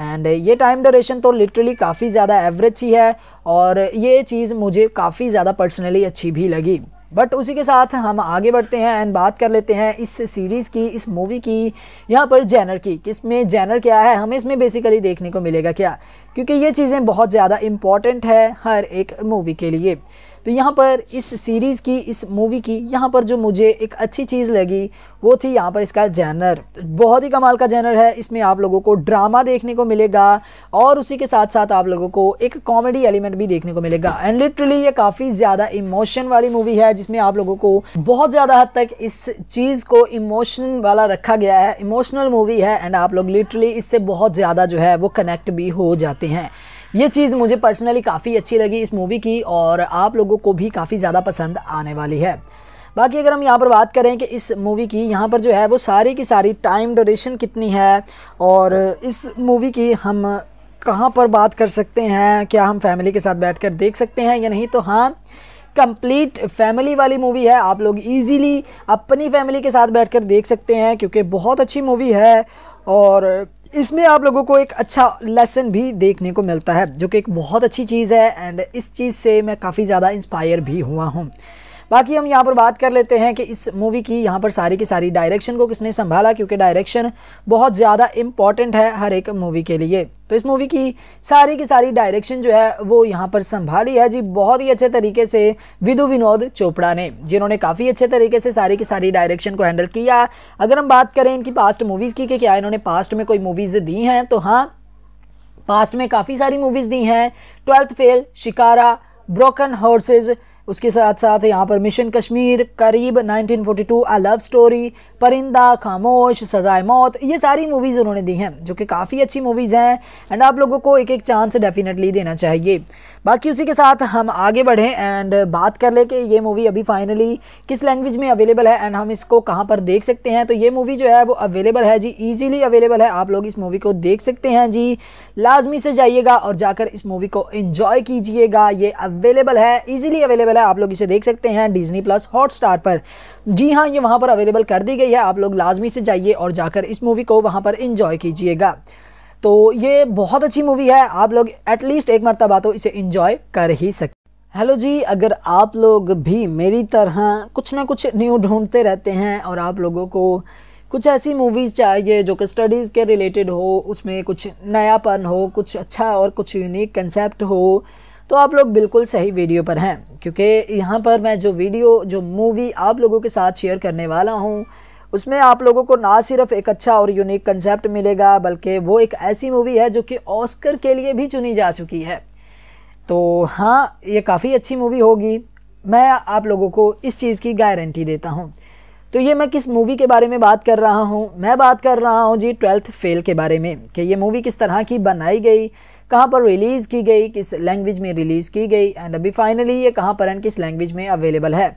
एंड ये टाइम ड्यूरेशन तो लिटरली काफ़ी ज़्यादा एवरेज ही है और ये चीज़ मुझे काफ़ी ज़्यादा पर्सनली अच्छी भी लगी बट उसी के साथ हम आगे बढ़ते हैं एंड बात कर लेते हैं इस सीरीज़ की इस मूवी की यहाँ पर जैनर की किस में जैनर क्या है हमें इसमें बेसिकली देखने को मिलेगा क्या क्योंकि ये चीज़ें बहुत ज़्यादा इम्पॉर्टेंट है हर एक मूवी के लिए तो यहाँ पर इस सीरीज़ की इस मूवी की यहाँ पर जो मुझे एक अच्छी चीज़ लगी वो थी यहाँ पर इसका जैनर तो बहुत ही कमाल का जैनर है इसमें आप लोगों को ड्रामा देखने को मिलेगा और उसी के साथ साथ आप लोगों को एक कॉमेडी एलिमेंट भी देखने को मिलेगा एंड लिटरली ये काफ़ी ज़्यादा इमोशन वाली मूवी है जिसमें आप लोगों को बहुत ज़्यादा हद तक इस चीज़ को इमोशन वाला रखा गया है इमोशनल मूवी है एंड आप लोग लिटरली इससे बहुत ज़्यादा जो है वो कनेक्ट भी हो जाते हैं ये चीज़ मुझे पर्सनली काफ़ी अच्छी लगी इस मूवी की और आप लोगों को भी काफ़ी ज़्यादा पसंद आने वाली है बाकी अगर हम यहाँ पर बात करें कि इस मूवी की यहाँ पर जो है वो सारी की सारी टाइम ड्यूरेशन कितनी है और इस मूवी की हम कहाँ पर बात कर सकते हैं क्या हम फैमिली के साथ बैठकर देख सकते हैं या नहीं तो हाँ कंप्लीट फैमिली वाली मूवी है आप लोग इजीली अपनी फैमिली के साथ बैठकर देख सकते हैं क्योंकि बहुत अच्छी मूवी है और इसमें आप लोगों को एक अच्छा लेसन भी देखने को मिलता है जो कि एक बहुत अच्छी चीज़ है एंड इस चीज़ से मैं काफ़ी ज़्यादा इंस्पायर भी हुआ हूँ बाकी हम यहाँ पर बात कर लेते हैं कि इस मूवी की यहाँ पर सारी की सारी डायरेक्शन को किसने संभाला क्योंकि डायरेक्शन बहुत ज़्यादा इंपॉर्टेंट है हर एक मूवी के लिए तो इस मूवी की सारी की सारी डायरेक्शन जो है वो यहाँ पर संभाली है जी बहुत ही अच्छे तरीके से विधु विनोद चोपड़ा ने जिन्होंने काफ़ी अच्छे तरीके से सारी की सारी डायरेक्शन को हैंडल किया अगर हम बात करें इनकी पास्ट मूवीज़ की कि क्या इन्होंने पास्ट में कोई मूवीज़ दी हैं तो हाँ पास्ट में काफ़ी सारी मूवीज़ दी हैं ट्वेल्थ फेल शिकारा ब्रोकन हॉर्सेज़ उसके साथ साथ यहाँ पर मिशन कश्मीर करीब 1942 आ लव स्टोरी परिंदा खामोश सजाए मौत ये सारी मूवीज़ उन्होंने दी हैं जो कि काफ़ी अच्छी मूवीज़ हैं एंड आप लोगों को एक एक चांस डेफिनेटली देना चाहिए बाकी उसी के साथ हम आगे बढ़ें एंड बात कर लें कि ये मूवी अभी फाइनली किस लैंग्वेज में अवेलेबल है एंड हम इसको कहाँ पर देख सकते हैं तो ये मूवी जो है वो अवेलेबल है जी ईजिली अवेलेबल है आप लोग इस मूवी को देख सकते हैं जी लाजमी से जाइएगा और जाकर इस मूवी को इन्जॉय कीजिएगा ये अवेलेबल है ईजिली अवेलेबल है आप लोग इसे देख सकते हैं डिजनी प्लस स्टार पर जी हाँ ये वहाँ पर अवेलेबल कर दी गई है आप लोग लाजमी से जाइए और जाकर इस मूवी को वहाँ पर इन्जॉय कीजिएगा तो ये बहुत अच्छी मूवी है आप लोग एटलीस्ट एक मरतबा तो इसे इंजॉय कर ही सकते हेलो जी अगर आप लोग भी मेरी तरह कुछ ना कुछ न्यू ढूंढते रहते हैं और आप लोगों को कुछ ऐसी मूवीज़ चाहिए जो कि स्टडीज़ के रिलेटेड हो उसमें कुछ नयापन हो कुछ अच्छा और कुछ यूनिक कंसेप्ट हो तो आप लोग बिल्कुल सही वीडियो पर हैं क्योंकि यहाँ पर मैं जो वीडियो जो मूवी आप लोगों के साथ शेयर करने वाला हूँ उसमें आप लोगों को ना सिर्फ एक अच्छा और यूनिक कंसेप्ट मिलेगा बल्कि वो एक ऐसी मूवी है जो कि ऑस्कर के लिए भी चुनी जा चुकी है तो हाँ ये काफ़ी अच्छी मूवी होगी मैं आप लोगों को इस चीज़ की गारंटी देता हूँ तो ये मैं किस मूवी के बारे में बात कर रहा हूँ मैं बात कर रहा हूँ जी ट्वेल्थ फेल के बारे में कि ये मूवी किस तरह की बनाई गई कहाँ पर रिलीज़ की गई किस लैंग्वेज में रिलीज़ की गई एंड अभी फाइनली ये कहाँ पर एंड किस लैंग्वेज में अवेलेबल है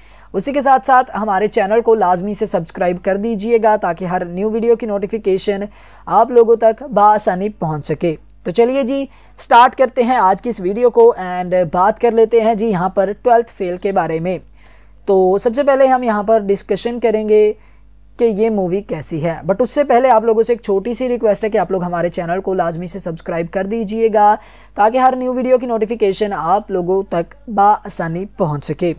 उसी के साथ साथ हमारे चैनल को लाजमी से सब्सक्राइब कर दीजिएगा ताकि हर न्यू वीडियो की नोटिफिकेशन आप लोगों तक बसानी पहुँच सके तो चलिए जी स्टार्ट करते हैं आज की इस वीडियो को एंड बात कर लेते हैं जी यहाँ पर ट्वेल्थ फेल के बारे में तो सबसे पहले हम यहाँ पर डिस्कशन करेंगे कि ये मूवी कैसी है बट उससे पहले आप लोगों से एक छोटी सी रिक्वेस्ट है कि आप लोग हमारे चैनल को लाजमी से सब्सक्राइब कर दीजिएगा ताकि हर न्यू वीडियो की नोटिफिकेशन आप लोगों तक बसानी पहुँच सके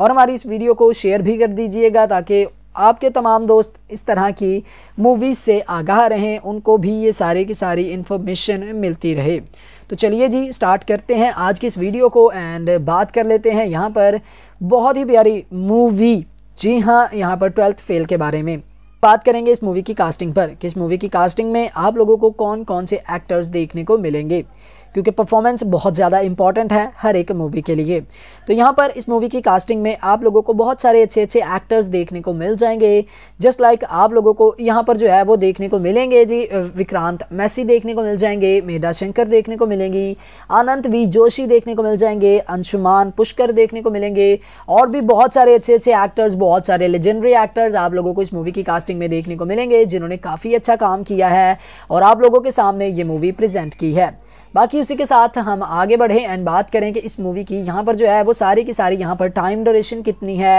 और हमारी इस वीडियो को शेयर भी कर दीजिएगा ताकि आपके तमाम दोस्त इस तरह की मूवीज़ से आगाह रहें उनको भी ये सारे की सारी इन्फॉर्मेशन मिलती रहे तो चलिए जी स्टार्ट करते हैं आज की इस वीडियो को एंड बात कर लेते हैं यहाँ पर बहुत ही प्यारी मूवी जी हाँ यहाँ पर ट्वेल्थ फेल के बारे में बात करेंगे इस मूवी की कास्टिंग पर किस मूवी की कास्टिंग में आप लोगों को कौन कौन से एक्टर्स देखने को मिलेंगे क्योंकि परफॉर्मेंस बहुत ज़्यादा इंपॉर्टेंट है हर एक मूवी के लिए तो यहाँ पर इस मूवी की कास्टिंग में आप लोगों को बहुत सारे अच्छे अच्छे एक्टर्स देखने को मिल जाएंगे जस्ट लाइक like आप लोगों को यहाँ पर जो है वो देखने को मिलेंगे जी विक्रांत मैसी देखने को मिल जाएंगे मेधा शंकर देखने को मिलेंगी अनंत वी जोशी देखने को मिल जाएंगे अंशुमान पुष्कर देखने को मिलेंगे और भी बहुत सारे अच्छे अच्छे एक्टर्स बहुत सारे लेजेंडरी एक्टर्स आप लोगों को इस मूवी की कास्टिंग में देखने को मिलेंगे जिन्होंने काफ़ी अच्छा काम किया है और आप लोगों के सामने ये मूवी प्रजेंट की है बाकी उसी के साथ हम आगे बढ़ें एंड बात करें कि इस मूवी की यहाँ पर जो है वो सारी की सारी यहाँ पर टाइम डोरेशन कितनी है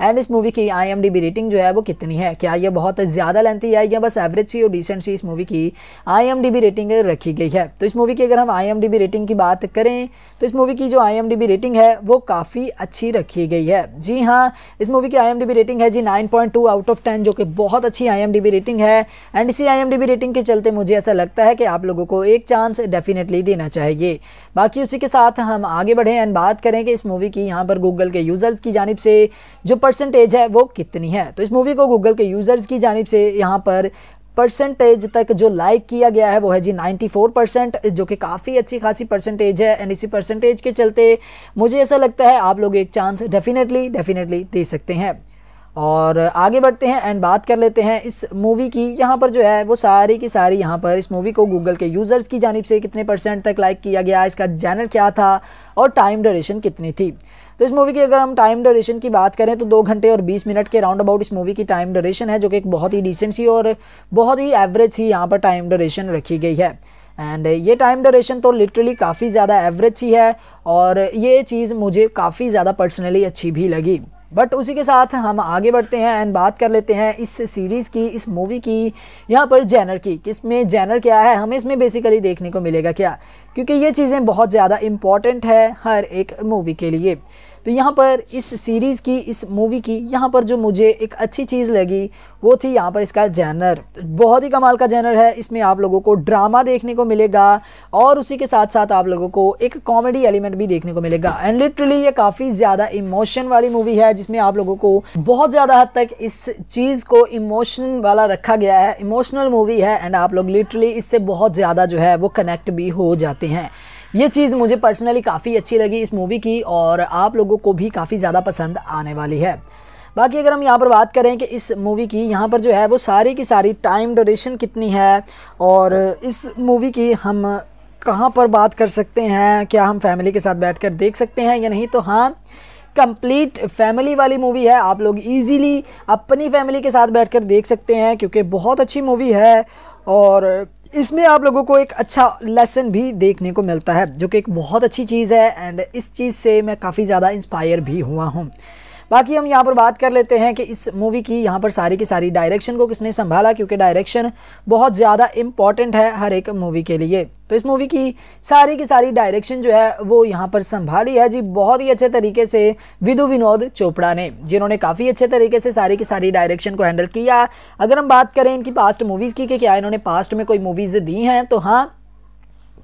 एंड इस मूवी की आई रेटिंग जो है वो कितनी है क्या ये बहुत ज़्यादा लेंथी है या बस एवरेज सी और डिसेंट सी इस मूवी की आई रेटिंग रखी गई है तो इस मूवी की अगर हम आई रेटिंग की बात करें तो इस मूवी की जो आई रेटिंग है वो काफ़ी अच्छी रखी गई है जी हाँ इस मूवी की आई रेटिंग है जी नाइन आउट ऑफ टेन जो कि बहुत अच्छी आई रेटिंग है एंड इसी आई रेटिंग के चलते मुझे ऐसा लगता है कि आप लोगों को एक चांस डेफिनेटली डेफिनेटली देना चाहिए बाकी उसी के साथ हम आगे बढ़ें एंड बात करें कि इस मूवी की यहाँ पर गूगल के यूज़र्स की जानब से जो परसेंटेज है वो कितनी है तो इस मूवी को गूगल के यूज़र्स की जानब से यहाँ पर परसेंटेज तक जो लाइक किया गया है वो है जी 94 परसेंट जो कि काफ़ी अच्छी खासी परसेंटेज है एंड इसी परसेंटेज के चलते मुझे ऐसा लगता है आप लोग एक चांस डेफिनेटली डेफिनेटली दे सकते हैं और आगे बढ़ते हैं एंड बात कर लेते हैं इस मूवी की यहाँ पर जो है वो सारी की सारी यहाँ पर इस मूवी को गूगल के यूज़र्स की जानब से कितने परसेंट तक लाइक किया गया इसका जैनर क्या था और टाइम ड्यूरेशन कितनी थी तो इस मूवी की अगर हम टाइम ड्यूरेशन की बात करें तो दो घंटे और बीस मिनट के राउंड अबाउट इस मूवी की टाइम ड्यूरेशन है जो कि एक बहुत ही डिसेंट सी और बहुत ही एवरेज ही यहाँ पर टाइम ड्यूरेशन रखी गई है एंड ये टाइम ड्यूरेशन तो लिटरली काफ़ी ज़्यादा एवरेज ही है और ये चीज़ मुझे काफ़ी ज़्यादा पर्सनली अच्छी भी लगी बट उसी के साथ हम आगे बढ़ते हैं एंड बात कर लेते हैं इस सीरीज़ की इस मूवी की यहाँ पर जैनर की किस में जैनर क्या है हमें इसमें बेसिकली देखने को मिलेगा क्या क्योंकि ये चीज़ें बहुत ज़्यादा इम्पॉर्टेंट है हर एक मूवी के लिए तो यहाँ पर इस सीरीज़ की इस मूवी की यहाँ पर जो मुझे एक अच्छी चीज़ लगी वो थी यहाँ पर इसका जैनर तो बहुत ही कमाल का जैनर है इसमें आप लोगों को ड्रामा देखने को मिलेगा और उसी के साथ साथ आप लोगों को एक कॉमेडी एलिमेंट भी देखने को मिलेगा एंड लिटरली ये काफ़ी ज़्यादा इमोशन वाली मूवी है जिसमें आप लोगों को बहुत ज़्यादा हद तक इस चीज़ को इमोशन वाला रखा गया है इमोशनल मूवी है एंड आप लोग लिटरली इससे बहुत ज़्यादा जो है वो कनेक्ट भी हो जाते हैं ये चीज़ मुझे पर्सनली काफ़ी अच्छी लगी इस मूवी की और आप लोगों को भी काफ़ी ज़्यादा पसंद आने वाली है बाकी अगर हम यहाँ पर बात करें कि इस मूवी की यहाँ पर जो है वो सारी की सारी टाइम डोरेशन कितनी है और इस मूवी की हम कहाँ पर बात कर सकते हैं क्या हम फैमिली के साथ बैठ देख सकते हैं या नहीं तो हाँ कंप्लीट फैमिली वाली मूवी है आप लोग इजीली अपनी फैमिली के साथ बैठकर देख सकते हैं क्योंकि बहुत अच्छी मूवी है और इसमें आप लोगों को एक अच्छा लेसन भी देखने को मिलता है जो कि एक बहुत अच्छी चीज़ है एंड इस चीज़ से मैं काफ़ी ज़्यादा इंस्पायर भी हुआ हूँ बाकी हम यहाँ पर बात कर लेते हैं कि इस मूवी की यहाँ पर सारी की सारी डायरेक्शन को किसने संभाला क्योंकि डायरेक्शन बहुत ज़्यादा इम्पॉर्टेंट है हर एक मूवी के लिए तो इस मूवी की सारी की सारी डायरेक्शन जो है वो यहाँ पर संभाली है जी बहुत ही अच्छे तरीके से विधु विनोद चोपड़ा ने जिन्होंने काफ़ी अच्छे तरीके से सारी की सारी डायरेक्शन को हैंडल किया अगर हम बात करें इनकी पास्ट मूवीज़ की कि क्या इन्होंने पास्ट में कोई मूवीज़ दी हैं तो हाँ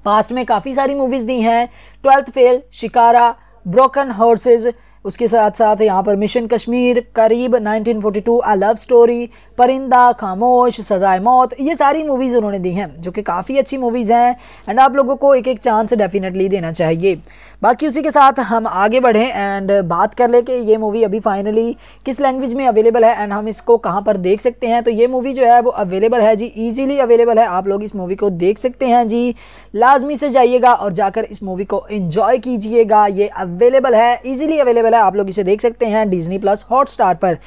पास्ट में काफ़ी सारी मूवीज़ दी हैं ट्वेल्थ फेल शिकारा ब्रोकन हॉर्सेज़ उसके साथ साथ यहाँ पर मिशन कश्मीर करीब 1942 अ लव स्टोरी परिंदा खामोश सजाए मौत ये सारी मूवीज़ उन्होंने दी हैं जो कि काफ़ी अच्छी मूवीज़ हैं एंड आप लोगों को एक एक चांस डेफिनेटली देना चाहिए बाकी उसी के साथ हम आगे बढ़ें एंड बात कर ले कि ये मूवी अभी फाइनली किस लैंग्वेज में अवेलेबल है एंड हम इसको कहाँ पर देख सकते हैं तो ये मूवी जो है वो अवेलेबल है जी ईजिली अवेलेबल है आप लोग इस मूवी को देख सकते हैं जी लाजमी से जाइएगा और जाकर इस मूवी को इंजॉय कीजिएगा ये अवेलेबल है ईजिली अवेलेबल है आप लोग इसे देख सकते हैं डिजनी प्लस स्टार पर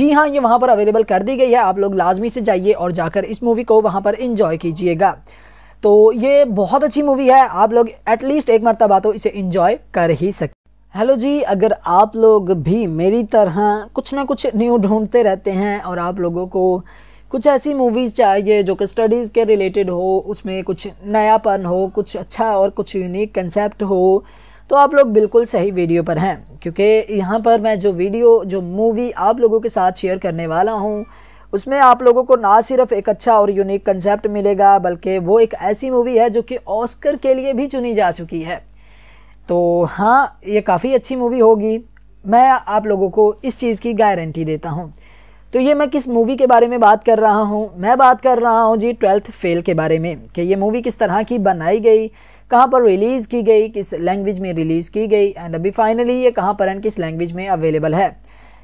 जी हाँ ये वहाँ पर अवेलेबल कर दी गई है आप लोग लाजमी से जाइए और जाकर इस मूवी को वहाँ पर इंजॉय कीजिएगा तो ये बहुत अच्छी मूवी है आप लोग एटलीस्ट एक मरतबा तो इसे इंजॉय कर ही सकते हेलो जी अगर आप लोग भी मेरी तरह कुछ ना कुछ न्यू ढूंढते रहते हैं और आप लोगों को कुछ ऐसी मूवीज़ चाहिए जो कि स्टडीज़ के रिलेटेड हो उसमें कुछ नयापन हो कुछ अच्छा और कुछ यूनिक कंसेप्ट हो तो आप लोग बिल्कुल सही वीडियो पर हैं क्योंकि यहाँ पर मैं जो वीडियो जो मूवी आप लोगों के साथ शेयर करने वाला हूँ उसमें आप लोगों को ना सिर्फ एक अच्छा और यूनिक कंसेप्ट मिलेगा बल्कि वो एक ऐसी मूवी है जो कि ऑस्कर के लिए भी चुनी जा चुकी है तो हाँ ये काफ़ी अच्छी मूवी होगी मैं आप लोगों को इस चीज़ की गारंटी देता हूँ तो ये मैं किस मूवी के बारे में बात कर रहा हूँ मैं बात कर रहा हूँ जी ट्वेल्थ फेल के बारे में कि ये मूवी किस तरह की बनाई गई कहाँ पर रिलीज़ की गई किस लैंग्वेज में रिलीज़ की गई एंड अभी फाइनली ये कहाँ पर एंड किस लैंग्वेज में अवेलेबल है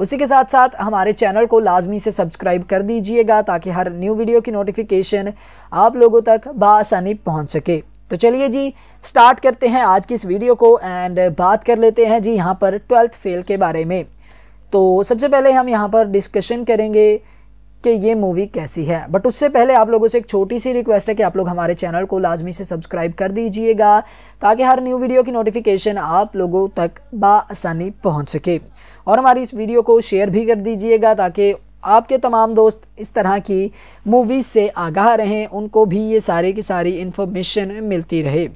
उसी के साथ साथ हमारे चैनल को लाजमी से सब्सक्राइब कर दीजिएगा ताकि हर न्यू वीडियो की नोटिफिकेशन आप लोगों तक बसानी पहुँच सके तो चलिए जी स्टार्ट करते हैं आज की इस वीडियो को एंड बात कर लेते हैं जी यहाँ पर ट्वेल्थ फेल के बारे में तो सबसे पहले हम यहाँ पर डिस्कशन करेंगे कि ये मूवी कैसी है बट उससे पहले आप लोगों से एक छोटी सी रिक्वेस्ट है कि आप लोग हमारे चैनल को लाजमी से सब्सक्राइब कर दीजिएगा ताकि हर न्यू वीडियो की नोटिफिकेशन आप लोगों तक बसानी पहुँच सके और हमारी इस वीडियो को शेयर भी कर दीजिएगा ताकि आपके तमाम दोस्त इस तरह की मूवीज़ से आगाह रहें उनको भी ये सारे की सारी इन्फॉर्मेशन मिलती रहे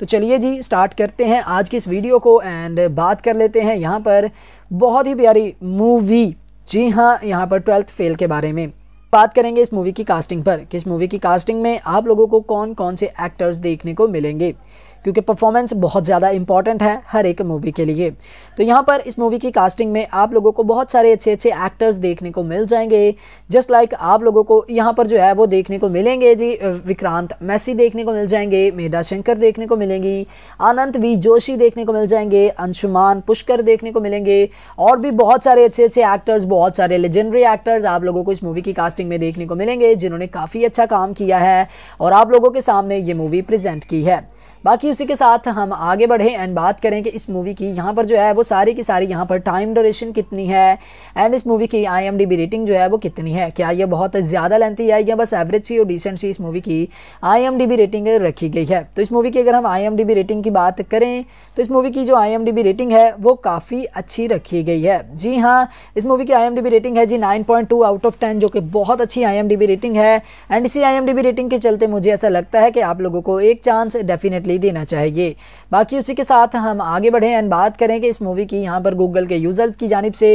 तो चलिए जी स्टार्ट करते हैं आज की इस वीडियो को एंड बात कर लेते हैं यहाँ पर बहुत ही प्यारी मूवी जी हाँ यहाँ पर ट्वेल्थ फेल के बारे में बात करेंगे इस मूवी की कास्टिंग पर किस मूवी की कास्टिंग में आप लोगों को कौन कौन से एक्टर्स देखने को मिलेंगे क्योंकि परफॉर्मेंस बहुत ज़्यादा इंपॉर्टेंट है हर एक मूवी के लिए तो यहाँ पर इस मूवी की कास्टिंग में आप लोगों को बहुत सारे अच्छे अच्छे एक्टर्स देखने को मिल जाएंगे जस्ट लाइक like आप लोगों को यहाँ पर जो है वो देखने को मिलेंगे जी विक्रांत मैसी देखने को मिल जाएंगे मेधा शंकर देखने को मिलेंगी आनंद वी जोशी देखने को मिल जाएंगे अंशुमान पुष्कर देखने को मिलेंगे और भी बहुत सारे अच्छे अच्छे एक्टर्स बहुत सारे लेजेंडरी एक्टर्स आप लोगों को इस मूवी की कास्टिंग में देखने को मिलेंगे जिन्होंने काफ़ी अच्छा काम किया है और आप लोगों के सामने ये मूवी प्रजेंट की है बाकी उसी के साथ हम आगे बढ़े एंड बात करें कि इस मूवी की यहाँ पर जो है वो सारी की सारी यहाँ पर टाइम डोरेशन कितनी है एंड इस मूवी की आई रेटिंग जो है वो कितनी है क्या ये बहुत ज़्यादा लेंथी है या बस एवरेज सी और डिसेंट सी इस मूवी की आई रेटिंग रखी गई है तो इस मूवी की अगर हम आई रेटिंग की बात करें तो इस मूवी की जो आई रेटिंग है वो काफ़ी अच्छी रखी गई है जी हाँ इस मूवी की आई रेटिंग है जी नाइन आउट ऑफ टेन जो कि बहुत अच्छी आई रेटिंग है एंड इसी आई रेटिंग के चलते मुझे ऐसा लगता है कि आप लोगों को एक चांस डेफिनेटली ही देना चाहिए बाकी उसी के साथ हम आगे बढ़ें एंड बात करें कि इस मूवी की यहाँ पर गूगल के यूज़र्स की जानब से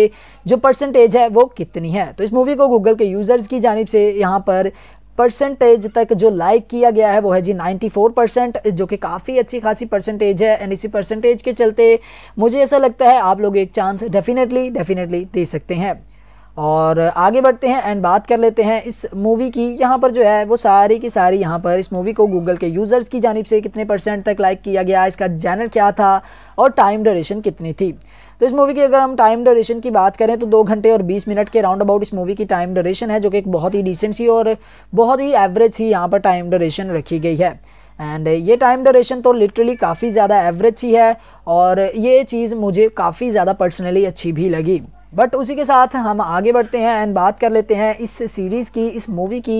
जो परसेंटेज है वो कितनी है तो इस मूवी को गूगल के यूज़र्स की जानब से यहाँ पर परसेंटेज तक जो लाइक किया गया है वो है जी 94 परसेंट जो कि काफ़ी अच्छी खासी परसेंटेज है एंड इसी परसेंटेज के चलते मुझे ऐसा लगता है आप लोग एक चांस डेफिनेटली डेफिनेटली दे सकते हैं और आगे बढ़ते हैं एंड बात कर लेते हैं इस मूवी की यहाँ पर जो है वो सारी की सारी यहाँ पर इस मूवी को गूगल के यूज़र्स की जानब से कितने परसेंट तक लाइक किया गया इसका जैनर क्या था और टाइम ड्यूरेशन कितनी थी तो इस मूवी की अगर हम टाइम ड्यूरेशन की बात करें तो दो घंटे और बीस मिनट के राउंड अबाउट इस मूवी की टाइम ड्यूरेशन है जो कि एक बहुत ही डिसेंट सी और बहुत ही एवरेज ही यहाँ पर टाइम ड्यूरेशन रखी गई है एंड ये टाइम ड्यूरेशन तो लिटरली काफ़ी ज़्यादा एवरेज ही है और ये चीज़ मुझे काफ़ी ज़्यादा पर्सनली अच्छी भी लगी बट उसी के साथ हम आगे बढ़ते हैं एंड बात कर लेते हैं इस सीरीज़ की इस मूवी की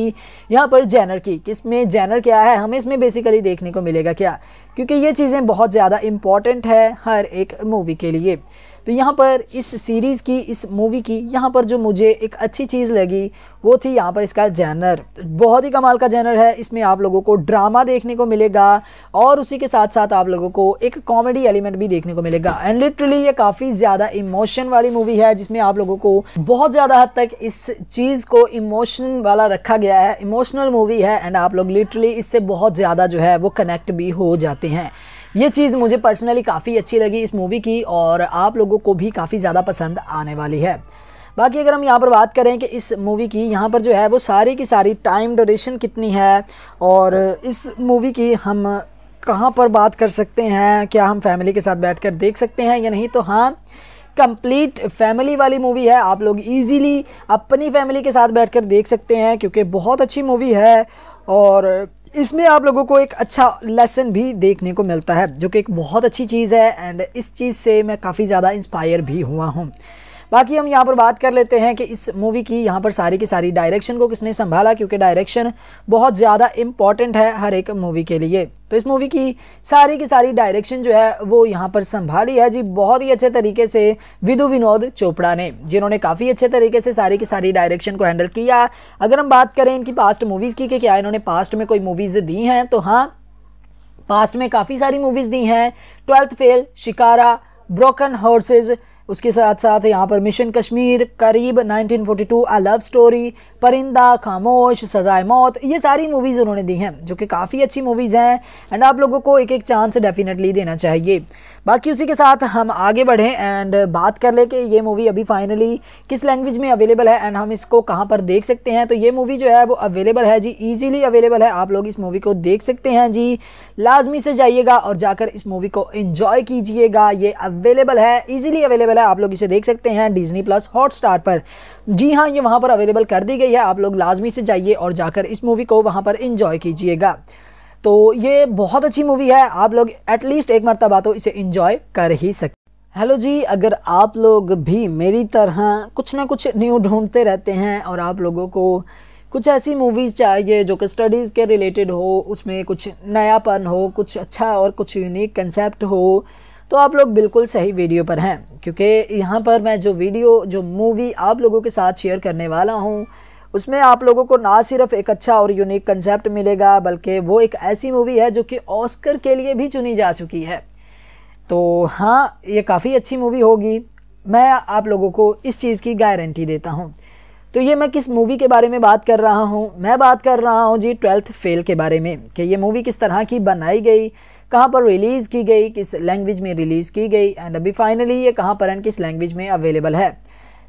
यहाँ पर जैनर की किस में जैनर क्या है हमें इसमें बेसिकली देखने को मिलेगा क्या क्योंकि ये चीज़ें बहुत ज़्यादा इम्पॉर्टेंट है हर एक मूवी के लिए तो यहाँ पर इस सीरीज़ की इस मूवी की यहाँ पर जो मुझे एक अच्छी चीज़ लगी वो थी यहाँ पर इसका जैनर तो बहुत ही कमाल का जैनर है इसमें आप लोगों को ड्रामा देखने को मिलेगा और उसी के साथ साथ आप लोगों को एक कॉमेडी एलिमेंट भी देखने को मिलेगा एंड लिटरली ये काफ़ी ज़्यादा इमोशन वाली मूवी है जिसमें आप लोगों को बहुत ज़्यादा हद तक इस चीज़ को इमोशन वाला रखा गया है इमोशनल मूवी है एंड आप लोग लिटरली इससे बहुत ज़्यादा जो है वो कनेक्ट भी हो जाते हैं ये चीज़ मुझे पर्सनली काफ़ी अच्छी लगी इस मूवी की और आप लोगों को भी काफ़ी ज़्यादा पसंद आने वाली है बाकी अगर हम यहाँ पर बात करें कि इस मूवी की यहाँ पर जो है वो सारी की सारी टाइम डोरेशन कितनी है और इस मूवी की हम कहाँ पर बात कर सकते हैं क्या हम फैमिली के साथ बैठकर देख सकते हैं या नहीं तो हाँ कंप्लीट फैमिली वाली मूवी है आप लोग इजीली अपनी फैमिली के साथ बैठकर देख सकते हैं क्योंकि बहुत अच्छी मूवी है और इसमें आप लोगों को एक अच्छा लेसन भी देखने को मिलता है जो कि एक बहुत अच्छी चीज़ है एंड इस चीज़ से मैं काफ़ी ज़्यादा इंस्पायर भी हुआ हूँ बाकी हम यहाँ पर बात कर लेते हैं कि इस मूवी की यहाँ पर सारी की सारी डायरेक्शन को किसने संभाला क्योंकि डायरेक्शन बहुत ज़्यादा इंपॉर्टेंट है हर एक मूवी के लिए तो इस मूवी की सारी की सारी डायरेक्शन जो है वो यहाँ पर संभाली है जी बहुत ही अच्छे तरीके से विधु विनोद चोपड़ा ने जिन्होंने काफ़ी अच्छे तरीके से सारी की सारी डायरेक्शन को हैंडल किया अगर हम बात करें इनकी पास्ट मूवीज़ की कि क्या इन्होंने पास्ट में कोई मूवीज़ दी हैं तो हाँ पास्ट में काफ़ी सारी मूवीज़ दी हैं twelfth fail Shikara broken horse's उसके साथ साथ यहाँ पर मिशन कश्मीर करीब 1942 आ लव स्टोरी परिंदा खामोश सजाए मौत ये सारी मूवीज़ उन्होंने दी हैं जो कि काफ़ी अच्छी मूवीज़ हैं एंड आप लोगों को एक एक चांस डेफिनेटली देना चाहिए बाकी उसी के साथ हम आगे बढ़ें एंड बात कर लें कि ये मूवी अभी फाइनली किस लैंग्वेज में अवेलेबल है एंड हम इसको कहाँ पर देख सकते हैं तो ये मूवी जो है वो अवेलेबल है जी इजीली अवेलेबल है आप लोग इस मूवी को देख सकते हैं जी लाजमी से जाइएगा और जाकर इस मूवी को इन्जॉय कीजिएगा ये अवेलेबल है ईजिली अवेलेबल है आप लोग इसे देख सकते हैं डिजनी प्लस हॉट पर जी हाँ ये वहाँ पर अवेलेबल कर दी गई है आप लोग लाजमी से जाइए और जाकर इस मूवी को वहाँ पर इंजॉय कीजिएगा तो ये बहुत अच्छी मूवी है आप लोग एटलीस्ट एक मरतबा तो इसे इंजॉय कर ही सकते हेलो जी अगर आप लोग भी मेरी तरह कुछ ना कुछ न्यू ढूंढते रहते हैं और आप लोगों को कुछ ऐसी मूवीज़ चाहिए जो कि स्टडीज़ के रिलेटेड हो उसमें कुछ नयापन हो कुछ अच्छा और कुछ यूनिक कंसेप्ट हो तो आप लोग बिल्कुल सही वीडियो पर हैं क्योंकि यहाँ पर मैं जो वीडियो जो मूवी आप लोगों के साथ शेयर करने वाला हूँ उसमें आप लोगों को ना सिर्फ एक अच्छा और यूनिक कंसेप्ट मिलेगा बल्कि वो एक ऐसी मूवी है जो कि ऑस्कर के लिए भी चुनी जा चुकी है तो हाँ ये काफ़ी अच्छी मूवी होगी मैं आप लोगों को इस चीज़ की गारंटी देता हूँ तो ये मैं किस मूवी के बारे में बात कर रहा हूँ मैं बात कर रहा हूँ जी ट्वेल्थ फेल के बारे में कि ये मूवी किस तरह की बनाई गई कहाँ पर रिलीज़ की गई किस लैंग्वेज में रिलीज़ की गई एंड अभी फाइनली ये कहाँ पर एंड किस लैंग्वेज में अवेलेबल है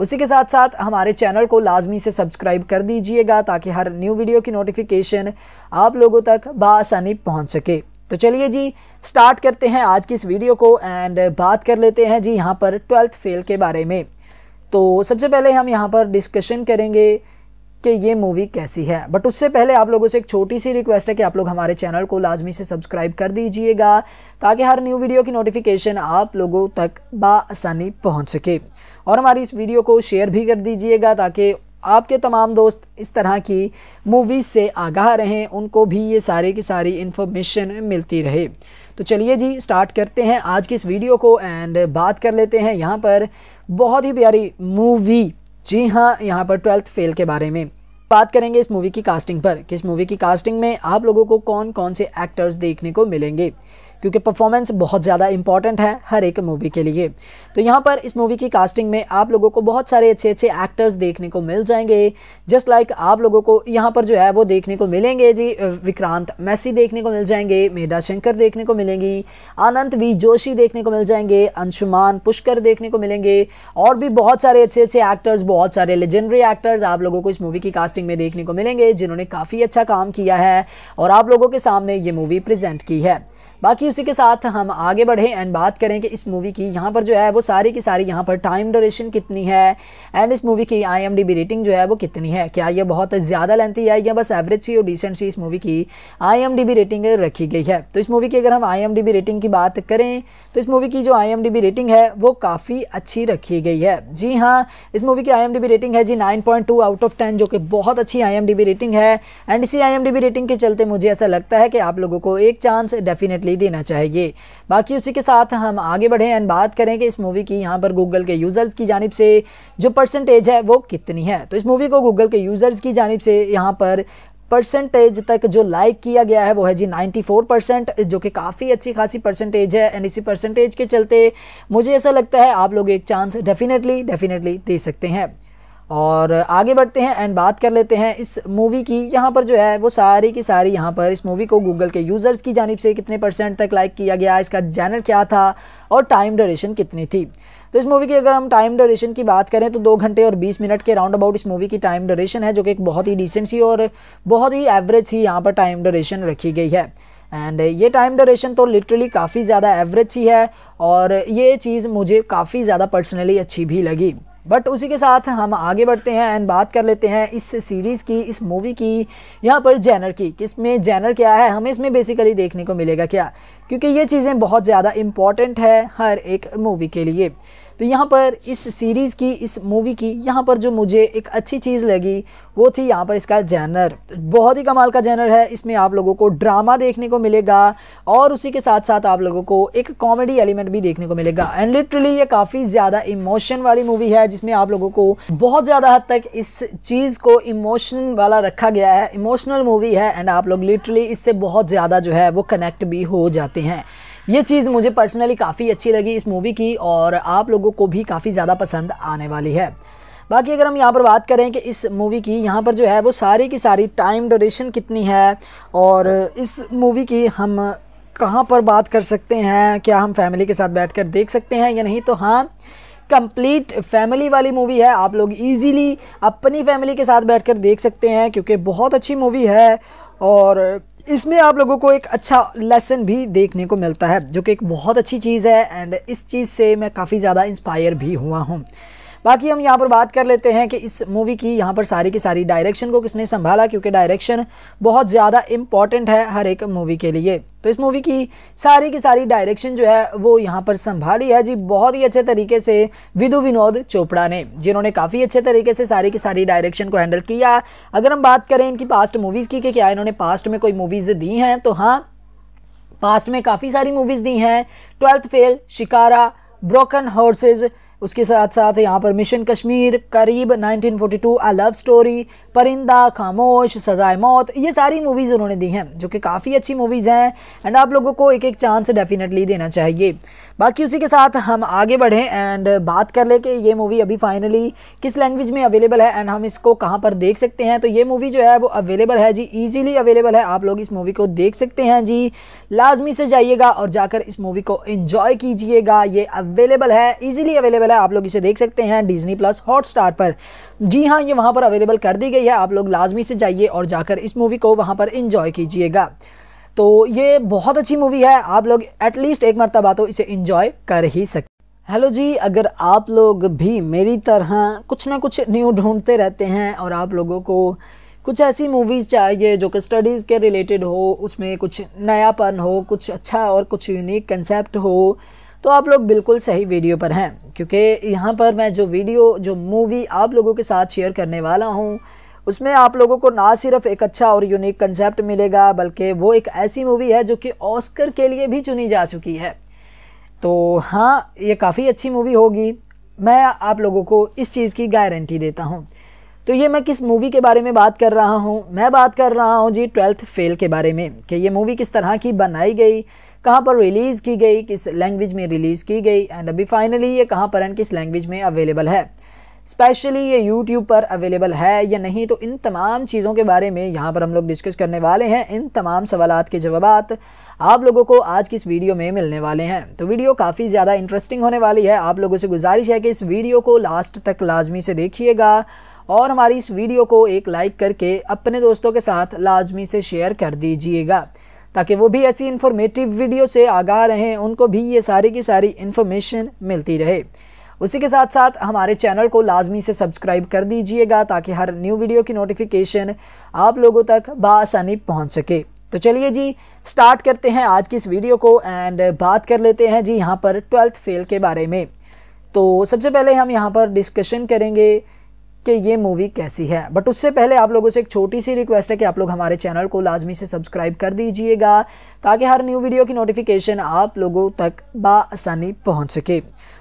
उसी के साथ साथ हमारे चैनल को लाजमी से सब्सक्राइब कर दीजिएगा ताकि हर न्यू वीडियो की नोटिफिकेशन आप लोगों तक बसानी पहुँच सके तो चलिए जी स्टार्ट करते हैं आज की इस वीडियो को एंड बात कर लेते हैं जी यहाँ पर ट्वेल्थ फेल के बारे में तो सबसे पहले हम यहाँ पर डिस्कशन करेंगे कि ये मूवी कैसी है बट उससे पहले आप लोगों से एक छोटी सी रिक्वेस्ट है कि आप लोग हमारे चैनल को लाजमी से सब्सक्राइब कर दीजिएगा ताकि हर न्यू वीडियो की नोटिफिकेशन आप लोगों तक बसानी पहुँच सके और हमारी इस वीडियो को शेयर भी कर दीजिएगा ताकि आपके तमाम दोस्त इस तरह की मूवीज़ से आगाह रहें उनको भी ये सारे की सारी इन्फॉर्मेशन मिलती रहे तो चलिए जी स्टार्ट करते हैं आज की इस वीडियो को एंड बात कर लेते हैं यहाँ पर बहुत ही प्यारी मूवी जी हाँ यहाँ पर ट्वेल्थ फेल के बारे में बात करेंगे इस मूवी की कास्टिंग पर किस मूवी की कास्टिंग में आप लोगों को कौन कौन से एक्टर्स देखने को मिलेंगे क्योंकि परफॉर्मेंस बहुत ज़्यादा इंपॉर्टेंट है हर एक मूवी के लिए तो यहाँ पर इस मूवी की कास्टिंग में आप लोगों को बहुत सारे अच्छे अच्छे एक्टर्स देखने को मिल जाएंगे जस्ट लाइक like आप लोगों को यहाँ पर जो है वो देखने को मिलेंगे जी विक्रांत मैसी देखने को मिल जाएंगे मेधा शंकर देखने को मिलेंगी आनंद वी जोशी देखने को मिल जाएंगे अंशुमान पुष्कर देखने को मिलेंगे और भी बहुत सारे अच्छे अच्छे एक्टर्स बहुत सारे लेजेंडरी एक्टर्स आप लोगों को इस मूवी की कास्टिंग में देखने को मिलेंगे जिन्होंने काफ़ी अच्छा काम किया है और आप लोगों के सामने ये मूवी प्रजेंट की है बाकी उसी के साथ हम आगे बढ़े एंड बात करें कि इस मूवी की यहाँ पर जो है वो सारी की सारी यहाँ पर टाइम डोरेशन कितनी है एंड इस मूवी की आई रेटिंग जो है वो कितनी है क्या ये बहुत ज़्यादा लेंथी है या बस एवरेज सी और डिसेंट सी इस मूवी की आई रेटिंग रखी गई है तो इस मूवी की अगर हम आई रेटिंग की बात करें तो इस मूवी की जो आई रेटिंग है वो काफ़ी अच्छी रखी गई है जी हाँ इस मूवी की आई रेटिंग है जी नाइन आउट ऑफ टेन जो कि बहुत अच्छी आई रेटिंग है एंड इसी आई रेटिंग के चलते मुझे ऐसा लगता है कि आप लोगों को एक चांस डेफिनेटली दे देना चाहिए बाकी उसी के साथ हम आगे बढ़ें एंड बात करें कि इस मूवी की यहाँ पर गूगल के यूज़र्स की जानब से जो परसेंटेज है वो कितनी है तो इस मूवी को गूगल के यूज़र्स की जानब से यहाँ पर परसेंटेज तक जो लाइक किया गया है वो है जी 94 परसेंट जो कि काफ़ी अच्छी खासी परसेंटेज है एंड इसी परसेंटेज के चलते मुझे ऐसा लगता है आप लोग एक चांस डेफिनेटली डेफिनेटली दे सकते हैं और आगे बढ़ते हैं एंड बात कर लेते हैं इस मूवी की यहाँ पर जो है वो सारी की सारी यहाँ पर इस मूवी को गूगल के यूज़र्स की जानब से कितने परसेंट तक लाइक किया गया इसका जैनर क्या था और टाइम ड्यूरेशन कितनी थी तो इस मूवी की अगर हम टाइम ड्यूरेशन की बात करें तो दो घंटे और बीस मिनट के राउंड अबाउट इस मूवी की टाइम ड्यूरेशन है जो कि एक बहुत ही डिसेंट सी और बहुत ही एवरेज ही यहाँ पर टाइम ड्यूरेशन रखी गई है एंड ये टाइम ड्यूरेशन तो लिटरली काफ़ी ज़्यादा एवरेज ही है और ये चीज़ मुझे काफ़ी ज़्यादा पर्सनली अच्छी भी लगी बट उसी के साथ हम आगे बढ़ते हैं एंड बात कर लेते हैं इस सीरीज़ की इस मूवी की यहाँ पर जैनर की किसमें जैनर क्या है हमें इसमें बेसिकली देखने को मिलेगा क्या क्योंकि ये चीज़ें बहुत ज़्यादा इम्पॉर्टेंट है हर एक मूवी के लिए तो यहाँ पर इस सीरीज़ की इस मूवी की यहाँ पर जो मुझे एक अच्छी चीज़ लगी वो थी यहाँ पर इसका जैनर तो बहुत ही कमाल का जैनर है इसमें आप लोगों को ड्रामा देखने को मिलेगा और उसी के साथ साथ आप लोगों को एक कॉमेडी एलिमेंट भी देखने को मिलेगा एंड लिटरली ये काफ़ी ज़्यादा इमोशन वाली मूवी है जिसमें आप लोगों को बहुत ज़्यादा हद तक इस चीज़ को इमोशन वाला रखा गया है इमोशनल मूवी है एंड आप लोग लिटरली इससे बहुत ज़्यादा जो है वो कनेक्ट भी हो जाते हैं ये चीज़ मुझे पर्सनली काफ़ी अच्छी लगी इस मूवी की और आप लोगों को भी काफ़ी ज़्यादा पसंद आने वाली है बाकी अगर हम यहाँ पर बात करें कि इस मूवी की यहाँ पर जो है वो सारी की सारी टाइम ड्यूरेशन कितनी है और इस मूवी की हम कहाँ पर बात कर सकते हैं क्या हम फैमिली के साथ बैठकर देख सकते हैं या नहीं तो हाँ कंप्लीट फैमिली वाली मूवी है आप लोग इजीली अपनी फैमिली के साथ बैठकर देख सकते हैं क्योंकि बहुत अच्छी मूवी है और इसमें आप लोगों को एक अच्छा लेसन भी देखने को मिलता है जो कि एक बहुत अच्छी चीज़ है एंड इस चीज़ से मैं काफ़ी ज़्यादा इंस्पायर भी हुआ हूँ बाकी हम यहाँ पर बात कर लेते हैं कि इस मूवी की यहाँ पर सारी की सारी डायरेक्शन को किसने संभाला क्योंकि डायरेक्शन बहुत ज़्यादा इंपॉर्टेंट है हर एक मूवी के लिए तो इस मूवी की सारी की सारी डायरेक्शन जो है वो यहाँ पर संभाली है जी बहुत ही अच्छे तरीके से विधु विनोद चोपड़ा ने जिन्होंने काफ़ी अच्छे तरीके से सारी की सारी डायरेक्शन को हैंडल किया अगर हम बात करें इनकी पास्ट मूवीज़ की कि क्या इन्होंने पास्ट में कोई मूवीज़ दी हैं तो हाँ पास्ट में काफ़ी सारी मूवीज़ दी हैं twelfth fail Shikara broken horse's उसके साथ साथ यहाँ पर मिशन कश्मीर करीब 1942 आ लव स्टोरी परिंदा खामोश सजाए मौत ये सारी मूवीज़ उन्होंने दी हैं जो कि काफ़ी अच्छी मूवीज़ हैं एंड आप लोगों को एक एक चांस डेफिनेटली देना चाहिए बाकी उसी के साथ हम आगे बढ़ें एंड बात कर लें कि ये मूवी अभी फाइनली किस लैंग्वेज में अवेलेबल है एंड हम इसको कहाँ पर देख सकते हैं तो ये मूवी जो है वो अवेलेबल है जी ईजीली अवेलेबल है आप लोग इस मूवी को देख सकते हैं जी लाजमी से जाइएगा और जाकर इस मूवी को इन्जॉय कीजिएगा ये अवेलेबल है ईजिली अवेलेबल है आप लोग इसे देख सकते हैं डिजनी प्लस हॉटस्टार पर जी हाँ ये वहाँ पर अवेलेबल कर दी गई है आप लोग लाजमी से जाइए और जाकर इस मूवी को वहाँ पर इंजॉय कीजिएगा तो ये बहुत अच्छी मूवी है आप लोग एटलीस्ट एक मरतबा तो इसे इंजॉय कर ही सकते हेलो जी अगर आप लोग भी मेरी तरह कुछ ना कुछ न्यू ढूंढते रहते हैं और आप लोगों को कुछ ऐसी मूवीज़ चाहिए जो कि स्टडीज़ के रिलेटेड हो उसमें कुछ नयापन हो कुछ अच्छा और कुछ यूनिक कंसेप्ट हो तो आप लोग बिल्कुल सही वीडियो पर हैं क्योंकि यहाँ पर मैं जो वीडियो जो मूवी आप लोगों के साथ शेयर करने वाला हूँ उसमें आप लोगों को ना सिर्फ एक अच्छा और यूनिक कंसेप्ट मिलेगा बल्कि वो एक ऐसी मूवी है जो कि ऑस्कर के लिए भी चुनी जा चुकी है तो हाँ ये काफ़ी अच्छी मूवी होगी मैं आप लोगों को इस चीज़ की गारंटी देता हूँ तो ये मैं किस मूवी के बारे में बात कर रहा हूँ मैं बात कर रहा हूँ जी ट्वेल्थ फेल के बारे में कि ये मूवी किस तरह की बनाई गई कहाँ पर रिलीज़ की गई किस लैंग्वेज में रिलीज़ की गई एंड अभी फाइनली ये कहाँ पर एंड किस लैंग्वेज में अवेलेबल है स्पेशली ये यूट्यूब पर अवेलेबल है या नहीं तो इन तमाम चीज़ों के बारे में यहाँ पर हम लोग डिस्कस करने वाले हैं इन तमाम सवाल के जवाब आप लोगों को आज की इस वीडियो में मिलने वाले हैं तो वीडियो काफ़ी ज़्यादा इंटरेस्टिंग होने वाली है आप लोगों से गुजारिश है कि इस वीडियो को लास्ट तक लाजमी से देखिएगा और हमारी इस वीडियो को एक लाइक करके अपने दोस्तों के साथ लाजमी से शेयर कर दीजिएगा ताकि वो भी ऐसी इन्फॉर्मेटिव वीडियो से आगाह रहें उनको भी ये सारी की सारी इन्फॉर्मेशन मिलती रहे उसी के साथ साथ हमारे चैनल को लाजमी से सब्सक्राइब कर दीजिएगा ताकि हर न्यू वीडियो की नोटिफिकेशन आप लोगों तक बसानी पहुँच सके तो चलिए जी स्टार्ट करते हैं आज की इस वीडियो को एंड बात कर लेते हैं जी यहाँ पर ट्वेल्थ फेल के बारे में तो सबसे पहले हम यहाँ पर डिस्कशन करेंगे कि ये मूवी कैसी है बट उससे पहले आप लोगों से एक छोटी सी रिक्वेस्ट है कि आप लोग हमारे चैनल को लाजमी से सब्सक्राइब कर दीजिएगा ताकि हर न्यू वीडियो की नोटिफिकेशन आप लोगों तक बसानी पहुँच सके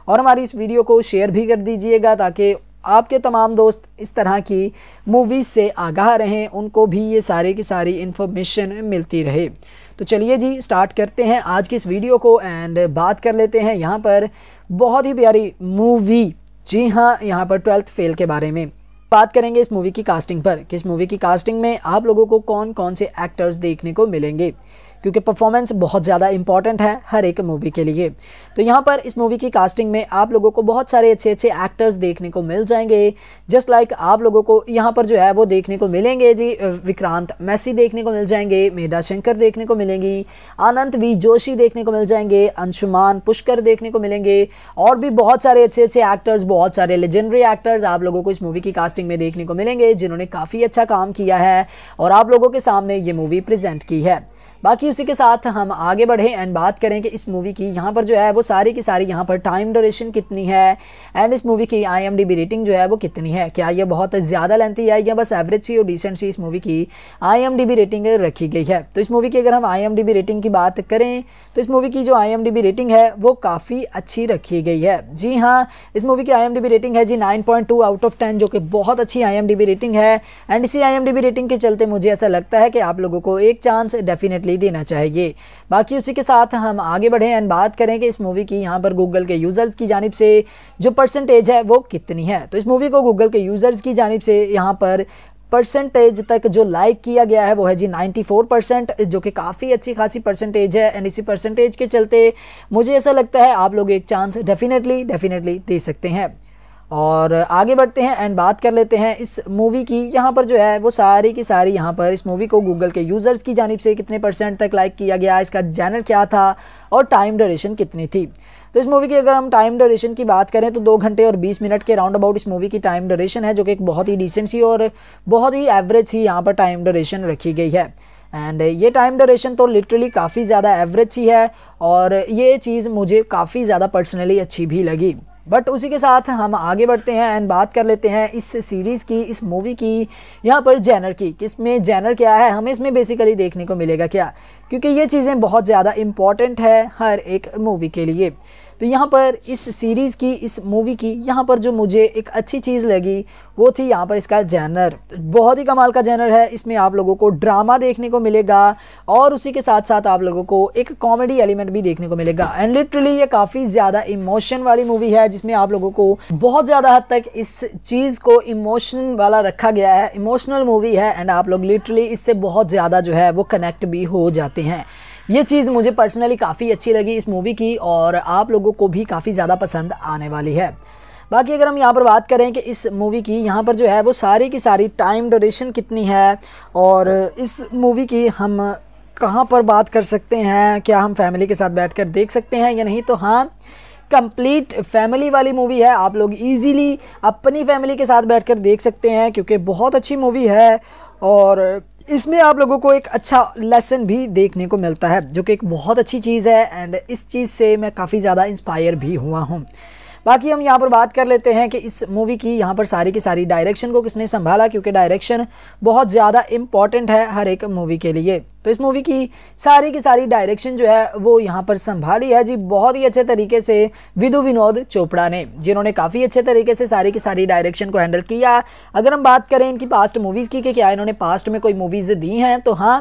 और हमारी इस वीडियो को शेयर भी कर दीजिएगा ताकि आपके तमाम दोस्त इस तरह की मूवीज़ से आगाह रहें उनको भी ये सारी की सारी इन्फॉर्मेशन मिलती रहे तो चलिए जी स्टार्ट करते हैं आज की इस वीडियो को एंड बात कर लेते हैं यहाँ पर बहुत ही प्यारी मूवी जी हाँ यहाँ पर ट्वेल्थ फेल के बारे में बात करेंगे इस मूवी की कास्टिंग पर किस मूवी की कास्टिंग में आप लोगों को कौन कौन से एक्टर्स देखने को मिलेंगे क्योंकि परफॉर्मेंस बहुत ज़्यादा इंपॉर्टेंट है हर एक मूवी के लिए तो यहाँ पर इस मूवी की कास्टिंग में आप लोगों को बहुत सारे अच्छे अच्छे एक्टर्स देखने को मिल जाएंगे जस्ट लाइक आप लोगों को यहाँ पर जो है वो देखने को मिलेंगे जी विक्रांत मैसी देखने को मिल जाएंगे मेधा शंकर देखने को मिलेंगी अनंत वी जोशी देखने को मिल जाएंगे अंशुमान पुष्कर देखने को मिलेंगे और भी बहुत सारे अच्छे अच्छे एक्टर्स बहुत सारे लेजेंडरी एक्टर्स आप लोगों को इस मूवी की कास्टिंग में देखने को मिलेंगे जिन्होंने काफ़ी अच्छा काम किया है और आप लोगों के सामने ये मूवी प्रजेंट की है बाकी उसी के साथ हम आगे बढ़े एंड बात करें कि इस मूवी की यहाँ पर जो है वो सारी की सारी यहाँ पर टाइम ड्यूरेशन कितनी है एंड इस मूवी की आई रेटिंग जो है वो कितनी है क्या ये बहुत ज़्यादा लेंथी है या बस एवरेज सी और डिसेंट सी इस मूवी की आई रेटिंग रखी गई है तो इस मूवी की अगर हम आई रेटिंग की बात करें तो इस मूवी की जो आई रेटिंग है वो काफ़ी अच्छी रखी गई है जी हाँ इस मूवी की आई रेटिंग है जी नाइन आउट ऑफ टेन जो कि बहुत अच्छी आई रेटिंग है एंड इसी आई रेटिंग के चलते मुझे ऐसा लगता है कि आप लोगों को एक चांस डेफिनेटली ले देना चाहिए बाकी उसी के साथ हम आगे बढ़ें एंड बात करें कि इस मूवी की यहाँ पर गूगल के यूज़र्स की जानब से जो परसेंटेज है वो कितनी है तो इस मूवी को गूगल के यूज़र्स की जानब से यहाँ पर परसेंटेज तक जो लाइक किया गया है वो है जी 94 परसेंट जो कि काफ़ी अच्छी खासी परसेंटेज है एंड इसी परसेंटेज के चलते मुझे ऐसा लगता है आप लोग एक चांस डेफिनेटली डेफिनेटली दे सकते हैं और आगे बढ़ते हैं एंड बात कर लेते हैं इस मूवी की यहाँ पर जो है वो सारी की सारी यहाँ पर इस मूवी को गूगल के यूज़र्स की जानब से कितने परसेंट तक लाइक किया गया इसका जैनर क्या था और टाइम डोरेशन कितनी थी तो इस मूवी की अगर हम टाइम ड्यूरेशन की बात करें तो दो घंटे और बीस मिनट के राउंड अबाउट इस मूवी की टाइम ड्यूरेशन है जो कि एक बहुत ही डिसेंट सी और बहुत ही एवरेज ही यहाँ पर टाइम ड्यूरेशन रखी गई है एंड ये टाइम ड्यूरेशन तो लिटरली काफ़ी ज़्यादा एवरेज ही है और ये चीज़ मुझे काफ़ी ज़्यादा पर्सनली अच्छी भी लगी बट उसी के साथ हम आगे बढ़ते हैं एंड बात कर लेते हैं इस सीरीज़ की इस मूवी की यहाँ पर जैनर की किस में जैनर क्या है हमें इसमें बेसिकली देखने को मिलेगा क्या क्योंकि ये चीज़ें बहुत ज़्यादा इम्पॉर्टेंट है हर एक मूवी के लिए तो यहाँ पर इस सीरीज़ की इस मूवी की यहाँ पर जो मुझे एक अच्छी चीज़ लगी वो थी यहाँ पर इसका जैनर तो बहुत ही कमाल का जैनर है इसमें आप लोगों को ड्रामा देखने को मिलेगा और उसी के साथ साथ आप लोगों को एक कॉमेडी एलिमेंट भी देखने को मिलेगा एंड लिटरली ये काफ़ी ज़्यादा इमोशन वाली मूवी है जिसमें आप लोगों को बहुत ज़्यादा हद तक इस चीज़ को इमोशन वाला रखा गया है इमोशनल मूवी है एंड आप लोग लिटरली इससे बहुत ज़्यादा जो है वो कनेक्ट भी हो जाते हैं ये चीज़ मुझे पर्सनली काफ़ी अच्छी लगी इस मूवी की और आप लोगों को भी काफ़ी ज़्यादा पसंद आने वाली है बाकी अगर हम यहाँ पर बात करें कि इस मूवी की यहाँ पर जो है वो सारी की सारी टाइम ड्यूरेशन कितनी है और इस मूवी की हम कहाँ पर बात कर सकते हैं क्या हम फैमिली के साथ बैठकर देख सकते हैं या नहीं तो हाँ कंप्लीट फैमिली वाली मूवी है आप लोग इजीली अपनी फैमिली के साथ बैठकर देख सकते हैं क्योंकि बहुत अच्छी मूवी है और इसमें आप लोगों को एक अच्छा लेसन भी देखने को मिलता है जो कि एक बहुत अच्छी चीज़ है एंड इस चीज़ से मैं काफ़ी ज़्यादा इंस्पायर भी हुआ हूँ बाकी हम यहाँ पर बात कर लेते हैं कि इस मूवी की यहाँ पर सारी की सारी डायरेक्शन को किसने संभाला क्योंकि डायरेक्शन बहुत ज़्यादा इंपॉर्टेंट है हर एक मूवी के लिए तो इस मूवी की सारी की सारी डायरेक्शन जो है वो यहाँ पर संभाली है जी बहुत ही अच्छे तरीके से विदु विनोद चोपड़ा ने जिन्होंने काफ़ी अच्छे तरीके से सारी की सारी डायरेक्शन को हैंडल किया अगर हम बात करें इनकी पास्ट मूवीज़ की कि क्या इन्होंने पास्ट में कोई मूवीज़ दी हैं तो हाँ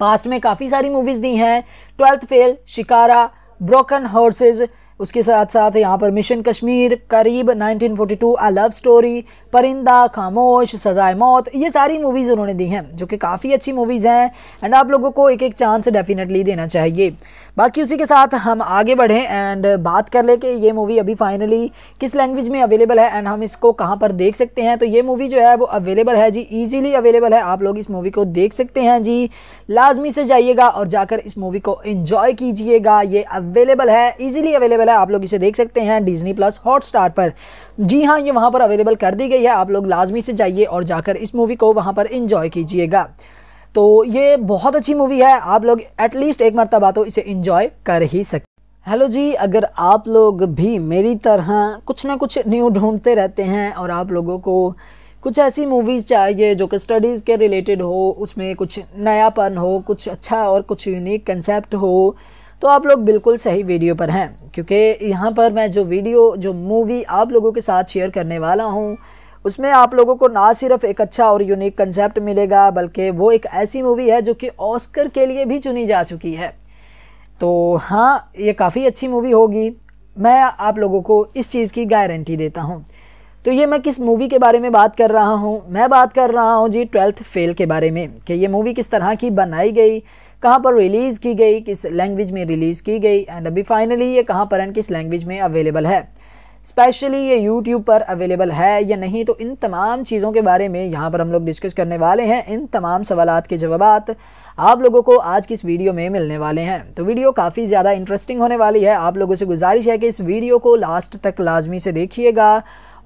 पास्ट में काफ़ी सारी मूवीज़ दी हैं twelfth fail Shikara broken horse's उसके साथ साथ यहाँ पर मिशन कश्मीर करीब 1942 आ लव स्टोरी परिंदा खामोश सजाए मौत ये सारी मूवीज़ उन्होंने दी हैं जो कि काफ़ी अच्छी मूवीज़ हैं एंड आप लोगों को एक एक चांस डेफिनेटली देना चाहिए बाकी उसी के साथ हम आगे बढ़ें एंड बात कर लें कि ये मूवी अभी फाइनली किस लैंग्वेज में अवेलेबल है एंड हम इसको कहाँ पर देख सकते हैं तो ये मूवी जो है वो अवेलेबल है जी ईजिली अवेलेबल है आप लोग इस मूवी को देख सकते हैं जी लाजमी से जाइएगा और जाकर इस मूवी को इन्जॉय कीजिएगा ये अवेलेबल है ईजिली अवेलेबल है आप लोग इसे देख सकते हैं डिजनी प्लस स्टार पर जी हाँ ये वहाँ पर अवेलेबल कर दी गई है आप लोग लाजमी से जाइए और जाकर इस मूवी को वहाँ पर इंजॉय कीजिएगा तो ये बहुत अच्छी मूवी है आप लोग एटलीस्ट एक मरतबा तो इसे इंजॉय कर ही सकते हेलो जी अगर आप लोग भी मेरी तरह कुछ ना कुछ न्यू ढूंढते रहते हैं और आप लोगों को कुछ ऐसी मूवीज़ चाहिए जो कि स्टडीज़ के रिलेटेड हो उसमें कुछ नयापन हो कुछ अच्छा और कुछ यूनिक कंसेप्ट हो तो आप लोग बिल्कुल सही वीडियो पर हैं क्योंकि यहाँ पर मैं जो वीडियो जो मूवी आप लोगों के साथ शेयर करने वाला हूँ उसमें आप लोगों को ना सिर्फ एक अच्छा और यूनिक कंसेप्ट मिलेगा बल्कि वो एक ऐसी मूवी है जो कि ऑस्कर के लिए भी चुनी जा चुकी है तो हाँ ये काफ़ी अच्छी मूवी होगी मैं आप लोगों को इस चीज़ की गारंटी देता हूँ तो ये मैं किस मूवी के बारे में बात कर रहा हूँ मैं बात कर रहा हूँ जी ट्वेल्थ फेल के बारे में कि ये मूवी किस तरह की बनाई गई कहाँ पर रिलीज़ की गई किस लैंग्वेज में रिलीज़ की गई एंड अभी फाइनली ये कहाँ पर एंड किस लैंग्वेज में अवेलेबल है स्पेशली ये यूट्यूब पर अवेलेबल है या नहीं तो इन तमाम चीज़ों के बारे में यहाँ पर हम लोग डिस्कस करने वाले हैं इन तमाम सवाल के जवाब आप लोगों को आज की इस वीडियो में मिलने वाले हैं तो वीडियो काफ़ी ज़्यादा इंटरेस्टिंग होने वाली है आप लोगों से गुजारिश है कि इस वीडियो को लास्ट तक लाजमी से देखिएगा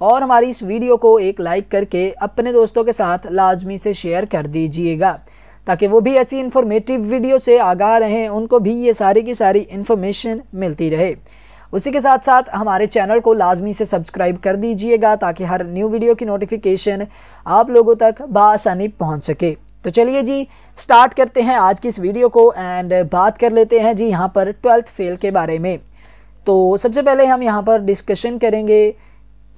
और हमारी इस वीडियो को एक लाइक करके अपने दोस्तों के साथ लाजमी से शेयर कर दीजिएगा ताकि वो भी ऐसी इन्फॉर्मेटिव वीडियो से आगाह रहें उनको भी ये सारी की सारी इन्फॉर्मेशन मिलती रहे उसी के साथ साथ हमारे चैनल को लाजमी से सब्सक्राइब कर दीजिएगा ताकि हर न्यू वीडियो की नोटिफिकेशन आप लोगों तक बसानी पहुँच सके तो चलिए जी स्टार्ट करते हैं आज की इस वीडियो को एंड बात कर लेते हैं जी यहाँ पर ट्वेल्थ फेल के बारे में तो सबसे पहले हम यहाँ पर डिस्कशन करेंगे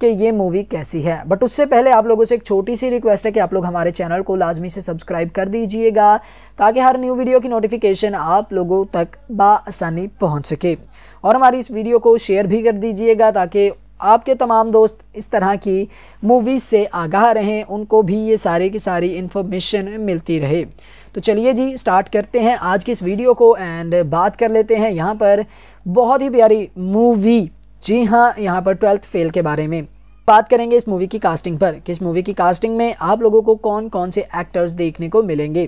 कि ये मूवी कैसी है बट उससे पहले आप लोगों से एक छोटी सी रिक्वेस्ट है कि आप लोग हमारे चैनल को लाजमी से सब्सक्राइब कर दीजिएगा ताकि हर न्यू वीडियो की नोटिफिकेशन आप लोगों तक बसानी पहुँच सके और हमारी इस वीडियो को शेयर भी कर दीजिएगा ताकि आपके तमाम दोस्त इस तरह की मूवीज़ से आगाह रहें उनको भी ये सारे की सारी इन्फॉर्मेशन मिलती रहे तो चलिए जी स्टार्ट करते हैं आज की इस वीडियो को एंड बात कर लेते हैं यहाँ पर बहुत ही प्यारी मूवी जी हाँ यहाँ पर ट्वेल्थ फेल के बारे में बात करेंगे इस मूवी की कास्टिंग पर किस मूवी की कास्टिंग में आप लोगों को कौन कौन से एक्टर्स देखने को मिलेंगे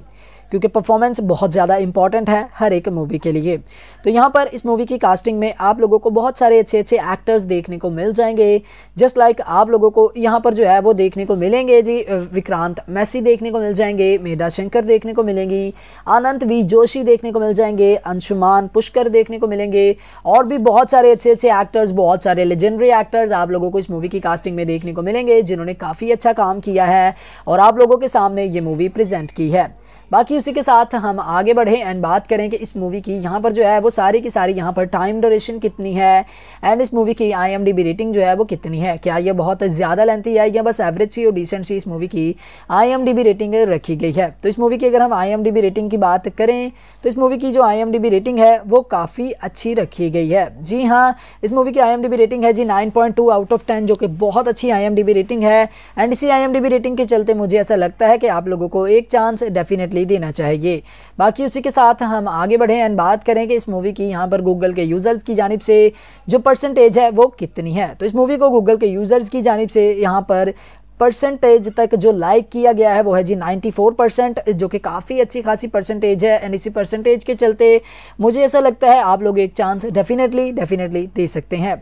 क्योंकि परफॉर्मेंस बहुत ज़्यादा इंपॉर्टेंट है हर एक मूवी के लिए तो यहाँ पर इस मूवी की कास्टिंग में आप लोगों को बहुत सारे अच्छे अच्छे एक्टर्स देखने को मिल जाएंगे जस्ट लाइक like आप लोगों को यहाँ पर जो है वो देखने को मिलेंगे जी विक्रांत मैसी देखने को मिल जाएंगे मेधा शंकर देखने को मिलेंगी अनंत वी जोशी देखने को मिल जाएंगे अंशुमान पुष्कर देखने को मिलेंगे और भी बहुत सारे अच्छे अच्छे एक्टर्स बहुत सारे लेजेंडरी एक्टर्स आप लोगों को इस मूवी की कास्टिंग में देखने को मिलेंगे जिन्होंने काफ़ी अच्छा काम किया है और आप लोगों के सामने ये मूवी प्रेजेंट की है बाकी उसी के साथ हम आगे बढ़ें एंड बात करें कि इस मूवी की यहाँ पर जो है वो सारी की सारी यहाँ पर टाइम ड्यूरेशन कितनी है एंड इस मूवी की आई रेटिंग जो है वो कितनी है क्या ये बहुत ज़्यादा लेंथी है या बस एवरेज सी और डिसेंट सी इस मूवी की आई रेटिंग रखी गई है तो इस मूवी की अगर हम आई रेटिंग की बात करें तो इस मूवी की जो आई रेटिंग है वो काफ़ी अच्छी रखी गई है जी हाँ इस मूवी की आई रेटिंग है जी नाइन आउट ऑफ टेन जो कि बहुत अच्छी आई रेटिंग है एंड इसी आई रेटिंग के चलते मुझे ऐसा लगता है कि आप लोगों को एक चांस डेफिनेटली ले देना चाहिए बाकी उसी के साथ हम आगे बढ़ें एंड बात करें कि इस मूवी की यहाँ पर गूगल के यूज़र्स की जानब से जो परसेंटेज है वो कितनी है तो इस मूवी को गूगल के यूज़र्स की जानब से यहाँ पर परसेंटेज तक जो लाइक किया गया है वो है जी 94 परसेंट जो कि काफ़ी अच्छी खासी परसेंटेज है एंड इसी परसेंटेज के चलते मुझे ऐसा लगता है आप लोग एक चांस डेफिनेटली डेफिनेटली दे सकते हैं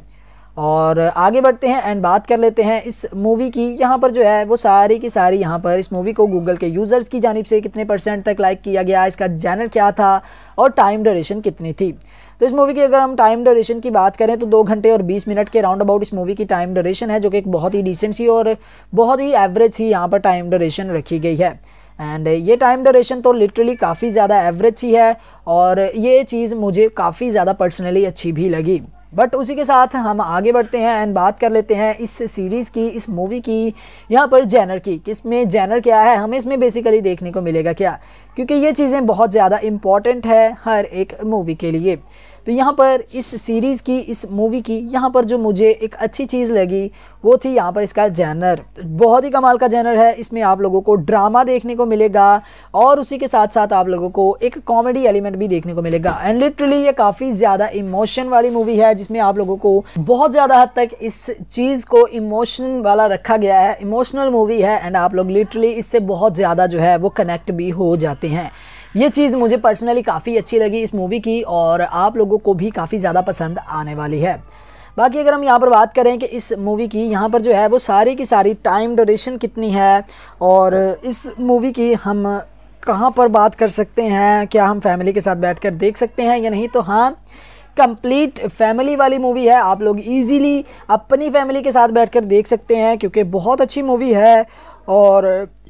और आगे बढ़ते हैं एंड बात कर लेते हैं इस मूवी की यहाँ पर जो है वो सारी की सारी यहाँ पर इस मूवी को गूगल के यूज़र्स की जानब से कितने परसेंट तक लाइक किया गया इसका जैनर क्या था और टाइम ड्यूरेशन कितनी थी तो इस मूवी की अगर हम टाइम ड्यूरेशन की बात करें तो दो घंटे और बीस मिनट के राउंड अबाउट इस मूवी की टाइम ड्यूरेशन है जो कि एक बहुत ही डिसेंट सी और बहुत ही एवरेज सी यहाँ पर टाइम ड्यूरेशन रखी गई है एंड ये टाइम ड्यूरेशन तो लिटरली काफ़ी ज़्यादा एवरेज ही है और ये चीज़ मुझे काफ़ी ज़्यादा पर्सनली अच्छी भी लगी बट उसी के साथ हम आगे बढ़ते हैं एंड बात कर लेते हैं इस सीरीज़ की इस मूवी की यहाँ पर जैनर की किस में जैनर क्या है हमें इसमें बेसिकली देखने को मिलेगा क्या क्योंकि ये चीज़ें बहुत ज़्यादा इम्पॉर्टेंट है हर एक मूवी के लिए तो यहाँ पर इस सीरीज़ की इस मूवी की यहाँ पर जो मुझे एक अच्छी चीज़ लगी वो थी यहाँ पर इसका जैनर तो बहुत ही कमाल का जैनर है इसमें आप लोगों को ड्रामा देखने को मिलेगा और उसी के साथ साथ आप लोगों को एक कॉमेडी एलिमेंट भी देखने को मिलेगा एंड लिटरली ये काफ़ी ज़्यादा इमोशन वाली मूवी है जिसमें आप लोगों को बहुत ज़्यादा हद तक इस चीज़ को इमोशन वाला रखा गया है इमोशनल मूवी है एंड आप लोग लिटरली इससे बहुत ज़्यादा जो है वो कनेक्ट भी हो जाते हैं ये चीज़ मुझे पर्सनली काफ़ी अच्छी लगी इस मूवी की और आप लोगों को भी काफ़ी ज़्यादा पसंद आने वाली है बाकी अगर हम यहाँ पर बात करें कि इस मूवी की यहाँ पर जो है वो सारी की सारी टाइम डोरेशन कितनी है और इस मूवी की हम कहाँ पर बात कर सकते हैं क्या हम फैमिली के साथ बैठकर देख सकते हैं या नहीं तो हाँ कंप्लीट फैमिली वाली मूवी है आप लोग इजीली अपनी फैमिली के साथ बैठकर देख सकते हैं क्योंकि बहुत अच्छी मूवी है और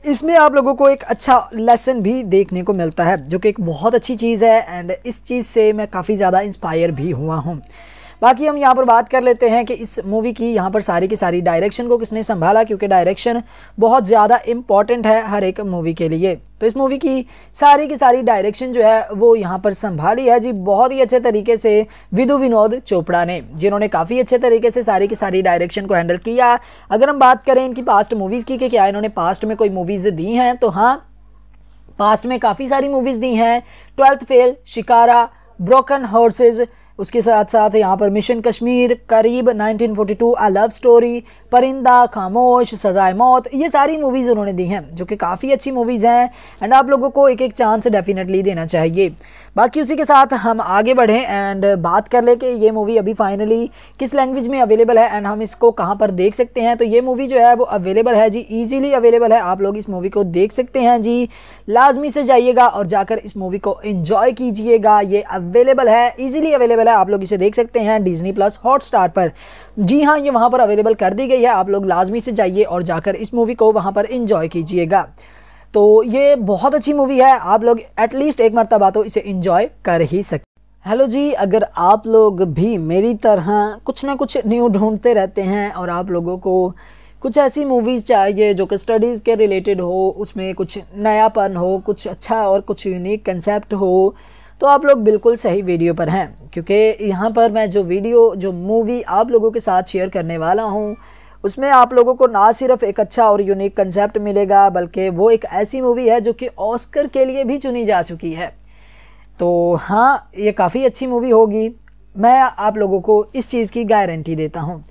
इसमें आप लोगों को एक अच्छा लेसन भी देखने को मिलता है जो कि एक बहुत अच्छी चीज़ है एंड इस चीज़ से मैं काफ़ी ज़्यादा इंस्पायर भी हुआ हूँ बाकी हम यहाँ पर बात कर लेते हैं कि इस मूवी की यहाँ पर सारी की सारी डायरेक्शन को किसने संभाला क्योंकि डायरेक्शन बहुत ज़्यादा इंपॉर्टेंट है हर एक मूवी के लिए तो इस मूवी की सारी की सारी डायरेक्शन जो है वो यहाँ पर संभाली है जी बहुत ही अच्छे तरीके से विधु विनोद चोपड़ा ने जिन्होंने काफ़ी अच्छे तरीके से सारी की सारी डायरेक्शन को हैंडल किया अगर हम बात करें इनकी पास्ट मूवीज़ की कि क्या इन्होंने पास्ट में कोई मूवीज़ दी हैं तो हाँ पास्ट में काफ़ी सारी मूवीज़ दी हैं ट्वेल्थ फेल शिकारा ब्रोकन हॉर्सेज़ उसके साथ साथ यहाँ पर मिशन कश्मीर करीब 1942 आ लव स्टोरी परिंदा खामोश सजाए मौत ये सारी मूवीज़ उन्होंने दी हैं जो कि काफ़ी अच्छी मूवीज़ हैं एंड आप लोगों को एक एक चांस डेफिनेटली देना चाहिए बाकी उसी के साथ हम आगे बढ़ें एंड बात कर लें कि ये मूवी अभी फाइनली किस लैंग्वेज में अवेलेबल है एंड हम इसको कहाँ पर देख सकते हैं तो ये मूवी जो है वो अवेलेबल है जी ईजिली अवेलेबल है आप लोग इस मूवी को देख सकते हैं जी लाजमी से जाइएगा और जाकर इस मूवी को इन्जॉय कीजिएगा ये अवेलेबल है ईजिली अवेलेबल है आप लोग इसे देख सकते हैं डिजनी प्लस स्टार पर जी हाँ ये वहाँ पर अवेलेबल कर दी गई है आप लोग लाजमी से जाइए और जाकर इस मूवी को वहाँ पर इन्जॉय कीजिएगा तो ये बहुत अच्छी मूवी है आप लोग एटलीस्ट एक मरतबा तो इसे इंजॉय कर ही सकते हेलो जी अगर आप लोग भी मेरी तरह कुछ ना कुछ न्यू ढूंढते रहते हैं और आप लोगों को कुछ ऐसी मूवीज़ चाहिए जो कि स्टडीज़ के रिलेटेड हो उसमें कुछ नयापन हो कुछ अच्छा और कुछ यूनिक कंसेप्ट हो तो आप लोग बिल्कुल सही वीडियो पर हैं क्योंकि यहाँ पर मैं जो वीडियो जो मूवी आप लोगों के साथ शेयर करने वाला हूँ उसमें आप लोगों को ना सिर्फ एक अच्छा और यूनिक कंसेप्ट मिलेगा बल्कि वो एक ऐसी मूवी है जो कि ऑस्कर के लिए भी चुनी जा चुकी है तो हाँ ये काफ़ी अच्छी मूवी होगी मैं आप लोगों को इस चीज़ की गारंटी देता हूँ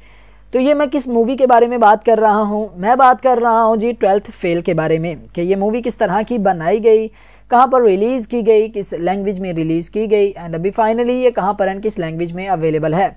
तो ये मैं किस मूवी के बारे में बात कर रहा हूँ मैं बात कर रहा हूँ जी ट्वेल्थ फेल के बारे में कि ये मूवी किस तरह की बनाई गई कहाँ पर रिलीज़ की गई किस लैंग्वेज में रिलीज़ की गई एंड अभी फाइनली ये कहाँ पर एंड किस लैंग्वेज में अवेलेबल है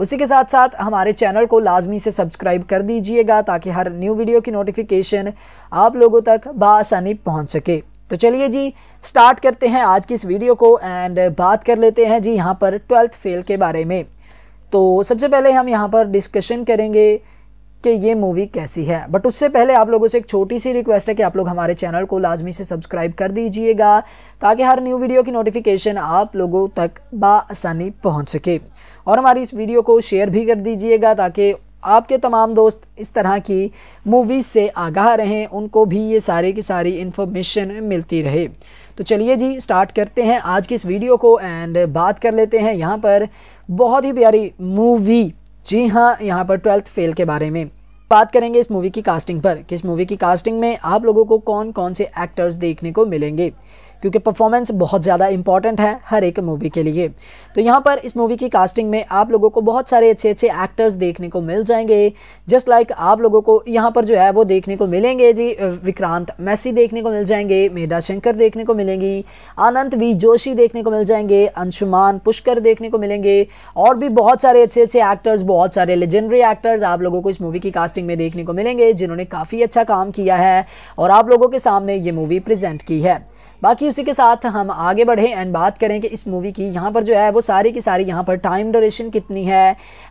उसी के साथ साथ हमारे चैनल को लाजमी से सब्सक्राइब कर दीजिएगा ताकि हर न्यू वीडियो की नोटिफिकेशन आप लोगों तक बसानी पहुँच सके तो चलिए जी स्टार्ट करते हैं आज की इस वीडियो को एंड बात कर लेते हैं जी यहाँ पर ट्वेल्थ फेल के बारे में तो सबसे पहले हम यहाँ पर डिस्कशन करेंगे कि ये मूवी कैसी है बट उससे पहले आप लोगों से एक छोटी सी रिक्वेस्ट है कि आप लोग हमारे चैनल को लाजमी से सब्सक्राइब कर दीजिएगा ताकि हर न्यू वीडियो की नोटिफिकेशन आप लोगों तक बसानी पहुँच सके और हमारी इस वीडियो को शेयर भी कर दीजिएगा ताकि आपके तमाम दोस्त इस तरह की मूवीज़ से आगाह रहें उनको भी ये सारे की सारी इन्फॉर्मेशन मिलती रहे तो चलिए जी स्टार्ट करते हैं आज की इस वीडियो को एंड बात कर लेते हैं यहाँ पर बहुत ही प्यारी मूवी जी हाँ यहाँ पर ट्वेल्थ फेल के बारे में बात करेंगे इस मूवी की कास्टिंग पर किस मूवी की कास्टिंग में आप लोगों को कौन कौन से एक्टर्स देखने को मिलेंगे क्योंकि परफॉर्मेंस बहुत ज़्यादा इंपॉर्टेंट है हर एक मूवी के लिए तो यहाँ पर इस मूवी की कास्टिंग में आप लोगों को बहुत सारे अच्छे अच्छे एक्टर्स देखने को मिल जाएंगे जस्ट लाइक like आप लोगों को यहाँ पर जो है वो देखने को मिलेंगे जी विक्रांत मैसी देखने को मिल जाएंगे मेधा शंकर देखने को मिलेंगी अनंत वी जोशी देखने को मिल जाएंगे अंशुमान पुष्कर देखने को मिलेंगे और भी बहुत सारे अच्छे अच्छे एक्टर्स बहुत सारे लेजेंडरी एक्टर्स आप लोगों को इस मूवी की कास्टिंग में देखने को मिलेंगे जिन्होंने काफ़ी अच्छा काम किया है और आप लोगों के सामने ये मूवी प्रजेंट की है बाकी उसी के साथ हम आगे बढ़ें एंड बात करें कि इस मूवी की यहाँ पर जो है वो सारी की सारी यहाँ पर टाइम ड्यूरेशन कितनी है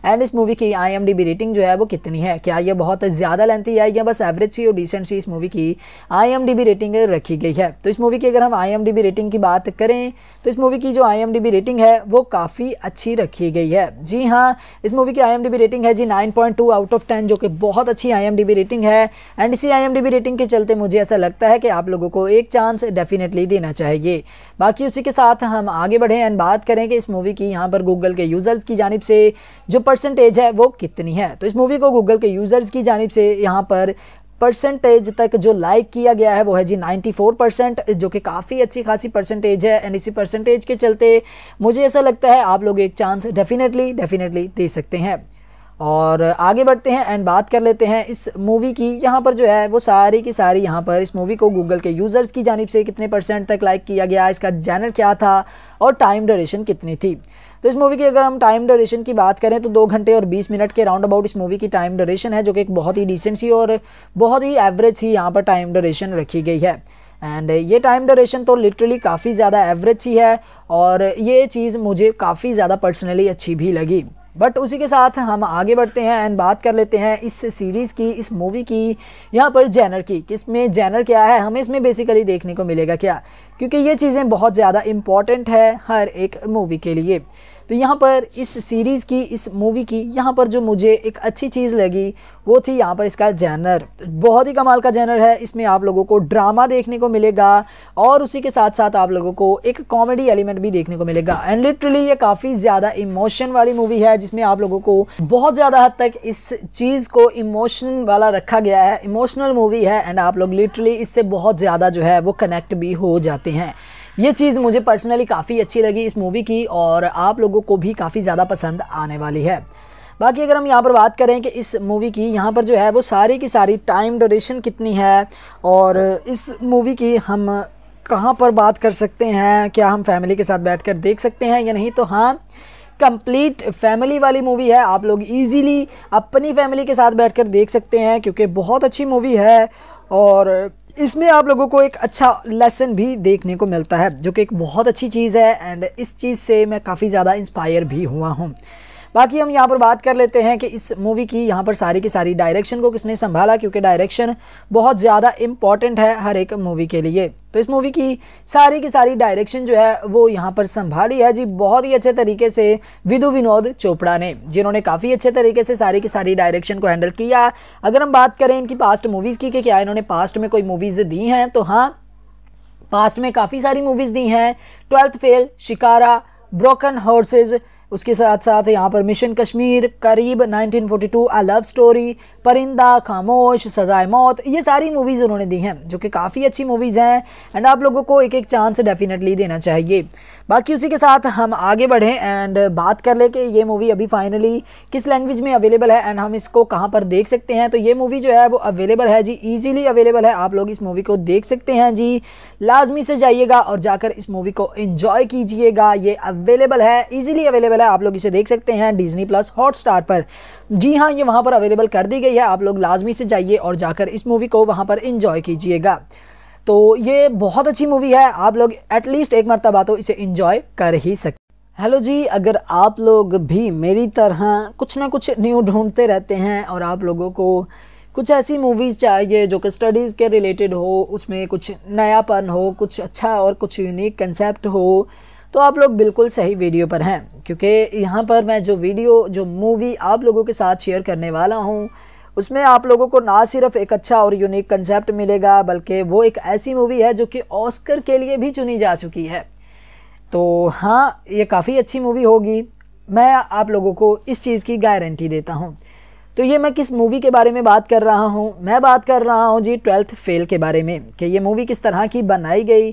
एंड इस मूवी की आई रेटिंग जो है वो कितनी है क्या ये बहुत ज़्यादा लेंथी है या बस एवरेज सी और डिसेंट सी इस मूवी की आई रेटिंग रखी गई है तो इस मूवी की अगर हम आई रेटिंग की बात करें तो इस मूवी की जो आई रेटिंग है वो काफ़ी अच्छी रखी गई है जी हाँ इस मूवी की आई रेटिंग है जी नाइन आउट ऑफ टेन जो कि बहुत अच्छी आई रेटिंग है एंड इसी आई रेटिंग के चलते मुझे ऐसा लगता है कि आप लोगों को एक चांस डेफिनेटली डेफिनेटली देना चाहिए बाकी उसी के साथ हम आगे बढ़ें एंड बात करें कि इस मूवी की यहाँ पर गूगल के यूज़र्स की जानब से जो परसेंटेज है वो कितनी है तो इस मूवी को गूगल के यूज़र्स की जानब से यहाँ पर परसेंटेज तक जो लाइक किया गया है वो है जी 94 परसेंट जो कि काफ़ी अच्छी खासी परसेंटेज है एंड इसी परसेंटेज के चलते मुझे ऐसा लगता है आप लोग एक चांस डेफिनेटली डेफिनेटली दे सकते हैं और आगे बढ़ते हैं एंड बात कर लेते हैं इस मूवी की यहाँ पर जो है वो सारी की सारी यहाँ पर इस मूवी को गूगल के यूज़र्स की जानब से कितने परसेंट तक लाइक किया गया इसका जैनर क्या था और टाइम ड्यूरेशन कितनी थी तो इस मूवी की अगर हम टाइम ड्यूरेशन की बात करें तो दो घंटे और बीस मिनट के राउंड अबाउट इस मूवी की टाइम ड्यूरेशन है जो कि एक बहुत ही डिसेंट सी और बहुत ही एवरेज ही यहाँ पर टाइम ड्यूरेशन रखी गई है एंड ये टाइम ड्यूरेशन तो लिटरली काफ़ी ज़्यादा एवरेज ही है और ये चीज़ मुझे काफ़ी ज़्यादा पर्सनली अच्छी भी लगी बट उसी के साथ हम आगे बढ़ते हैं एंड बात कर लेते हैं इस सीरीज़ की इस मूवी की यहाँ पर जैनर की किस में जैनर क्या है हमें इसमें बेसिकली देखने को मिलेगा क्या क्योंकि ये चीज़ें बहुत ज़्यादा इम्पॉर्टेंट है हर एक मूवी के लिए तो यहाँ पर इस सीरीज़ की इस मूवी की यहाँ पर जो मुझे एक अच्छी चीज़ लगी वो थी यहाँ पर इसका जैनर तो बहुत ही कमाल का जैनर है इसमें आप लोगों को ड्रामा देखने को मिलेगा और उसी के साथ साथ आप लोगों को एक कॉमेडी एलिमेंट भी देखने को मिलेगा एंड लिटरली ये काफ़ी ज़्यादा इमोशन वाली मूवी है जिसमें आप लोगों को बहुत ज़्यादा हद तक इस चीज़ को इमोशन वाला रखा गया है इमोशनल मूवी है एंड आप लोग लिटरली इससे बहुत ज़्यादा जो है वो कनेक्ट भी हो जाते हैं ये चीज़ मुझे पर्सनली काफ़ी अच्छी लगी इस मूवी की और आप लोगों को भी काफ़ी ज़्यादा पसंद आने वाली है बाकी अगर हम यहाँ पर बात करें कि इस मूवी की यहाँ पर जो है वो सारी की सारी टाइम डोरेशन कितनी है और इस मूवी की हम कहाँ पर बात कर सकते हैं क्या हम फैमिली के साथ बैठ देख सकते हैं या नहीं तो हाँ कंप्लीट फैमिली वाली मूवी है आप लोग इजीली अपनी फैमिली के साथ बैठकर देख सकते हैं क्योंकि बहुत अच्छी मूवी है और इसमें आप लोगों को एक अच्छा लेसन भी देखने को मिलता है जो कि एक बहुत अच्छी चीज़ है एंड इस चीज़ से मैं काफ़ी ज़्यादा इंस्पायर भी हुआ हूँ बाकी हम यहाँ पर बात कर लेते हैं कि इस मूवी की यहाँ पर सारी की सारी डायरेक्शन को किसने संभाला क्योंकि डायरेक्शन बहुत ज़्यादा इम्पॉर्टेंट है हर एक मूवी के लिए तो इस मूवी की सारी की सारी डायरेक्शन जो है वो यहाँ पर संभाली है जी बहुत ही अच्छे तरीके से विधु विनोद चोपड़ा ने जिन्होंने काफ़ी अच्छे तरीके से सारी की सारी डायरेक्शन को हैंडल किया अगर हम बात करें इनकी पास्ट मूवीज़ की कि क्या इन्होंने पास्ट में कोई मूवीज़ दी हैं तो हाँ पास्ट में काफ़ी सारी मूवीज़ दी हैं ट्वेल्थ फेल शिकारा ब्रोकन हॉर्सेज़ उसके साथ साथ यहाँ पर मिशन कश्मीर करीब 1942 आ लव स्टोरी परिंदा खामोश सजाए मौत ये सारी मूवीज़ उन्होंने दी हैं जो कि काफ़ी अच्छी मूवीज़ हैं एंड आप लोगों को एक एक चांस डेफिनेटली देना चाहिए बाकी उसी के साथ हम आगे बढ़ें एंड बात कर लें कि ये मूवी अभी फाइनली किस लैंग्वेज में अवेलेबल है एंड हम इसको कहाँ पर देख सकते हैं तो ये मूवी जो है वो अवेलेबल है जी ईजिली अवेलेबल है आप लोग इस मूवी को देख सकते हैं जी लाजमी से जाइएगा और जाकर इस मूवी को इन्जॉय कीजिएगा ये अवेलेबल है ईजिली अवेलेबल है है आप लोग इसे देख सकते हैं डिजनी प्लस हॉटस्टार पर जी हाँ ये वहाँ पर अवेलेबल कर दी गई है आप लोग लाजमी से जाइए और जाकर इस मूवी को वहाँ पर इंजॉय कीजिएगा तो ये बहुत अच्छी मूवी है आप लोग एटलीस्ट एक मरतबा तो इसे इंजॉय कर ही सकते हेलो जी अगर आप लोग भी मेरी तरह कुछ ना कुछ न्यू ढूंढते रहते हैं और आप लोगों को कुछ ऐसी मूवीज़ चाहिए जो कि स्टडीज़ के रिलेटेड हो उसमें कुछ नयापन हो कुछ अच्छा और कुछ यूनिक कंसेप्ट हो तो आप लोग बिल्कुल सही वीडियो पर हैं क्योंकि यहाँ पर मैं जो वीडियो जो मूवी आप लोगों के साथ शेयर करने वाला हूँ उसमें आप लोगों को ना सिर्फ एक अच्छा और यूनिक कंसेप्ट मिलेगा बल्कि वो एक ऐसी मूवी है जो कि ऑस्कर के लिए भी चुनी जा चुकी है तो हाँ ये काफ़ी अच्छी मूवी होगी मैं आप लोगों को इस चीज़ की गारंटी देता हूँ तो ये मैं किस मूवी के बारे में बात कर रहा हूँ मैं बात कर रहा हूँ जी ट्वेल्थ फेल के बारे में कि ये मूवी किस तरह की बनाई गई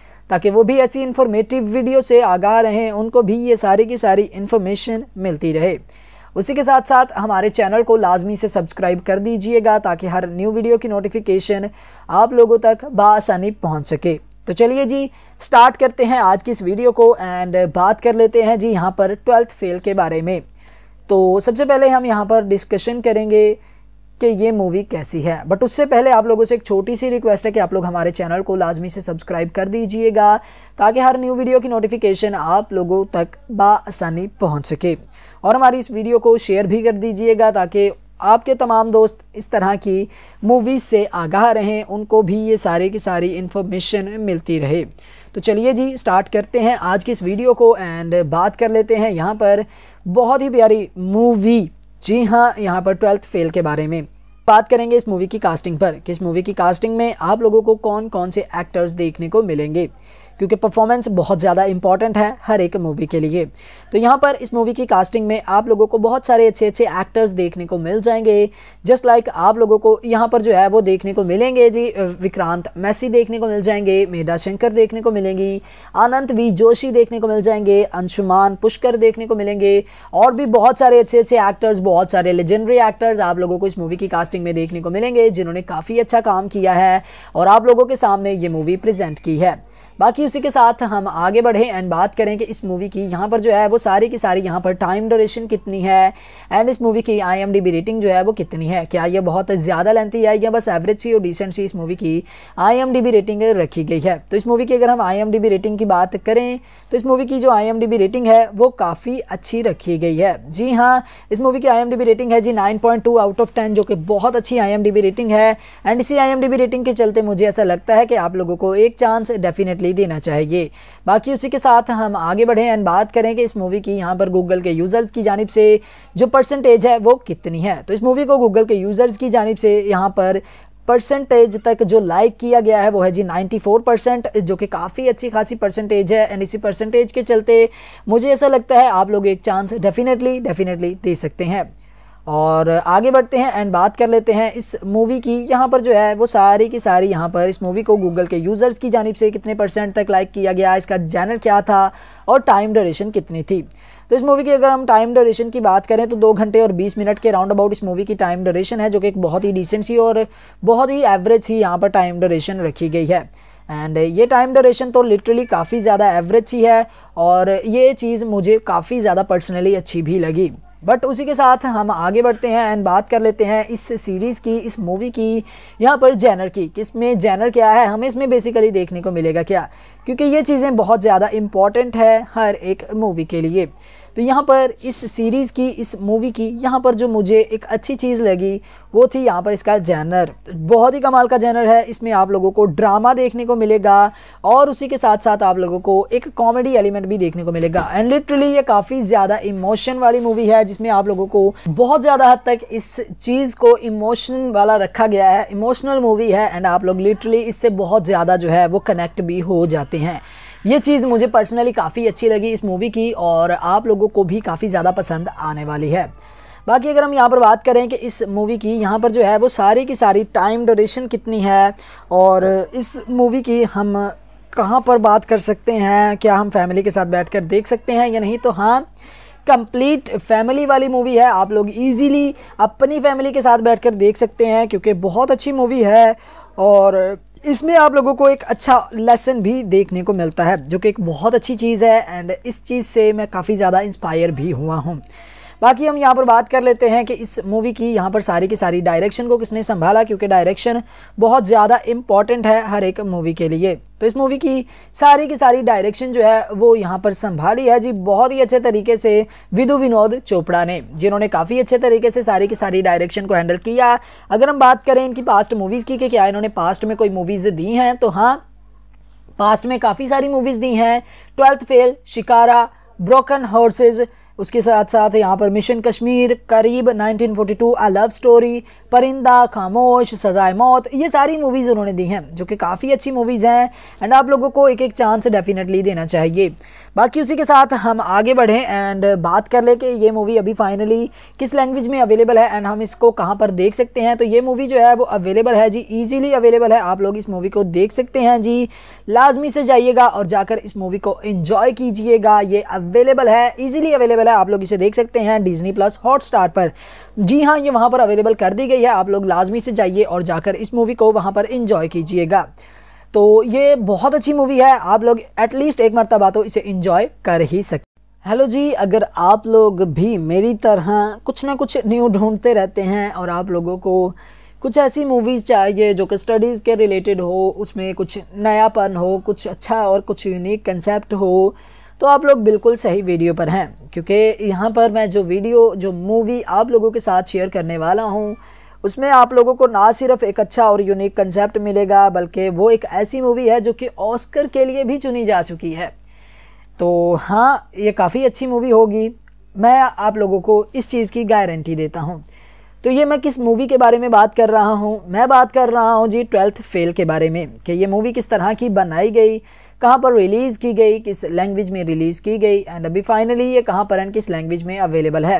ताकि वो भी ऐसी इन्फॉर्मेटिव वीडियो से आगाह रहें उनको भी ये सारी की सारी इन्फॉर्मेशन मिलती रहे उसी के साथ साथ हमारे चैनल को लाजमी से सब्सक्राइब कर दीजिएगा ताकि हर न्यू वीडियो की नोटिफिकेशन आप लोगों तक बसानी पहुँच सके तो चलिए जी स्टार्ट करते हैं आज की इस वीडियो को एंड बात कर लेते हैं जी यहाँ पर ट्वेल्थ फेल के बारे में तो सबसे पहले हम यहाँ पर डिस्कशन करेंगे कि ये मूवी कैसी है बट उससे पहले आप लोगों से एक छोटी सी रिक्वेस्ट है कि आप लोग हमारे चैनल को लाजमी से सब्सक्राइब कर दीजिएगा ताकि हर न्यू वीडियो की नोटिफिकेशन आप लोगों तक बसानी पहुँच सके और हमारी इस वीडियो को शेयर भी कर दीजिएगा ताकि आपके तमाम दोस्त इस तरह की मूवीज़ से आगाह रहें उनको भी ये सारे की सारी इन्फॉर्मेशन मिलती रहे तो चलिए जी स्टार्ट करते हैं आज की इस वीडियो को एंड बात कर लेते हैं यहाँ पर बहुत ही प्यारी मूवी जी हाँ यहाँ पर ट्वेल्थ फेल के बारे में बात करेंगे इस मूवी की कास्टिंग पर कि इस मूवी की कास्टिंग में आप लोगों को कौन कौन से एक्टर्स देखने को मिलेंगे क्योंकि परफॉर्मेंस बहुत ज़्यादा इंपॉर्टेंट है हर एक मूवी के लिए तो यहाँ पर इस मूवी की कास्टिंग में आप लोगों को बहुत सारे अच्छे अच्छे एक्टर्स देखने को मिल जाएंगे जस्ट लाइक like आप लोगों को यहाँ पर जो है वो देखने को मिलेंगे जी विक्रांत मैसी देखने को मिल जाएंगे मेधा शंकर देखने को मिलेंगी आनंद वी जोशी देखने को मिल जाएंगे अंशुमान पुष्कर देखने को मिलेंगे और भी बहुत सारे अच्छे अच्छे एक्टर्स बहुत सारे लेजेंडरी एक्टर्स आप लोगों को इस मूवी की कास्टिंग में देखने को मिलेंगे जिन्होंने काफ़ी अच्छा काम किया है और आप लोगों के सामने ये मूवी प्रेजेंट की है बाकी उसी के साथ हम आगे बढ़े एंड बात करें कि इस मूवी की यहाँ पर जो है वो सारी की सारी यहाँ पर टाइम डोरेशन कितनी है एंड इस मूवी की आई रेटिंग जो है वो कितनी है क्या ये बहुत ज़्यादा लेंथी है या बस एवरेज सी और डिसेंट सी इस मूवी की आई रेटिंग रखी गई है तो इस मूवी की अगर हम आई रेटिंग की बात करें तो इस मूवी की जो आई रेटिंग है वो काफ़ी अच्छी रखी गई है जी हाँ इस मूवी की आई रेटिंग है जी नाइन आउट ऑफ टेन जो कि बहुत अच्छी आई रेटिंग है एंड इसी आई रेटिंग के चलते मुझे ऐसा लगता है कि आप लोगों को एक चांस डेफिनेटली नहीं देना चाहिए बाकी उसी के साथ हम आगे बढ़ें एंड बात करें कि इस मूवी की यहाँ पर गूगल के यूज़र्स की जानब से जो परसेंटेज है वो कितनी है तो इस मूवी को गूगल के यूज़र्स की जानब से यहाँ पर परसेंटेज तक जो लाइक किया गया है वो है जी 94 परसेंट जो कि काफ़ी अच्छी खासी परसेंटेज है एंड इसी परसेंटेज के चलते मुझे ऐसा लगता है आप लोग एक चांस डेफिनेटली डेफिनेटली दे सकते हैं और आगे बढ़ते हैं एंड बात कर लेते हैं इस मूवी की यहाँ पर जो है वो सारी की सारी यहाँ पर इस मूवी को गूगल के यूज़र्स की जानब से कितने परसेंट तक लाइक किया गया इसका जैनर क्या था और टाइम ड्यूरेशन कितनी थी तो इस मूवी की अगर हम टाइम ड्यूरेशन की बात करें तो दो घंटे और बीस मिनट के राउंड अबाउट इस मूवी की टाइम ड्यूरेशन है जो कि एक बहुत ही डिसेंट सी और बहुत ही एवरेज ही यहाँ पर टाइम ड्यूरेशन रखी गई है एंड ये टाइम ड्यूरेशन तो लिटरली काफ़ी ज़्यादा एवरेज ही है और ये चीज़ मुझे काफ़ी ज़्यादा पर्सनली अच्छी भी लगी बट उसी के साथ हम आगे बढ़ते हैं एंड बात कर लेते हैं इस सीरीज़ की इस मूवी की यहाँ पर जैनर की किस में जैनर क्या है हमें इसमें बेसिकली देखने को मिलेगा क्या क्योंकि ये चीज़ें बहुत ज़्यादा इम्पॉर्टेंट है हर एक मूवी के लिए तो यहाँ पर इस सीरीज़ की इस मूवी की यहाँ पर जो मुझे एक अच्छी चीज़ लगी वो थी यहाँ पर इसका जैनर तो बहुत ही कमाल का जैनर है इसमें आप लोगों को ड्रामा देखने को मिलेगा और उसी के साथ साथ आप लोगों को एक कॉमेडी एलिमेंट भी देखने को मिलेगा एंड लिटरली ये काफ़ी ज़्यादा इमोशन वाली मूवी है जिसमें आप लोगों को बहुत ज़्यादा हद तक इस चीज़ को इमोशन वाला रखा गया है इमोशनल मूवी है एंड आप लोग लिटरली इससे बहुत ज़्यादा जो है वो कनेक्ट भी हो जाते हैं ये चीज़ मुझे पर्सनली काफ़ी अच्छी लगी इस मूवी की और आप लोगों को भी काफ़ी ज़्यादा पसंद आने वाली है बाकी अगर हम यहाँ पर बात करें कि इस मूवी की यहाँ पर जो है वो सारी की सारी टाइम डोरेशन कितनी है और इस मूवी की हम कहाँ पर बात कर सकते हैं क्या हम फैमिली के साथ बैठकर देख सकते हैं या नहीं तो हाँ कंप्लीट फैमिली वाली मूवी है आप लोग इजीली अपनी फैमिली के साथ बैठकर देख सकते हैं क्योंकि बहुत अच्छी मूवी है और इसमें आप लोगों को एक अच्छा लेसन भी देखने को मिलता है जो कि एक बहुत अच्छी चीज़ है एंड इस चीज़ से मैं काफ़ी ज़्यादा इंस्पायर भी हुआ हूँ बाकी हम यहाँ पर बात कर लेते हैं कि इस मूवी की यहाँ पर सारी की सारी डायरेक्शन को किसने संभाला क्योंकि डायरेक्शन बहुत ज़्यादा इम्पॉर्टेंट है हर एक मूवी के लिए तो इस मूवी की सारी की सारी डायरेक्शन जो है वो यहाँ पर संभाली है जी बहुत ही अच्छे तरीके से विधु विनोद चोपड़ा ने जिन्होंने काफ़ी अच्छे तरीके से सारी की सारी डायरेक्शन को हैंडल किया अगर हम बात करें इनकी पास्ट मूवीज़ की कि क्या इन्होंने पास्ट में कोई मूवीज़ दी हैं तो हाँ पास्ट में काफ़ी सारी मूवीज़ दी हैं twelfth fail Shikara broken horse's उसके साथ साथ यहाँ पर मिशन कश्मीर करीब 1942 आ लव स्टोरी परिंदा खामोश सजाए मौत ये सारी मूवीज़ उन्होंने दी हैं जो कि काफ़ी अच्छी मूवीज़ हैं एंड आप लोगों को एक एक चांस डेफिनेटली देना चाहिए बाकी उसी के साथ हम आगे बढ़ें एंड बात कर लें कि ये मूवी अभी फाइनली किस लैंग्वेज में अवेलेबल है एंड हम इसको कहाँ पर देख सकते हैं तो ये मूवी जो है वो अवेलेबल है जी ईजिली अवेलेबल है आप लोग इस मूवी को देख सकते हैं जी लाजमी से जाइएगा और जाकर इस मूवी को इन्जॉय कीजिएगा ये अवेलेबल है ईजिली अवेलेबल है आप लोग इसे देख सकते हैं डिजनी प्लस हॉट पर जी हाँ ये वहाँ पर अवेलेबल कर दी गई है आप लोग लाजमी से जाइए और जाकर इस मूवी को वहाँ पर इंजॉय कीजिएगा तो ये बहुत अच्छी मूवी है आप लोग एटलीस्ट एक मरतबा तो इसे इंजॉय कर ही सकते हेलो जी अगर आप लोग भी मेरी तरह कुछ ना कुछ न्यू ढूंढते रहते हैं और आप लोगों को कुछ ऐसी मूवीज़ चाहिए जो कि स्टडीज़ के रिलेटेड हो उसमें कुछ नयापन हो कुछ अच्छा और कुछ यूनिक कंसेप्ट हो तो आप लोग बिल्कुल सही वीडियो पर हैं क्योंकि यहाँ पर मैं जो वीडियो जो मूवी आप लोगों के साथ शेयर करने वाला हूँ उसमें आप लोगों को ना सिर्फ एक अच्छा और यूनिक कंसेप्ट मिलेगा बल्कि वो एक ऐसी मूवी है जो कि ऑस्कर के लिए भी चुनी जा चुकी है तो हाँ ये काफ़ी अच्छी मूवी होगी मैं आप लोगों को इस चीज़ की गारंटी देता हूँ तो ये मैं किस मूवी के बारे में बात कर रहा हूँ मैं बात कर रहा हूँ जी ट्वेल्थ फेल के बारे में कि ये मूवी किस तरह की बनाई गई कहाँ पर रिलीज़ की गई किस लैंग्वेज में रिलीज़ की गई एंड अभी फाइनली ये कहाँ पर एंड किस लैंग्वेज में अवेलेबल है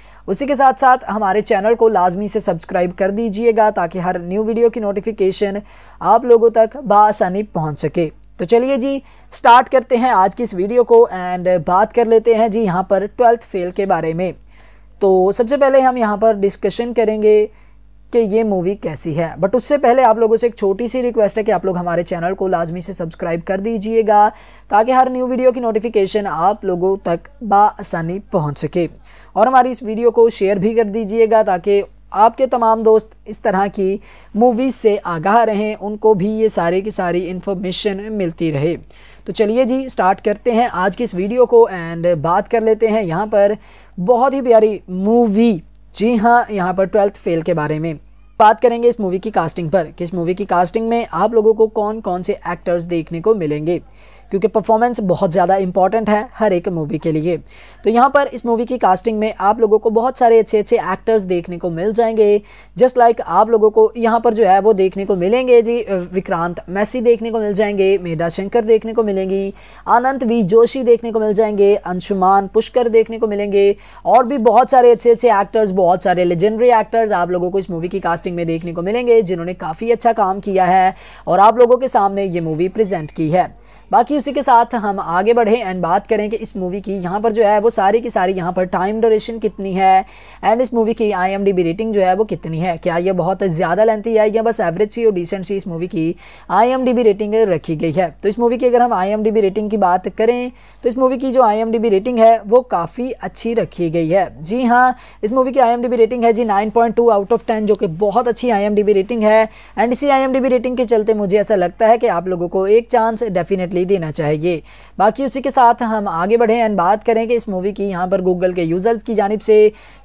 उसी के साथ साथ हमारे चैनल को लाजमी से सब्सक्राइब कर दीजिएगा ताकि हर न्यू वीडियो की नोटिफिकेशन आप लोगों तक बसानी पहुँच सके तो चलिए जी स्टार्ट करते हैं आज की इस वीडियो को एंड बात कर लेते हैं जी यहाँ पर ट्वेल्थ फेल के बारे में तो सबसे पहले हम यहाँ पर डिस्कशन करेंगे कि ये मूवी कैसी है बट उससे पहले आप लोगों से एक छोटी सी रिक्वेस्ट है कि आप लोग हमारे चैनल को लाजमी से सब्सक्राइब कर दीजिएगा ताकि हर न्यू वीडियो की नोटिफिकेशन आप लोगों तक बसानी पहुँच सके और हमारी इस वीडियो को शेयर भी कर दीजिएगा ताकि आपके तमाम दोस्त इस तरह की मूवीज़ से आगाह रहें उनको भी ये सारे की सारी इन्फॉर्मेशन मिलती रहे तो चलिए जी स्टार्ट करते हैं आज की इस वीडियो को एंड बात कर लेते हैं यहाँ पर बहुत ही प्यारी मूवी जी हाँ यहाँ पर ट्वेल्थ फेल के बारे में बात करेंगे इस मूवी की कास्टिंग पर किस मूवी की कास्टिंग में आप लोगों को कौन कौन से एक्टर्स देखने को मिलेंगे क्योंकि परफॉर्मेंस बहुत ज़्यादा इंपॉर्टेंट है हर एक मूवी के लिए तो यहाँ पर इस मूवी की कास्टिंग में आप लोगों को बहुत सारे अच्छे अच्छे एक्टर्स देखने को मिल जाएंगे जस्ट लाइक like आप लोगों को यहाँ पर जो है वो देखने को मिलेंगे जी विक्रांत मैसी देखने को मिल जाएंगे मेधा शंकर देखने को मिलेंगी आनंद वी जोशी देखने को मिल जाएंगे अंशुमान पुष्कर देखने को मिलेंगे और भी बहुत सारे अच्छे अच्छे एक्टर्स बहुत सारे लेजेंडरी एक्टर्स आप लोगों को इस मूवी की कास्टिंग में देखने को मिलेंगे जिन्होंने काफ़ी अच्छा काम किया है और आप लोगों के सामने ये मूवी प्रजेंट की है बाकी उसी के साथ हम आगे बढ़े एंड बात करें कि इस मूवी की यहाँ पर जो है वो सारी की सारी यहाँ पर टाइम ड्यूरेशन कितनी है एंड इस मूवी की आई रेटिंग जो है वो कितनी है क्या ये बहुत ज़्यादा लेंथी है या बस एवरेज सी और डिसेंट सी इस मूवी की आई रेटिंग रखी गई है तो इस मूवी की अगर हम आई रेटिंग की बात करें तो इस मूवी की जो आई रेटिंग है वो काफ़ी अच्छी रखी गई है जी हाँ इस मूवी की आई रेटिंग है जी नाइन आउट ऑफ टेन जो कि बहुत अच्छी आई रेटिंग है एंड इसी आई रेटिंग के चलते मुझे ऐसा लगता है कि आप लोगों को एक चांस डेफिनेटली दे देना चाहिए बाकी उसी के साथ हम आगे बढ़ें एंड बात करें कि इस मूवी की यहाँ पर गूगल के यूज़र्स की जानब से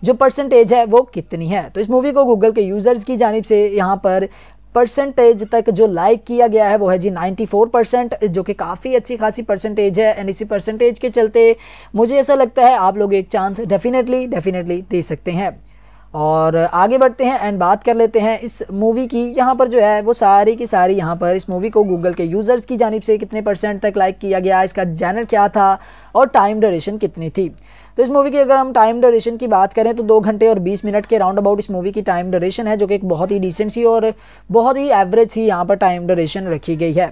जो परसेंटेज है वो कितनी है तो इस मूवी को गूगल के यूज़र्स की जानब से यहाँ पर परसेंटेज तक जो लाइक किया गया है वो है जी 94 परसेंट जो कि काफ़ी अच्छी खासी परसेंटेज है एंड इसी परसेंटेज के चलते मुझे ऐसा लगता है आप लोग एक चांस डेफिनेटली डेफिनेटली दे सकते हैं और आगे बढ़ते हैं एंड बात कर लेते हैं इस मूवी की यहाँ पर जो है वो सारी की सारी यहाँ पर इस मूवी को गूगल के यूज़र्स की जानब से कितने परसेंट तक लाइक किया गया इसका जैनर क्या था और टाइम ड्यूरेशन कितनी थी तो इस मूवी की अगर हम टाइम ड्यूरेशन की बात करें तो दो घंटे और बीस मिनट के राउंड अबाउट इस मूवी की टाइम ड्यूरेशन है जो कि एक बहुत ही डिसेंट सी और बहुत ही एवरेज सी यहाँ पर टाइम ड्यूरेशन रखी गई है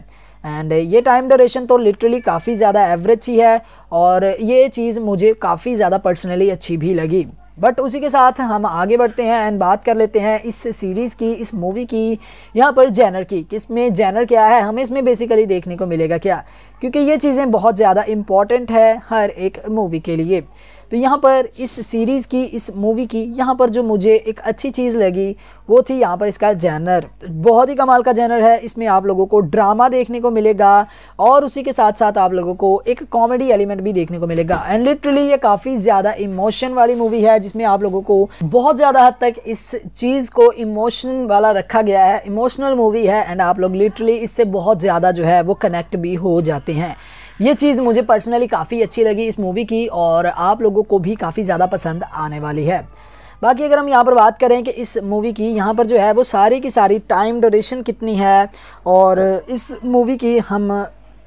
एंड ये टाइम ड्यूरेशन तो लिटरली काफ़ी ज़्यादा एवरेज ही है और ये चीज़ मुझे काफ़ी ज़्यादा पर्सनली अच्छी भी लगी बट उसी के साथ हम आगे बढ़ते हैं एंड बात कर लेते हैं इस सीरीज़ की इस मूवी की यहाँ पर जैनर की किसमें जैनर क्या है हमें इसमें बेसिकली देखने को मिलेगा क्या क्योंकि ये चीज़ें बहुत ज़्यादा इम्पॉर्टेंट है हर एक मूवी के लिए तो यहाँ पर इस सीरीज़ की इस मूवी की यहाँ पर जो मुझे एक अच्छी चीज़ लगी वो थी यहाँ पर इसका जैनर तो बहुत ही कमाल का जैनर है इसमें आप लोगों को ड्रामा देखने को मिलेगा और उसी के साथ साथ आप लोगों को एक कॉमेडी एलिमेंट भी देखने को मिलेगा एंड लिटरली ये काफ़ी ज़्यादा इमोशन वाली मूवी है जिसमें आप लोगों को बहुत ज़्यादा हद तक इस चीज़ को इमोशन वाला रखा गया है इमोशनल मूवी है एंड आप लोग लिटरली इससे बहुत ज़्यादा जो है वो कनेक्ट भी हो जाते हैं ये चीज़ मुझे पर्सनली काफ़ी अच्छी लगी इस मूवी की और आप लोगों को भी काफ़ी ज़्यादा पसंद आने वाली है बाकी अगर हम यहाँ पर बात करें कि इस मूवी की यहाँ पर जो है वो सारी की सारी टाइम डोरेशन कितनी है और इस मूवी की हम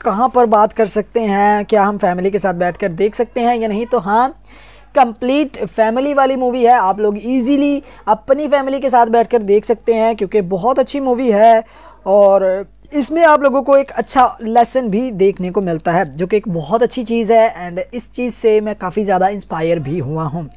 कहाँ पर बात कर सकते हैं क्या हम फैमिली के साथ बैठकर देख सकते हैं या नहीं तो हाँ कंप्लीट फैमिली वाली मूवी है आप लोग इजीली अपनी फैमिली के साथ बैठकर देख सकते हैं क्योंकि बहुत अच्छी मूवी है और इसमें आप लोगों को एक अच्छा लेसन भी देखने को मिलता है जो कि एक बहुत अच्छी चीज़ है एंड इस चीज़ से मैं काफ़ी ज़्यादा इंस्पायर भी हुआ हूँ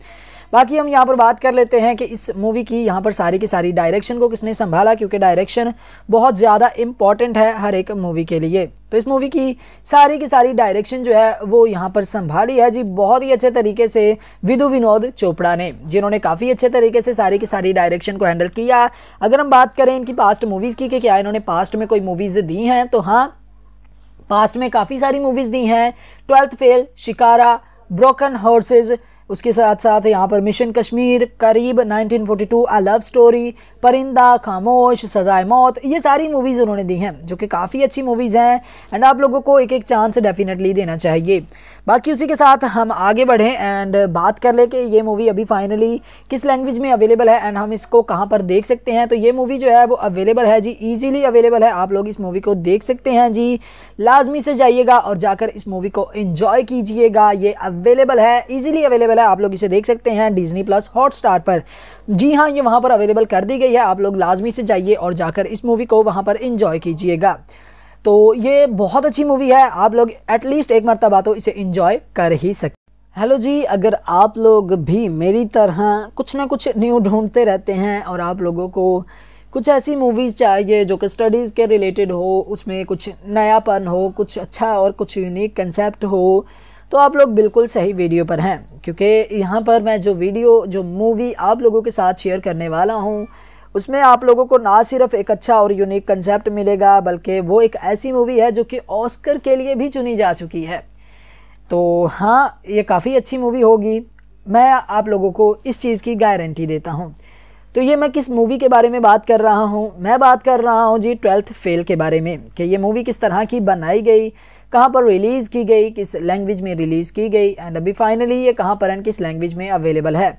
बाकी हम यहाँ पर बात कर लेते हैं कि इस मूवी की यहाँ पर सारी की सारी डायरेक्शन को किसने संभाला क्योंकि डायरेक्शन बहुत ज़्यादा इम्पॉर्टेंट है हर एक मूवी के लिए तो इस मूवी की सारी की सारी डायरेक्शन जो है वो यहाँ पर संभाली है जी बहुत ही अच्छे तरीके से विधु विनोद चोपड़ा ने जिन्होंने काफ़ी अच्छे तरीके से सारी की सारी डायरेक्शन को हैंडल किया अगर हम बात करें इनकी पास्ट मूवीज़ की कि क्या इन्होंने पास्ट में कोई मूवीज़ दी हैं तो हाँ पास्ट में काफ़ी सारी मूवीज़ दी हैं twelfth fail Shikara broken horse's उसके साथ साथ यहाँ पर मिशन कश्मीर करीब 1942 आ लव स्टोरी परिंदा खामोश सजाए मौत ये सारी मूवीज़ उन्होंने दी हैं जो कि काफ़ी अच्छी मूवीज़ हैं एंड आप लोगों को एक एक चांस डेफिनेटली देना चाहिए बाकी उसी के साथ हम आगे बढ़ें एंड बात कर लें कि ये मूवी अभी फाइनली किस लैंग्वेज में अवेलेबल है एंड हम इसको कहाँ पर देख सकते हैं तो ये मूवी जो है वो अवेलेबल है जी इजीली अवेलेबल है आप लोग इस मूवी को देख सकते हैं जी लाजमी से जाइएगा और जाकर इस मूवी को इन्जॉय कीजिएगा ये अवेलेबल है ईजिली अवेलेबल है आप लोग इसे देख सकते हैं डिजनी प्लस हॉट पर जी हाँ ये वहाँ पर अवेलेबल कर दी गई है आप लोग लाजमी से जाइए और जाकर इस मूवी को वहाँ पर इन्जॉय कीजिएगा तो ये बहुत अच्छी मूवी है आप लोग एटलीस्ट एक मरतबा तो इसे इंजॉय कर ही सकते हेलो जी अगर आप लोग भी मेरी तरह कुछ ना कुछ न्यू ढूंढते रहते हैं और आप लोगों को कुछ ऐसी मूवीज़ चाहिए जो कि स्टडीज़ के रिलेटेड हो उसमें कुछ नयापन हो कुछ अच्छा और कुछ यूनिक कंसेप्ट हो तो आप लोग बिल्कुल सही वीडियो पर हैं क्योंकि यहाँ पर मैं जो वीडियो जो मूवी आप लोगों के साथ शेयर करने वाला हूँ उसमें आप लोगों को ना सिर्फ एक अच्छा और यूनिक कंसेप्ट मिलेगा बल्कि वो एक ऐसी मूवी है जो कि ऑस्कर के लिए भी चुनी जा चुकी है तो हाँ ये काफ़ी अच्छी मूवी होगी मैं आप लोगों को इस चीज़ की गारंटी देता हूँ तो ये मैं किस मूवी के बारे में बात कर रहा हूँ मैं बात कर रहा हूँ जी ट्वेल्थ फेल के बारे में कि ये मूवी किस तरह की बनाई गई कहाँ पर रिलीज़ की गई किस लैंग्वेज में रिलीज़ की गई एंड अभी फाइनली ये कहाँ पर एंड किस लैंग्वेज में अवेलेबल है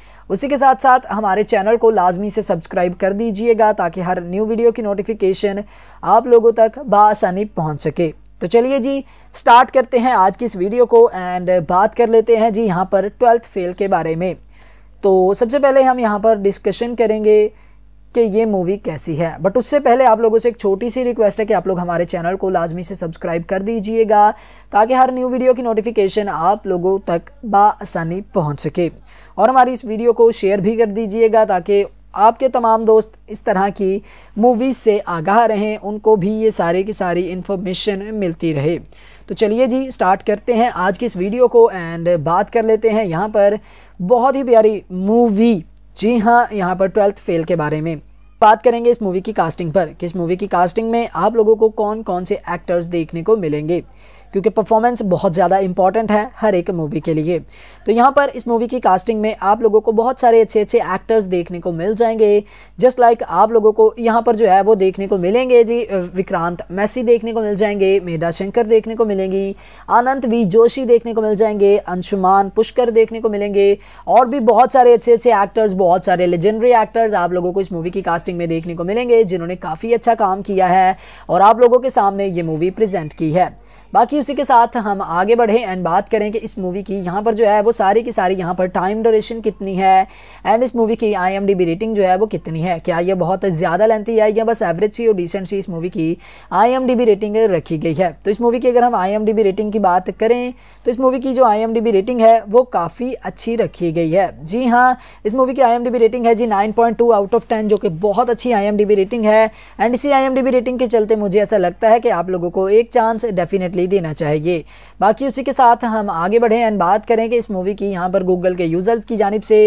उसी के साथ साथ हमारे चैनल को लाजमी से सब्सक्राइब कर दीजिएगा ताकि हर न्यू वीडियो की नोटिफिकेशन आप लोगों तक बसानी पहुँच सके तो चलिए जी स्टार्ट करते हैं आज की इस वीडियो को एंड बात कर लेते हैं जी यहाँ पर ट्वेल्थ फेल के बारे में तो सबसे पहले हम यहाँ पर डिस्कशन करेंगे कि ये मूवी कैसी है बट उससे पहले आप लोगों से एक छोटी सी रिक्वेस्ट है कि आप लोग हमारे चैनल को लाजमी से सब्सक्राइब कर दीजिएगा ताकि हर न्यू वीडियो की नोटिफिकेशन आप लोगों तक बसानी पहुँच सके और हमारी इस वीडियो को शेयर भी कर दीजिएगा ताकि आपके तमाम दोस्त इस तरह की मूवीज़ से आगाह रहें उनको भी ये सारे की सारी इन्फॉर्मेशन मिलती रहे तो चलिए जी स्टार्ट करते हैं आज की इस वीडियो को एंड बात कर लेते हैं यहाँ पर बहुत ही प्यारी मूवी जी हाँ यहाँ पर ट्वेल्थ फेल के बारे में बात करेंगे इस मूवी की कास्टिंग पर किस मूवी की कास्टिंग में आप लोगों को कौन कौन से एक्टर्स देखने को मिलेंगे क्योंकि परफॉर्मेंस बहुत ज़्यादा इंपॉर्टेंट है हर एक मूवी के लिए तो यहाँ पर इस मूवी की कास्टिंग में आप लोगों को बहुत सारे अच्छे अच्छे एक्टर्स देखने को मिल जाएंगे जस्ट लाइक आप लोगों को यहाँ पर जो है वो देखने को मिलेंगे जी विक्रांत मैसी देखने को मिल जाएंगे मेधा शंकर देखने को मिलेंगी अनंत वी जोशी देखने को मिल जाएंगे अंशुमान पुष्कर देखने को मिलेंगे और भी बहुत सारे अच्छे अच्छे एक्टर्स बहुत सारे लेजेंडरी एक्टर्स आप लोगों को इस मूवी की कास्टिंग में देखने को मिलेंगे जिन्होंने काफ़ी अच्छा काम किया है और आप लोगों के सामने ये मूवी प्रजेंट की है बाकी उसी के साथ हम आगे बढ़े एंड बात करें कि इस मूवी की यहाँ पर जो है वो सारी की सारी यहाँ पर टाइम ड्यूरेशन कितनी है एंड इस मूवी की आई रेटिंग जो है वो कितनी है क्या ये बहुत ज़्यादा लेंथी है या बस एवरेज सी और डिसेंट सी इस मूवी की आई रेटिंग रखी गई है तो इस मूवी की अगर हम आई रेटिंग की बात करें तो इस मूवी की जो आई रेटिंग है वो काफ़ी अच्छी रखी गई है जी हाँ इस मूवी की आई रेटिंग है जी नाइन आउट ऑफ टेन जो कि बहुत अच्छी आई रेटिंग है एंड इसी आई रेटिंग के चलते मुझे ऐसा लगता है कि आप लोगों को एक चांस डेफिनेटली दे देना चाहिए बाकी उसी के साथ हम आगे बढ़ें एंड बात करें कि इस मूवी की यहाँ पर गूगल के यूज़र्स की जानब से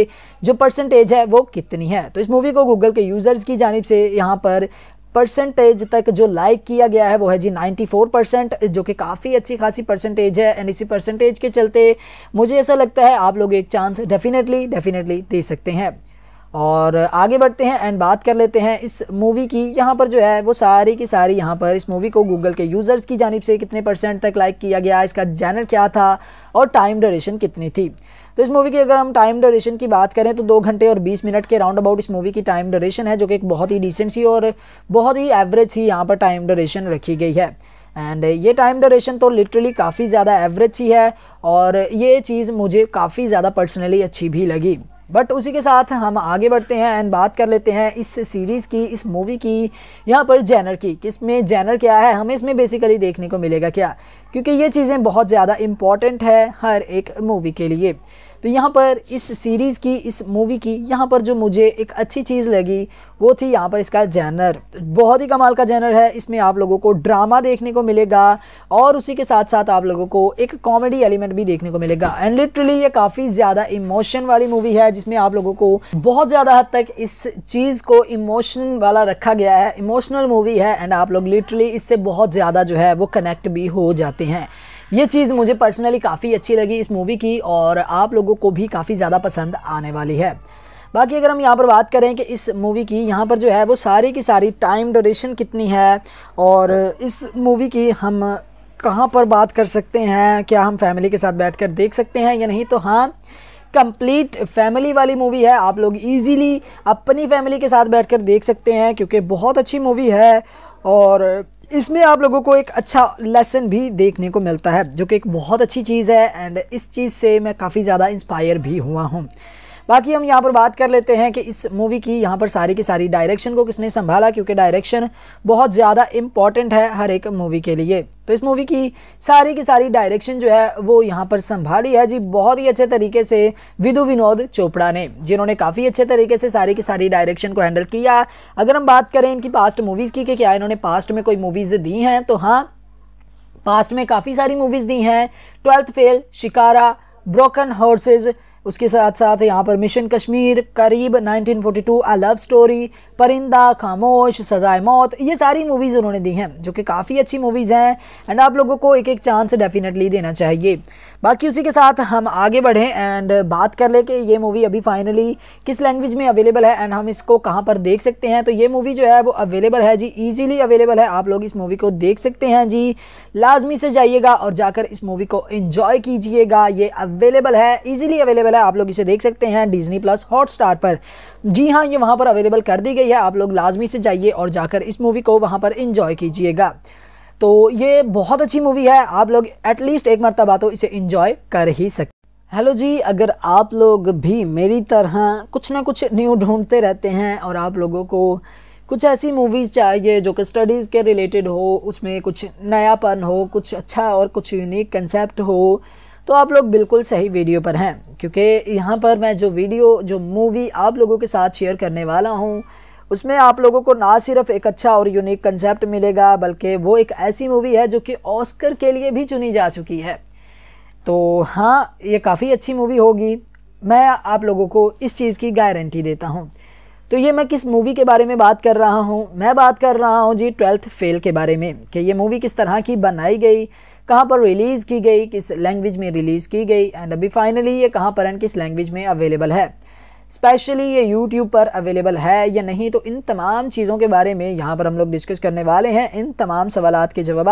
जो परसेंटेज है वो कितनी है तो इस मूवी को गूगल के यूज़र्स की जानब से यहाँ पर परसेंटेज तक जो लाइक किया गया है वो है जी 94 परसेंट जो कि काफ़ी अच्छी खासी परसेंटेज है एंड इसी परसेंटेज के चलते मुझे ऐसा लगता है आप लोग एक चांस डेफिनेटली डेफिनेटली दे सकते हैं और आगे बढ़ते हैं एंड बात कर लेते हैं इस मूवी की यहाँ पर जो है वो सारी की सारी यहाँ पर इस मूवी को गूगल के यूज़र्स की जानब से कितने परसेंट तक लाइक किया गया इसका जैनर क्या था और टाइम डोरेशन कितनी थी तो इस मूवी की अगर हम टाइम ड्यूरेशन की बात करें तो दो घंटे और बीस मिनट के राउंड अबाउट इस मूवी की टाइम ड्यूरेशन है जो कि एक बहुत ही डिसेंट सी और बहुत ही एवरेज ही यहाँ पर टाइम ड्यूरेशन रखी गई है एंड ये टाइम ड्यूरेशन तो लिटरली काफ़ी ज़्यादा एवरेज ही है और ये चीज़ मुझे काफ़ी ज़्यादा पर्सनली अच्छी भी लगी बट उसी के साथ हम आगे बढ़ते हैं एंड बात कर लेते हैं इस सीरीज़ की इस मूवी की यहाँ पर जैनर की किस में जैनर क्या है हमें इसमें बेसिकली देखने को मिलेगा क्या क्योंकि ये चीज़ें बहुत ज़्यादा इम्पॉर्टेंट है हर एक मूवी के लिए तो यहाँ पर इस सीरीज़ की इस मूवी की यहाँ पर जो मुझे एक अच्छी चीज़ लगी वो थी यहाँ पर इसका जैनर तो बहुत ही कमाल का जैनर है इसमें आप लोगों को ड्रामा देखने को मिलेगा और उसी के साथ साथ आप लोगों को एक कॉमेडी एलिमेंट भी देखने को मिलेगा एंड लिटरली ये काफ़ी ज़्यादा इमोशन वाली मूवी है जिसमें आप लोगों को बहुत ज़्यादा हद तक इस चीज़ को इमोशन वाला रखा गया है इमोशनल मूवी है एंड आप लोग लिटरली इससे बहुत ज़्यादा जो है वो कनेक्ट भी हो जाते हैं ये चीज़ मुझे पर्सनली काफ़ी अच्छी लगी इस मूवी की और आप लोगों को भी काफ़ी ज़्यादा पसंद आने वाली है बाकी अगर हम यहाँ पर बात करें कि इस मूवी की यहाँ पर जो है वो सारी की सारी टाइम ड्यूरेशन कितनी है और इस मूवी की हम कहाँ पर बात कर सकते हैं क्या हम फैमिली के साथ बैठकर देख सकते हैं या नहीं तो हाँ कंप्लीट फैमिली वाली मूवी है आप लोग इजीली अपनी फैमिली के साथ बैठकर देख सकते हैं क्योंकि बहुत अच्छी मूवी है और इसमें आप लोगों को एक अच्छा लेसन भी देखने को मिलता है जो कि एक बहुत अच्छी चीज़ है एंड इस चीज़ से मैं काफ़ी ज़्यादा इंस्पायर भी हुआ हूँ बाकी हम यहाँ पर बात कर लेते हैं कि इस मूवी की यहाँ पर सारी की सारी डायरेक्शन को किसने संभाला क्योंकि डायरेक्शन बहुत ज़्यादा इम्पॉर्टेंट है हर एक मूवी के लिए तो इस मूवी की सारी की सारी डायरेक्शन जो है वो यहाँ पर संभाली है जी बहुत ही अच्छे तरीके से विदु विनोद चोपड़ा ने जिन्होंने काफ़ी अच्छे तरीके से सारी की सारी डायरेक्शन को हैंडल किया अगर हम बात करें इनकी पास्ट मूवीज़ की कि क्या इन्होंने पास्ट में कोई मूवीज़ दी हैं तो हाँ पास्ट में काफ़ी सारी मूवीज़ दी हैं twelfth fail Shikara broken horse's उसके साथ साथ यहाँ पर मिशन कश्मीर करीब 1942 आ लव स्टोरी परिंदा खामोश सजाए मौत ये सारी मूवीज़ उन्होंने दी हैं जो कि काफ़ी अच्छी मूवीज़ हैं एंड आप लोगों को एक एक चांस डेफिनेटली देना चाहिए बाकी उसी के साथ हम आगे बढ़ें एंड बात कर लें कि ये मूवी अभी फाइनली किस लैंग्वेज में अवेलेबल है एंड हम इसको कहाँ पर देख सकते हैं तो ये मूवी जो है वो अवेलेबल है जी ईजिली अवेलेबल है आप लोग इस मूवी को देख सकते हैं जी लाजमी से जाइएगा और जाकर इस मूवी को इन्जॉय कीजिएगा ये अवेलेबल है ईजिली अवेलेबल अवेलेबल है आप लोग इसे देख सकते हैं डिजनी प्लस हॉटस्टार पर जी हाँ ये वहाँ पर अवेलेबल कर दी गई है आप लोग लाजमी से जाइए और जाकर इस मूवी को वहाँ पर इंजॉय कीजिएगा तो ये बहुत अच्छी मूवी है आप लोग एटलीस्ट एक मरतबा तो इसे इंजॉय कर ही सकते हेलो जी अगर आप लोग भी मेरी तरह कुछ ना कुछ न्यू ढूंढते रहते हैं और आप लोगों को कुछ ऐसी मूवीज़ चाहिए जो कि स्टडीज़ के रिलेटेड हो उसमें कुछ नयापन हो कुछ अच्छा और कुछ यूनिक कंसेप्ट हो तो आप लोग बिल्कुल सही वीडियो पर हैं क्योंकि यहाँ पर मैं जो वीडियो जो मूवी आप लोगों के साथ शेयर करने वाला हूँ उसमें आप लोगों को ना सिर्फ एक अच्छा और यूनिक कंसेप्ट मिलेगा बल्कि वो एक ऐसी मूवी है जो कि ऑस्कर के लिए भी चुनी जा चुकी है तो हाँ ये काफ़ी अच्छी मूवी होगी मैं आप लोगों को इस चीज़ की गारंटी देता हूँ तो ये मैं किस मूवी के बारे में बात कर रहा हूँ मैं बात कर रहा हूँ जी ट्वेल्थ फेल के बारे में कि ये मूवी किस तरह की बनाई गई कहाँ पर रिलीज़ की गई किस लैंग्वेज में रिलीज़ की गई एंड अभी फाइनली ये कहाँ पर एंड किस लैंग्वेज में अवेलेबल है स्पेशली ये यूट्यूब पर अवेलेबल है या नहीं तो इन तमाम चीज़ों के बारे में यहाँ पर हम लोग डिस्कस करने वाले हैं इन तमाम सवाल के जवाब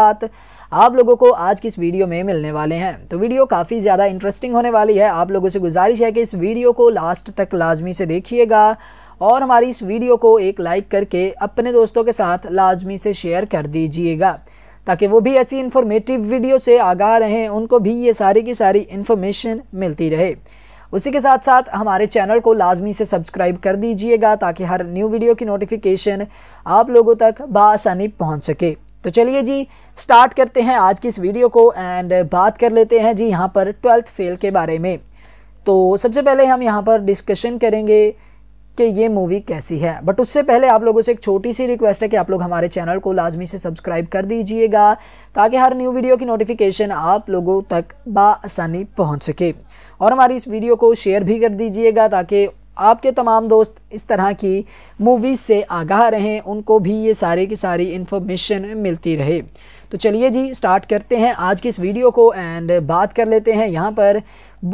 आप लोगों को आज की इस वीडियो में मिलने वाले हैं तो वीडियो काफ़ी ज़्यादा इंटरेस्टिंग होने वाली है आप लोगों से गुजारिश है कि इस वीडियो को लास्ट तक लाजमी से देखिएगा और हमारी इस वीडियो को एक लाइक करके अपने दोस्तों के साथ लाजमी से शेयर कर दीजिएगा ताकि वो भी ऐसी इन्फॉर्मेटिव वीडियो से आगाह रहें उनको भी ये सारी की सारी इन्फॉर्मेशन मिलती रहे उसी के साथ साथ हमारे चैनल को लाजमी से सब्सक्राइब कर दीजिएगा ताकि हर न्यू वीडियो की नोटिफिकेशन आप लोगों तक बसानी पहुँच सके तो चलिए जी स्टार्ट करते हैं आज की इस वीडियो को एंड बात कर लेते हैं जी यहाँ पर ट्वेल्थ फेल के बारे में तो सबसे पहले हम यहाँ पर डिस्कशन करेंगे कि ये मूवी कैसी है बट उससे पहले आप लोगों से एक छोटी सी रिक्वेस्ट है कि आप लोग हमारे चैनल को लाजमी से सब्सक्राइब कर दीजिएगा ताकि हर न्यू वीडियो की नोटिफिकेशन आप लोगों तक बसानी पहुँच सके और हमारी इस वीडियो को शेयर भी कर दीजिएगा ताकि आपके तमाम दोस्त इस तरह की मूवीज़ से आगाह रहें उनको भी ये सारे की सारी इन्फॉर्मेशन मिलती रहे तो चलिए जी स्टार्ट करते हैं आज की इस वीडियो को एंड बात कर लेते हैं यहाँ पर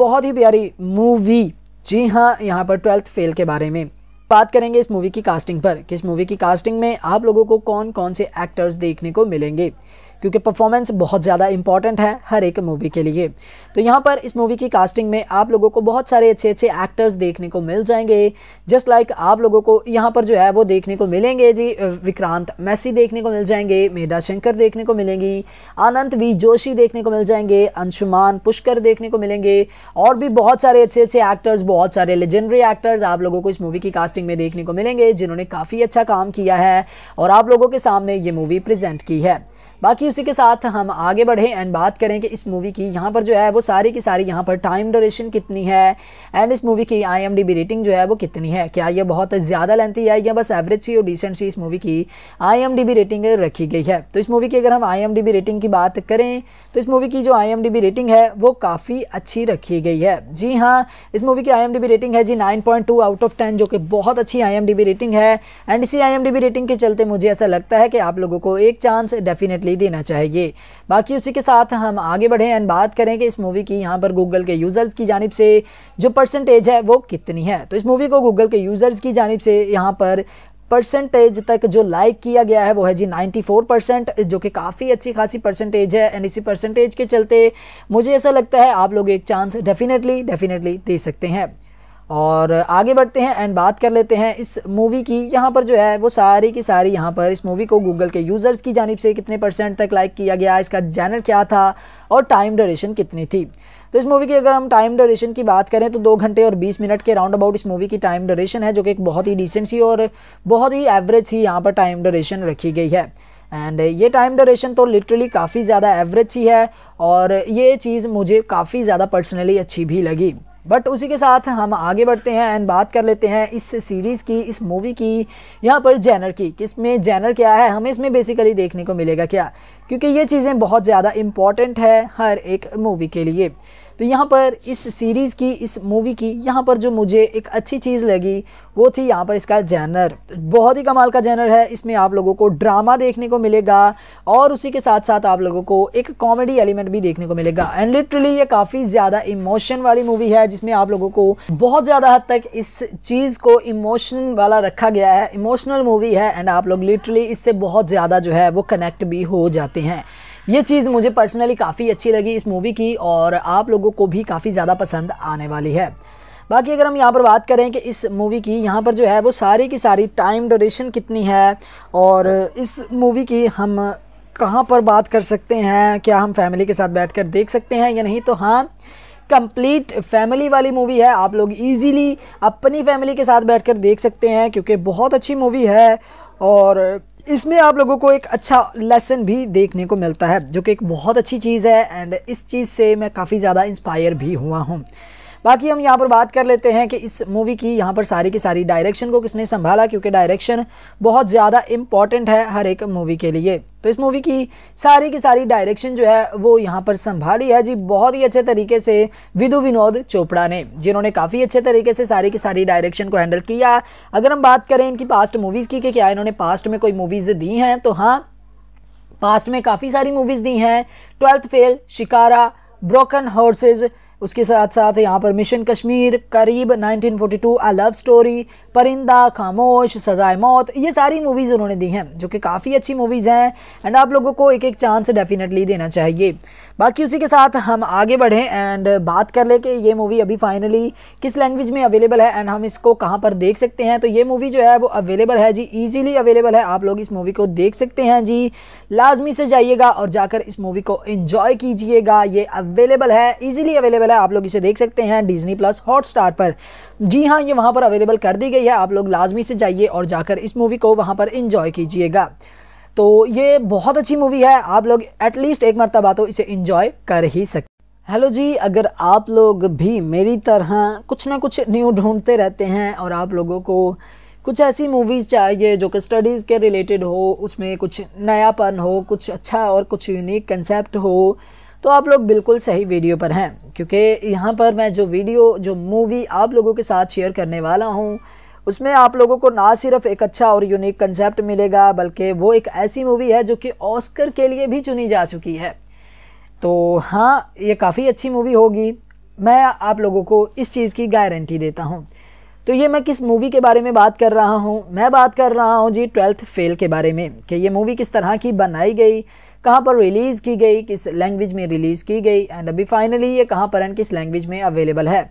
बहुत ही प्यारी मूवी जी हाँ यहाँ पर ट्वेल्थ फेल के बारे में बात करेंगे इस मूवी की कास्टिंग पर किस मूवी की कास्टिंग में आप लोगों को कौन कौन से एक्टर्स देखने को मिलेंगे क्योंकि परफॉर्मेंस बहुत ज़्यादा इंपॉर्टेंट है हर एक मूवी के लिए तो यहाँ पर इस मूवी की कास्टिंग में आप लोगों को बहुत सारे अच्छे अच्छे एक्टर्स देखने को मिल जाएंगे जस्ट लाइक like आप लोगों को यहाँ पर जो है वो देखने को मिलेंगे जी विक्रांत मैसी देखने को मिल जाएंगे मेधा शंकर देखने को मिलेंगी अनंत वी जोशी देखने को मिल जाएंगे अंशुमान पुष्कर देखने को मिलेंगे और भी बहुत सारे अच्छे अच्छे एक्टर्स बहुत सारे लेजेंडरी एक्टर्स आप लोगों को इस मूवी की कास्टिंग में देखने को मिलेंगे जिन्होंने काफ़ी अच्छा काम किया है और आप लोगों के सामने ये मूवी प्रेजेंट की है बाकी उसी के साथ हम आगे बढ़ें एंड बात करें कि इस मूवी की यहाँ पर जो है वो सारी की सारी यहाँ पर टाइम ड्यूरेशन कितनी है एंड इस मूवी की आई रेटिंग जो है वो कितनी है क्या ये बहुत ज़्यादा लेंथी है या बस एवरेज सी और डिसेंट सी इस मूवी की आई रेटिंग रखी गई है तो इस मूवी की अगर हम आई रेटिंग की बात करें तो इस मूवी की जो आई रेटिंग है वो काफ़ी अच्छी रखी गई है जी हाँ इस मूवी की आई रेटिंग है जी नाइन आउट ऑफ टेन जो कि बहुत अच्छी आई रेटिंग है एंड इसी आई रेटिंग के चलते मुझे ऐसा लगता है कि आप लोगों को एक चांस डेफिनेटली ले देना चाहिए बाकी उसी के साथ हम आगे बढ़ें एंड बात करें कि इस मूवी की यहाँ पर गूगल के यूज़र्स की जानब से जो परसेंटेज है वो कितनी है तो इस मूवी को गूगल के यूज़र्स की जानब से यहाँ पर परसेंटेज तक जो लाइक किया गया है वो है जी 94 परसेंट जो कि काफ़ी अच्छी खासी परसेंटेज है एंड इसी परसेंटेज के चलते मुझे ऐसा लगता है आप लोग एक चांस डेफिनेटली डेफिनेटली दे सकते हैं और आगे बढ़ते हैं एंड बात कर लेते हैं इस मूवी की यहाँ पर जो है वो सारी की सारी यहाँ पर इस मूवी को गूगल के यूज़र्स की जानब से कितने परसेंट तक लाइक किया गया इसका जैनर क्या था और टाइम ड्यूरेशन कितनी थी तो इस मूवी की अगर हम टाइम ड्यूरेशन की बात करें तो दो घंटे और बीस मिनट के राउंड अबाउट इस मूवी की टाइम ड्यूरेशन है जो कि एक बहुत ही डिसेंट सी और बहुत ही एवरेज सी यहाँ पर टाइम ड्यूरेशन रखी गई है एंड ये टाइम ड्यूरेशन तो लिटरली काफ़ी ज़्यादा एवरेज ही है और ये चीज़ मुझे काफ़ी ज़्यादा पर्सनली अच्छी भी लगी बट उसी के साथ हम आगे बढ़ते हैं एंड बात कर लेते हैं इस सीरीज़ की इस मूवी की यहाँ पर जैनर की किस में जैनर क्या है हमें इसमें बेसिकली देखने को मिलेगा क्या क्योंकि ये चीज़ें बहुत ज़्यादा इम्पॉर्टेंट है हर एक मूवी के लिए तो यहाँ पर इस सीरीज़ की इस मूवी की यहाँ पर जो मुझे एक अच्छी चीज़ लगी वो थी यहाँ पर इसका जैनर तो बहुत ही कमाल का जैनर है इसमें आप लोगों को ड्रामा देखने को मिलेगा और उसी के साथ साथ आप लोगों को एक कॉमेडी एलिमेंट भी देखने को मिलेगा एंड लिटरली ये काफ़ी ज़्यादा इमोशन वाली मूवी है जिसमें आप लोगों को बहुत ज़्यादा हद तक इस चीज़ को इमोशन वाला रखा गया है इमोशनल मूवी है एंड आप लोग लिटरली इससे बहुत ज़्यादा जो है वो कनेक्ट भी हो जाते हैं ये चीज़ मुझे पर्सनली काफ़ी अच्छी लगी इस मूवी की और आप लोगों को भी काफ़ी ज़्यादा पसंद आने वाली है बाकी अगर हम यहाँ पर बात करें कि इस मूवी की यहाँ पर जो है वो सारी की सारी टाइम ड्यूरेशन कितनी है और इस मूवी की हम कहाँ पर बात कर सकते हैं क्या हम फैमिली के साथ बैठकर देख सकते हैं या नहीं तो हाँ कंप्लीट फैमिली वाली मूवी है आप लोग इजीली अपनी फैमिली के साथ बैठकर देख सकते हैं क्योंकि बहुत अच्छी मूवी है और इसमें आप लोगों को एक अच्छा लेसन भी देखने को मिलता है जो कि एक बहुत अच्छी चीज़ है एंड इस चीज़ से मैं काफ़ी ज़्यादा इंस्पायर भी हुआ हूँ बाकी हम यहाँ पर बात कर लेते हैं कि इस मूवी की यहाँ पर सारी की सारी डायरेक्शन को किसने संभाला क्योंकि डायरेक्शन बहुत ज़्यादा इंपॉर्टेंट है हर एक मूवी के लिए तो इस मूवी की सारी की सारी डायरेक्शन जो है वो यहाँ पर संभाली है जी बहुत ही अच्छे तरीके से विधु विनोद चोपड़ा ने जिन्होंने काफ़ी अच्छे तरीके से सारी की सारी डायरेक्शन को हैंडल किया अगर हम बात करें इनकी पास्ट मूवीज़ की कि क्या इन्होंने पास्ट में कोई मूवीज़ दी हैं तो हाँ पास्ट में काफ़ी सारी मूवीज़ दी हैं ट्वेल्थ फेल शिकारा ब्रोकन हॉर्सेज़ उसके साथ साथ यहाँ पर मिशन कश्मीर करीब 1942 आ लव स्टोरी परिंदा खामोश सजाए मौत ये सारी मूवीज़ उन्होंने दी हैं जो कि काफ़ी अच्छी मूवीज़ हैं एंड आप लोगों को एक एक चांस डेफिनेटली देना चाहिए बाकी उसी के साथ हम आगे बढ़ें एंड बात कर ले कि ये मूवी अभी फाइनली किस लैंग्वेज में अवेलेबल है एंड हम इसको कहाँ पर देख सकते हैं तो ये मूवी जो है वो अवेलेबल है जी ईजिली अवेलेबल है आप लोग इस मूवी को देख सकते हैं जी लाजमी से जाइएगा और जाकर इस मूवी को इन्जॉय कीजिएगा ये अवेलेबल है ईजिली अवेलेबल है आप लोग इसे देख सकते हैं डिजनी प्लस हॉट पर जी हाँ ये वहाँ पर अवेलेबल कर दी गई है आप लोग लाजमी से जाइए और जाकर इस मूवी को वहाँ पर इंजॉय कीजिएगा तो ये बहुत अच्छी मूवी है आप लोग एटलीस्ट एक मरतबा तो इसे इंजॉय कर ही सकते हेलो जी अगर आप लोग भी मेरी तरह कुछ ना कुछ न्यू ढूंढते रहते हैं और आप लोगों को कुछ ऐसी मूवीज़ चाहिए जो कि स्टडीज़ के रिलेटेड हो उसमें कुछ नयापन हो कुछ अच्छा और कुछ यूनिक कंसेप्ट हो तो आप लोग बिल्कुल सही वीडियो पर हैं क्योंकि यहाँ पर मैं जो वीडियो जो मूवी आप लोगों के साथ शेयर करने वाला हूँ उसमें आप लोगों को ना सिर्फ एक अच्छा और यूनिक कंसेप्ट मिलेगा बल्कि वो एक ऐसी मूवी है जो कि ऑस्कर के लिए भी चुनी जा चुकी है तो हाँ ये काफ़ी अच्छी मूवी होगी मैं आप लोगों को इस चीज़ की गारंटी देता हूँ तो ये मैं किस मूवी के बारे में बात कर रहा हूँ मैं बात कर रहा हूँ जी ट्वेल्थ फेल के बारे में कि ये मूवी किस तरह की बनाई गई कहाँ पर रिलीज़ की गई किस लैंग्वेज में रिलीज़ की गई एंड अभी फाइनली ये कहाँ पर एंड किस लैंग्वेज में अवेलेबल है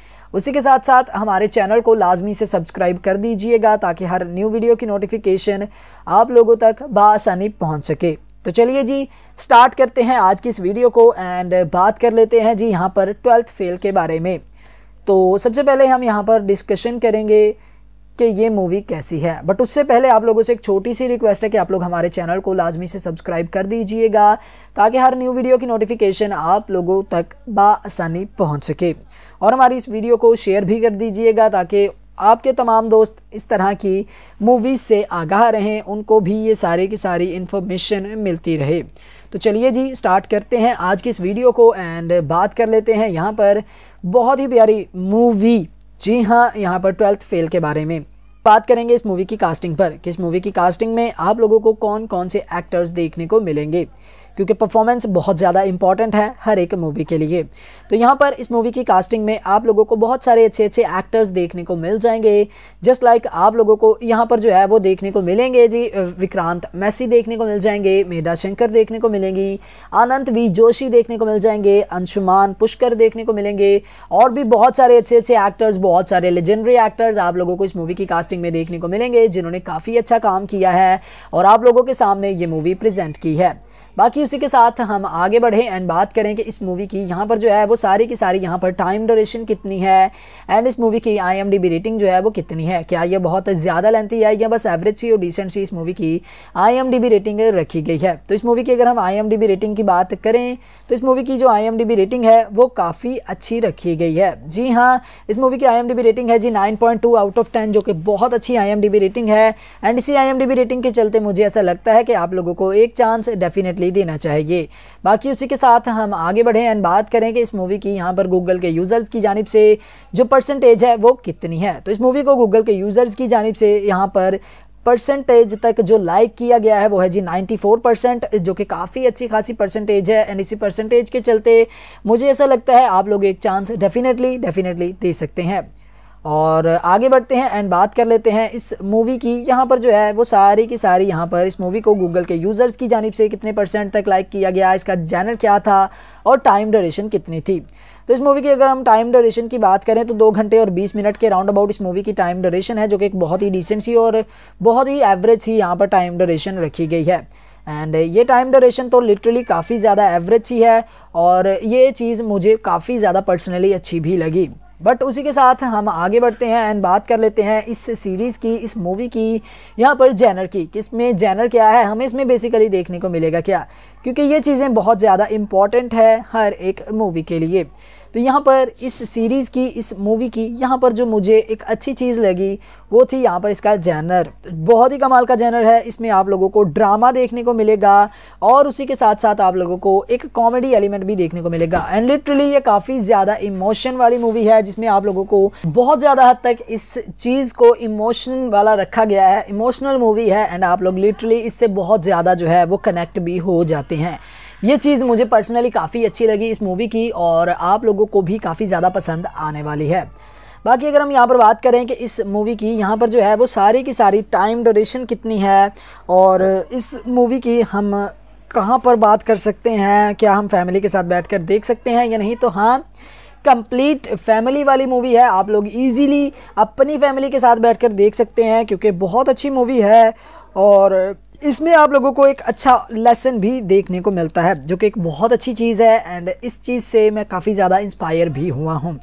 उसी के साथ साथ हमारे चैनल को लाजमी से सब्सक्राइब कर दीजिएगा ताकि हर न्यू वीडियो की नोटिफिकेशन आप लोगों तक बसानी पहुँच सके तो चलिए जी स्टार्ट करते हैं आज की इस वीडियो को एंड बात कर लेते हैं जी यहाँ पर ट्वेल्थ फेल के बारे में तो सबसे पहले हम यहाँ पर डिस्कशन करेंगे कि ये मूवी कैसी है बट उससे पहले आप लोगों से एक छोटी सी रिक्वेस्ट है कि आप लोग हमारे चैनल को लाजमी से सब्सक्राइब कर दीजिएगा ताकि हर न्यू वीडियो की नोटिफिकेशन आप लोगों तक बसानी पहुँच सके और हमारी इस वीडियो को शेयर भी कर दीजिएगा ताकि आपके तमाम दोस्त इस तरह की मूवीज़ से आगाह रहें उनको भी ये सारे की सारी इन्फॉर्मेशन मिलती रहे तो चलिए जी स्टार्ट करते हैं आज की इस वीडियो को एंड बात कर लेते हैं यहाँ पर बहुत ही प्यारी मूवी जी हाँ यहाँ पर ट्वेल्थ फेल के बारे में बात करेंगे इस मूवी की कास्टिंग पर किस मूवी की कास्टिंग में आप लोगों को कौन कौन से एक्टर्स देखने को मिलेंगे क्योंकि परफॉर्मेंस बहुत ज़्यादा इंपॉर्टेंट है हर एक मूवी के लिए तो यहाँ पर इस मूवी की कास्टिंग में आप लोगों को बहुत सारे अच्छे अच्छे एक्टर्स देखने को मिल जाएंगे जस्ट लाइक like आप लोगों को यहाँ पर जो है वो देखने को मिलेंगे जी विक्रांत मैसी देखने को मिल जाएंगे मेधा शंकर देखने को मिलेंगी आनंद वी जोशी देखने को मिल जाएंगे अंशुमान पुष्कर देखने को मिलेंगे और भी बहुत सारे अच्छे अच्छे एक्टर्स बहुत सारे लेजेंडरी एक्टर्स आप लोगों को इस मूवी की कास्टिंग में देखने को मिलेंगे जिन्होंने काफ़ी अच्छा काम किया है और आप लोगों के सामने ये मूवी प्रजेंट की है बाकी उसी के साथ हम आगे बढ़ें एंड बात करें कि इस मूवी की यहाँ पर जो है वो सारी की सारी यहाँ पर टाइम ड्यूरेशन कितनी है एंड इस मूवी की आई रेटिंग जो है वो कितनी है क्या ये बहुत ज़्यादा लेंथी है या बस एवरेज सी और डिसेंट सी इस मूवी की आई रेटिंग रखी गई है तो इस मूवी की अगर हम आई रेटिंग की बात करें तो इस मूवी की जो आई रेटिंग है वो काफ़ी अच्छी रखी गई है जी हाँ इस मूवी की आई रेटिंग है जी नाइन आउट ऑफ टेन जो कि बहुत अच्छी आई रेटिंग है एंड इसी आई रेटिंग के चलते मुझे ऐसा लगता है कि आप लोगों को एक चांस डेफिनेटली डेफिनेटली देना चाहिए बाकी उसी के साथ हम आगे बढ़ें एंड बात करें कि इस मूवी की यहाँ पर गूगल के यूज़र्स की जानब से जो परसेंटेज है वो कितनी है तो इस मूवी को गूगल के यूज़र्स की जानब से यहाँ पर परसेंटेज तक जो लाइक किया गया है वो है जी 94 परसेंट जो कि काफ़ी अच्छी खासी परसेंटेज है एंड इसी परसेंटेज के चलते मुझे ऐसा लगता है आप लोग एक चांस डेफिनेटली डेफिनेटली दे सकते हैं और आगे बढ़ते हैं एंड बात कर लेते हैं इस मूवी की यहाँ पर जो है वो सारी की सारी यहाँ पर इस मूवी को गूगल के यूज़र्स की जानब से कितने परसेंट तक लाइक किया गया इसका जैनर क्या था और टाइम ड्यूरेशन कितनी थी तो इस मूवी की अगर हम टाइम ड्यूरेशन की बात करें तो दो घंटे और बीस मिनट के राउंड अबाउट इस मूवी की टाइम ड्यूरेशन है जो कि एक बहुत ही डिसेंट सी और बहुत ही एवरेज ही यहाँ पर टाइम ड्यूरेशन रखी गई है एंड ये टाइम ड्यूरेशन तो लिटरली काफ़ी ज़्यादा एवरेज ही है और ये चीज़ मुझे काफ़ी ज़्यादा पर्सनली अच्छी भी लगी बट उसी के साथ हम आगे बढ़ते हैं एंड बात कर लेते हैं इस सीरीज़ की इस मूवी की यहाँ पर जैनर की किस में जैनर क्या है हमें इसमें बेसिकली देखने को मिलेगा क्या क्योंकि ये चीज़ें बहुत ज़्यादा इम्पॉर्टेंट है हर एक मूवी के लिए तो यहाँ पर इस सीरीज़ की इस मूवी की यहाँ पर जो मुझे एक अच्छी चीज़ लगी वो थी यहाँ पर इसका जैनर तो बहुत ही कमाल का जैनर है इसमें आप लोगों को ड्रामा देखने को मिलेगा और उसी के साथ साथ आप लोगों को एक कॉमेडी एलिमेंट भी देखने को मिलेगा एंड लिटरली ये काफ़ी ज़्यादा इमोशन वाली मूवी है जिसमें आप लोगों को बहुत ज़्यादा हद तक इस चीज़ को इमोशन वाला रखा गया है इमोशनल मूवी है एंड आप लोग लिटरली इससे बहुत ज़्यादा जो है वो कनेक्ट भी हो जाते सकते हैं ये चीज़ मुझे पर्सनली काफ़ी अच्छी लगी इस मूवी की और आप लोगों को भी काफ़ी ज़्यादा पसंद आने वाली है बाकी अगर हम यहाँ पर बात करें कि इस मूवी की यहाँ पर जो है वो सारी की सारी टाइम डोरेशन कितनी है और इस मूवी की हम कहाँ पर बात कर सकते हैं क्या हम फैमिली के साथ बैठ कर देख सकते हैं या नहीं तो हाँ कंप्लीट फैमिली वाली मूवी है आप लोग इजीली अपनी फैमिली के साथ बैठकर देख सकते हैं क्योंकि बहुत अच्छी मूवी है और इसमें आप लोगों को एक अच्छा लेसन भी देखने को मिलता है जो कि एक बहुत अच्छी चीज़ है एंड इस चीज़ से मैं काफ़ी ज़्यादा इंस्पायर भी हुआ हूँ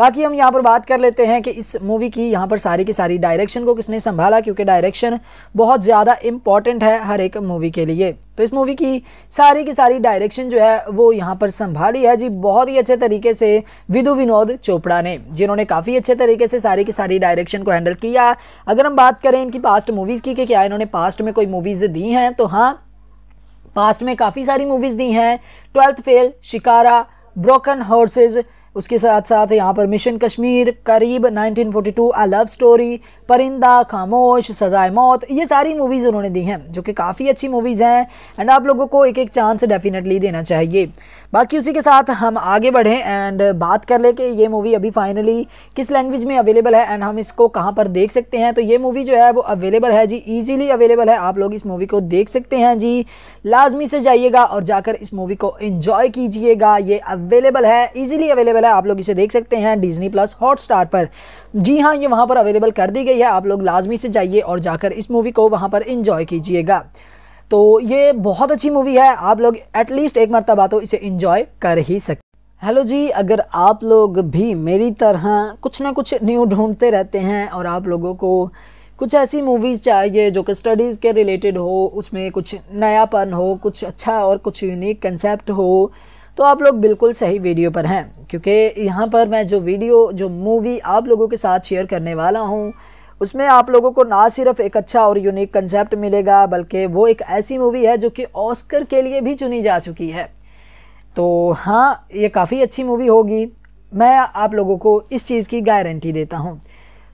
बाकी हम यहाँ पर बात कर लेते हैं कि इस मूवी की यहाँ पर सारी की सारी डायरेक्शन को किसने संभाला क्योंकि डायरेक्शन बहुत ज़्यादा इम्पॉर्टेंट है हर एक मूवी के लिए तो इस मूवी की सारी की सारी डायरेक्शन जो है वो यहाँ पर संभाली है जी बहुत ही अच्छे तरीके से विधु विनोद चोपड़ा ने जिन्होंने काफ़ी अच्छे तरीके से सारी की सारी डायरेक्शन को हैंडल किया अगर हम बात करें इनकी पास्ट मूवीज़ की कि क्या इन्होंने पास्ट में कोई मूवीज़ दी हैं तो हाँ पास्ट में काफ़ी सारी मूवीज़ दी हैं ट्वेल्थ फेल शिकारा ब्रोकन हॉर्सेज़ उसके साथ साथ यहाँ पर मिशन कश्मीर करीब 1942 अ लव स्टोरी परिंदा खामोश सजाए मौत ये सारी मूवीज़ उन्होंने दी हैं जो कि काफ़ी अच्छी मूवीज़ हैं एंड आप लोगों को एक एक चांस डेफिनेटली देना चाहिए बाकी उसी के साथ हम आगे बढ़ें एंड बात कर ले कि ये मूवी अभी फाइनली किस लैंग्वेज में अवेलेबल है एंड हम इसको कहाँ पर देख सकते हैं तो ये मूवी जो है वो अवेलेबल है जी ईजिली अवेलेबल है आप लोग इस मूवी को देख सकते हैं जी लाजमी से जाइएगा और जाकर इस मूवी को इंजॉय कीजिएगा ये अवेलेबल है ईजिली अवेलेबल है आप लोग इसे देख सकते हैं डिजनी प्लस स्टार पर जी हाँ ये वहाँ पर अवेलेबल कर दी गई है आप लोग लाजमी से जाइए और जाकर इस मूवी को वहाँ पर इंजॉय कीजिएगा तो ये बहुत अच्छी मूवी है आप लोग एटलीस्ट एक मरतबा तो इसे इंजॉय कर ही सकते हेलो जी अगर आप लोग भी मेरी तरह कुछ ना कुछ न्यू ढूंढते रहते हैं और आप लोगों को कुछ ऐसी मूवीज़ चाहिए जो कि स्टडीज़ के रिलेटेड हो उसमें कुछ नयापन हो कुछ अच्छा और कुछ यूनिक कंसेप्ट हो तो आप लोग बिल्कुल सही वीडियो पर हैं क्योंकि यहाँ पर मैं जो वीडियो जो मूवी आप लोगों के साथ शेयर करने वाला हूँ उसमें आप लोगों को ना सिर्फ एक अच्छा और यूनिक कंसेप्ट मिलेगा बल्कि वो एक ऐसी मूवी है जो कि ऑस्कर के लिए भी चुनी जा चुकी है तो हाँ ये काफ़ी अच्छी मूवी होगी मैं आप लोगों को इस चीज़ की गारंटी देता हूँ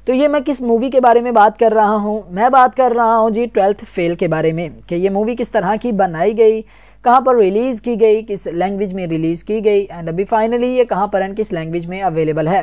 तो ये मैं किस मूवी के बारे में बात कर रहा हूँ मैं बात कर रहा हूँ जी ट्वेल्थ फेल के बारे में कि ये मूवी किस तरह की बनाई गई कहाँ पर रिलीज़ की गई किस लैंग्वेज में रिलीज़ की गई एंड अभी फाइनली ये कहाँ पर एंड किस लैंग्वेज में अवेलेबल है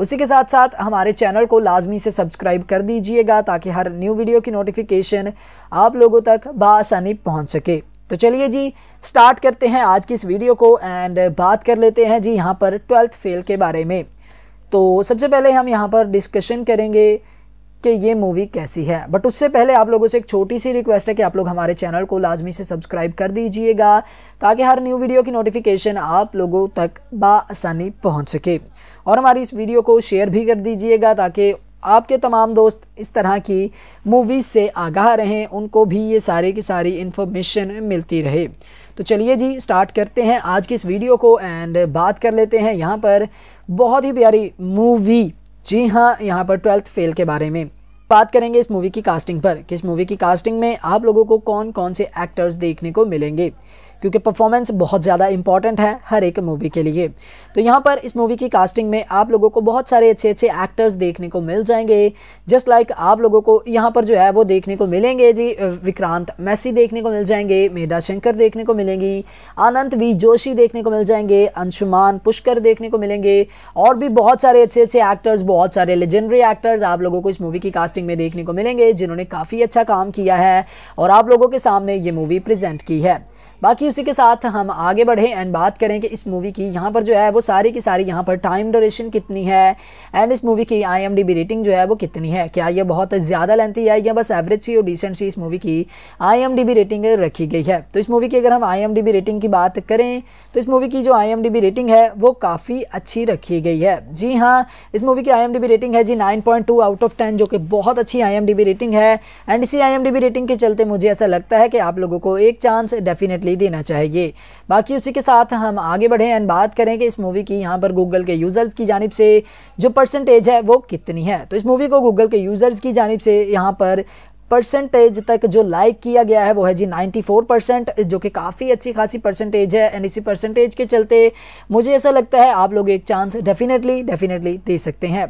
उसी के साथ साथ हमारे चैनल को लाजमी से सब्सक्राइब कर दीजिएगा ताकि हर न्यू वीडियो की नोटिफिकेशन आप लोगों तक बसानी पहुँच सके तो चलिए जी स्टार्ट करते हैं आज की इस वीडियो को एंड बात कर लेते हैं जी यहाँ पर ट्वेल्थ फेल के बारे में तो सबसे पहले हम यहाँ पर डिस्कशन करेंगे कि ये मूवी कैसी है बट उससे पहले आप लोगों से एक छोटी सी रिक्वेस्ट है कि आप लोग हमारे चैनल को लाजमी से सब्सक्राइब कर दीजिएगा ताकि हर न्यू वीडियो की नोटिफिकेशन आप लोगों तक बसानी पहुँच सके और हमारी इस वीडियो को शेयर भी कर दीजिएगा ताकि आपके तमाम दोस्त इस तरह की मूवीज़ से आगाह रहें उनको भी ये सारे की सारी इन्फॉर्मेशन मिलती रहे तो चलिए जी स्टार्ट करते हैं आज की इस वीडियो को एंड बात कर लेते हैं यहाँ पर बहुत ही प्यारी मूवी जी हाँ यहाँ पर ट्वेल्थ फेल के बारे में बात करेंगे इस मूवी की कास्टिंग पर कि इस मूवी की कास्टिंग में आप लोगों को कौन कौन से एक्टर्स देखने को मिलेंगे क्योंकि परफॉर्मेंस बहुत ज़्यादा इंपॉर्टेंट है हर एक मूवी के लिए तो यहाँ पर इस मूवी की कास्टिंग में आप लोगों को बहुत सारे अच्छे अच्छे एक्टर्स देखने को मिल जाएंगे जस्ट लाइक like आप लोगों को यहाँ पर जो है वो देखने को मिलेंगे जी विक्रांत मैसी देखने को मिल जाएंगे मेधा शंकर देखने को मिलेंगी आनंद वी जोशी देखने को मिल जाएंगे अंशुमान पुष्कर देखने को मिलेंगे और भी बहुत सारे अच्छे अच्छे एक्टर्स बहुत सारे लेजेंडरी एक्टर्स आप लोगों को इस मूवी की कास्टिंग में देखने को मिलेंगे जिन्होंने काफ़ी अच्छा काम किया है और आप लोगों के सामने ये मूवी प्रजेंट की है बाकी उसी के साथ हम आगे बढ़े एंड बात करें कि इस मूवी की यहाँ पर जो है वो सारी की सारी यहाँ पर टाइम ड्यूरेशन कितनी है एंड इस मूवी की आई रेटिंग जो है वो कितनी है क्या ये बहुत ज़्यादा लेंथी है या बस एवरेज सी और डिसेंट सी इस मूवी की आई रेटिंग रखी गई है तो इस मूवी की अगर हम आई रेटिंग की बात करें तो इस मूवी की जो आई रेटिंग है वो काफ़ी अच्छी रखी गई है जी हाँ इस मूवी की आई रेटिंग है जी नाइन आउट ऑफ टेन जो कि बहुत अच्छी आई रेटिंग है एंड इसी आई रेटिंग के चलते मुझे ऐसा लगता है कि आप लोगों को एक चांस डेफिनेटली डेफिनेटली देना चाहिए बाकी उसी के साथ हम आगे बढ़ें एंड बात करें कि इस मूवी की यहाँ पर गूगल के यूज़र्स की जानब से जो परसेंटेज है वो कितनी है तो इस मूवी को गूगल के यूज़र्स की जानब से यहाँ पर परसेंटेज तक जो लाइक किया गया है वो है जी 94 परसेंट जो कि काफ़ी अच्छी खासी परसेंटेज है एंड इसी परसेंटेज के चलते मुझे ऐसा लगता है आप लोग एक चांस डेफिनेटली डेफिनेटली दे सकते हैं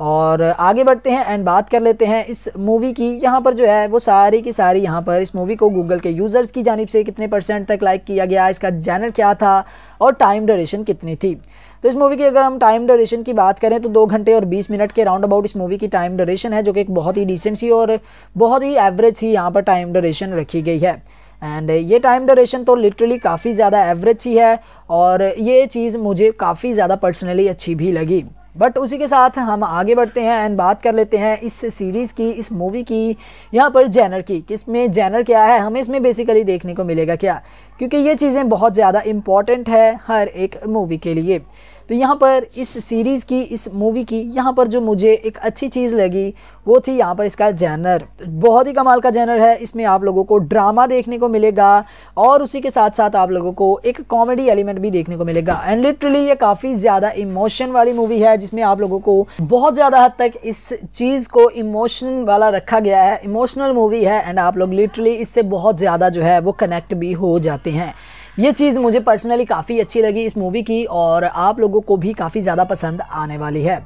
और आगे बढ़ते हैं एंड बात कर लेते हैं इस मूवी की यहाँ पर जो है वो सारी की सारी यहाँ पर इस मूवी को गूगल के यूज़र्स की जानब से कितने परसेंट तक लाइक किया गया इसका जैनर क्या था और टाइम ड्यूरेशन कितनी थी तो इस मूवी की अगर हम टाइम ड्यूरेशन की बात करें तो दो घंटे और बीस मिनट के राउंड अबाउट इस मूवी की टाइम ड्यूरेशन है जो कि एक बहुत ही डिसेंट सी और बहुत ही एवरेज ही यहाँ पर टाइम ड्यूरेशन रखी गई है एंड ये टाइम ड्यूरेशन तो लिटरली काफ़ी ज़्यादा एवरेज ही है और ये चीज़ मुझे काफ़ी ज़्यादा पर्सनली अच्छी भी लगी बट उसी के साथ हम आगे बढ़ते हैं एंड बात कर लेते हैं इस सीरीज़ की इस मूवी की यहाँ पर जैनर की किस में जैनर क्या है हमें इसमें बेसिकली देखने को मिलेगा क्या क्योंकि ये चीज़ें बहुत ज़्यादा इम्पॉर्टेंट है हर एक मूवी के लिए तो यहाँ पर इस सीरीज़ की इस मूवी की यहाँ पर जो मुझे एक अच्छी चीज़ लगी वो थी यहाँ पर इसका जैनर तो बहुत ही कमाल का जैनर है इसमें आप लोगों को ड्रामा देखने को मिलेगा और उसी के साथ साथ आप लोगों को एक कॉमेडी एलिमेंट भी देखने को मिलेगा एंड लिटरली ये काफ़ी ज़्यादा इमोशन वाली मूवी है जिसमें आप लोगों को बहुत ज़्यादा हद तक इस चीज़ को इमोशन वाला रखा गया है इमोशनल मूवी है एंड आप लोग लिटरली इससे बहुत ज़्यादा जो है वो कनेक्ट भी हो जाते हैं ये चीज़ मुझे पर्सनली काफ़ी अच्छी लगी इस मूवी की और आप लोगों को भी काफ़ी ज़्यादा पसंद आने वाली है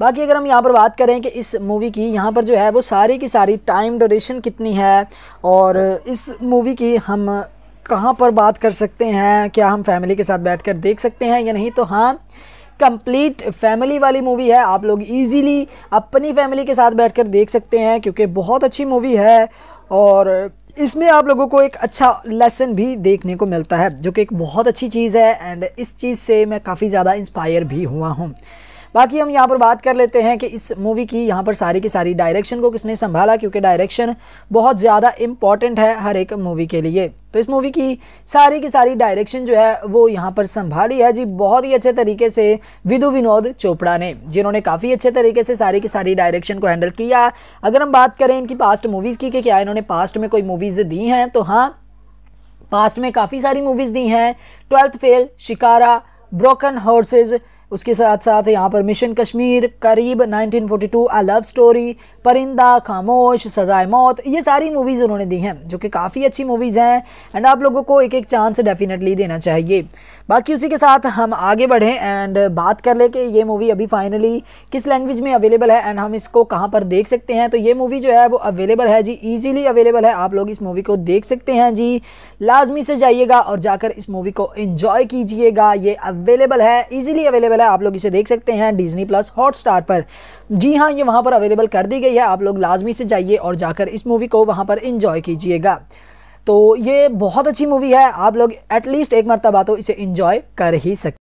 बाकी अगर हम यहाँ पर बात करें कि इस मूवी की यहाँ पर जो है वो सारी की सारी टाइम डोरेशन कितनी है और इस मूवी की हम कहाँ पर बात कर सकते हैं क्या हम फैमिली के साथ बैठकर देख सकते हैं या नहीं तो हाँ कंप्लीट फैमिली वाली मूवी है आप लोग इजीली अपनी फैमिली के साथ बैठकर देख सकते हैं क्योंकि बहुत अच्छी मूवी है और इसमें आप लोगों को एक अच्छा लेसन भी देखने को मिलता है जो कि एक बहुत अच्छी चीज़ है एंड इस चीज़ से मैं काफ़ी ज़्यादा इंस्पायर भी हुआ हूँ बाकी हम यहाँ पर बात कर लेते हैं कि इस मूवी की यहाँ पर सारी की सारी डायरेक्शन को किसने संभाला क्योंकि डायरेक्शन बहुत ज़्यादा इम्पॉर्टेंट है हर एक मूवी के लिए तो इस मूवी की सारी की सारी डायरेक्शन जो है वो यहाँ पर संभाली है जी बहुत ही अच्छे तरीके से विधु विनोद चोपड़ा ने जिन्होंने काफ़ी अच्छे तरीके से सारी की सारी डायरेक्शन को हैंडल किया अगर हम बात करें इनकी पास्ट मूवीज़ की कि क्या इन्होंने पास्ट में कोई मूवीज़ दी हैं तो हाँ पास्ट में काफ़ी सारी मूवीज़ दी हैं twelfth fail Shikara broken horse's उसके साथ साथ यहाँ पर मिशन कश्मीर करीब 1942 आ लव स्टोरी परिंदा खामोश सजाए मौत ये सारी मूवीज़ उन्होंने दी हैं जो कि काफ़ी अच्छी मूवीज़ हैं एंड आप लोगों को एक एक चांस डेफिनेटली देना चाहिए बाकी उसी के साथ हम आगे बढ़ें एंड बात कर लें कि ये मूवी अभी फाइनली किस लैंग्वेज में अवेलेबल है एंड हम इसको कहाँ पर देख सकते हैं तो ये मूवी जो है वो अवेलेबल है जी ईजीली अवेलेबल है आप लोग इस मूवी को देख सकते हैं जी लाजमी से जाइएगा और जाकर इस मूवी को इन्जॉय कीजिएगा ये अवेलेबल है ईजिली अवेलेबल है आप लोग इसे देख सकते हैं डिजनी प्लस स्टार पर जी हाँ ये वहाँ पर अवेलेबल कर दी गई है आप लोग लाजमी से जाइए और जाकर इस मूवी को वहाँ पर इंजॉय कीजिएगा तो ये बहुत अच्छी मूवी है आप लोग एटलीस्ट एक मरतबा तो इसे इंजॉय कर ही सकते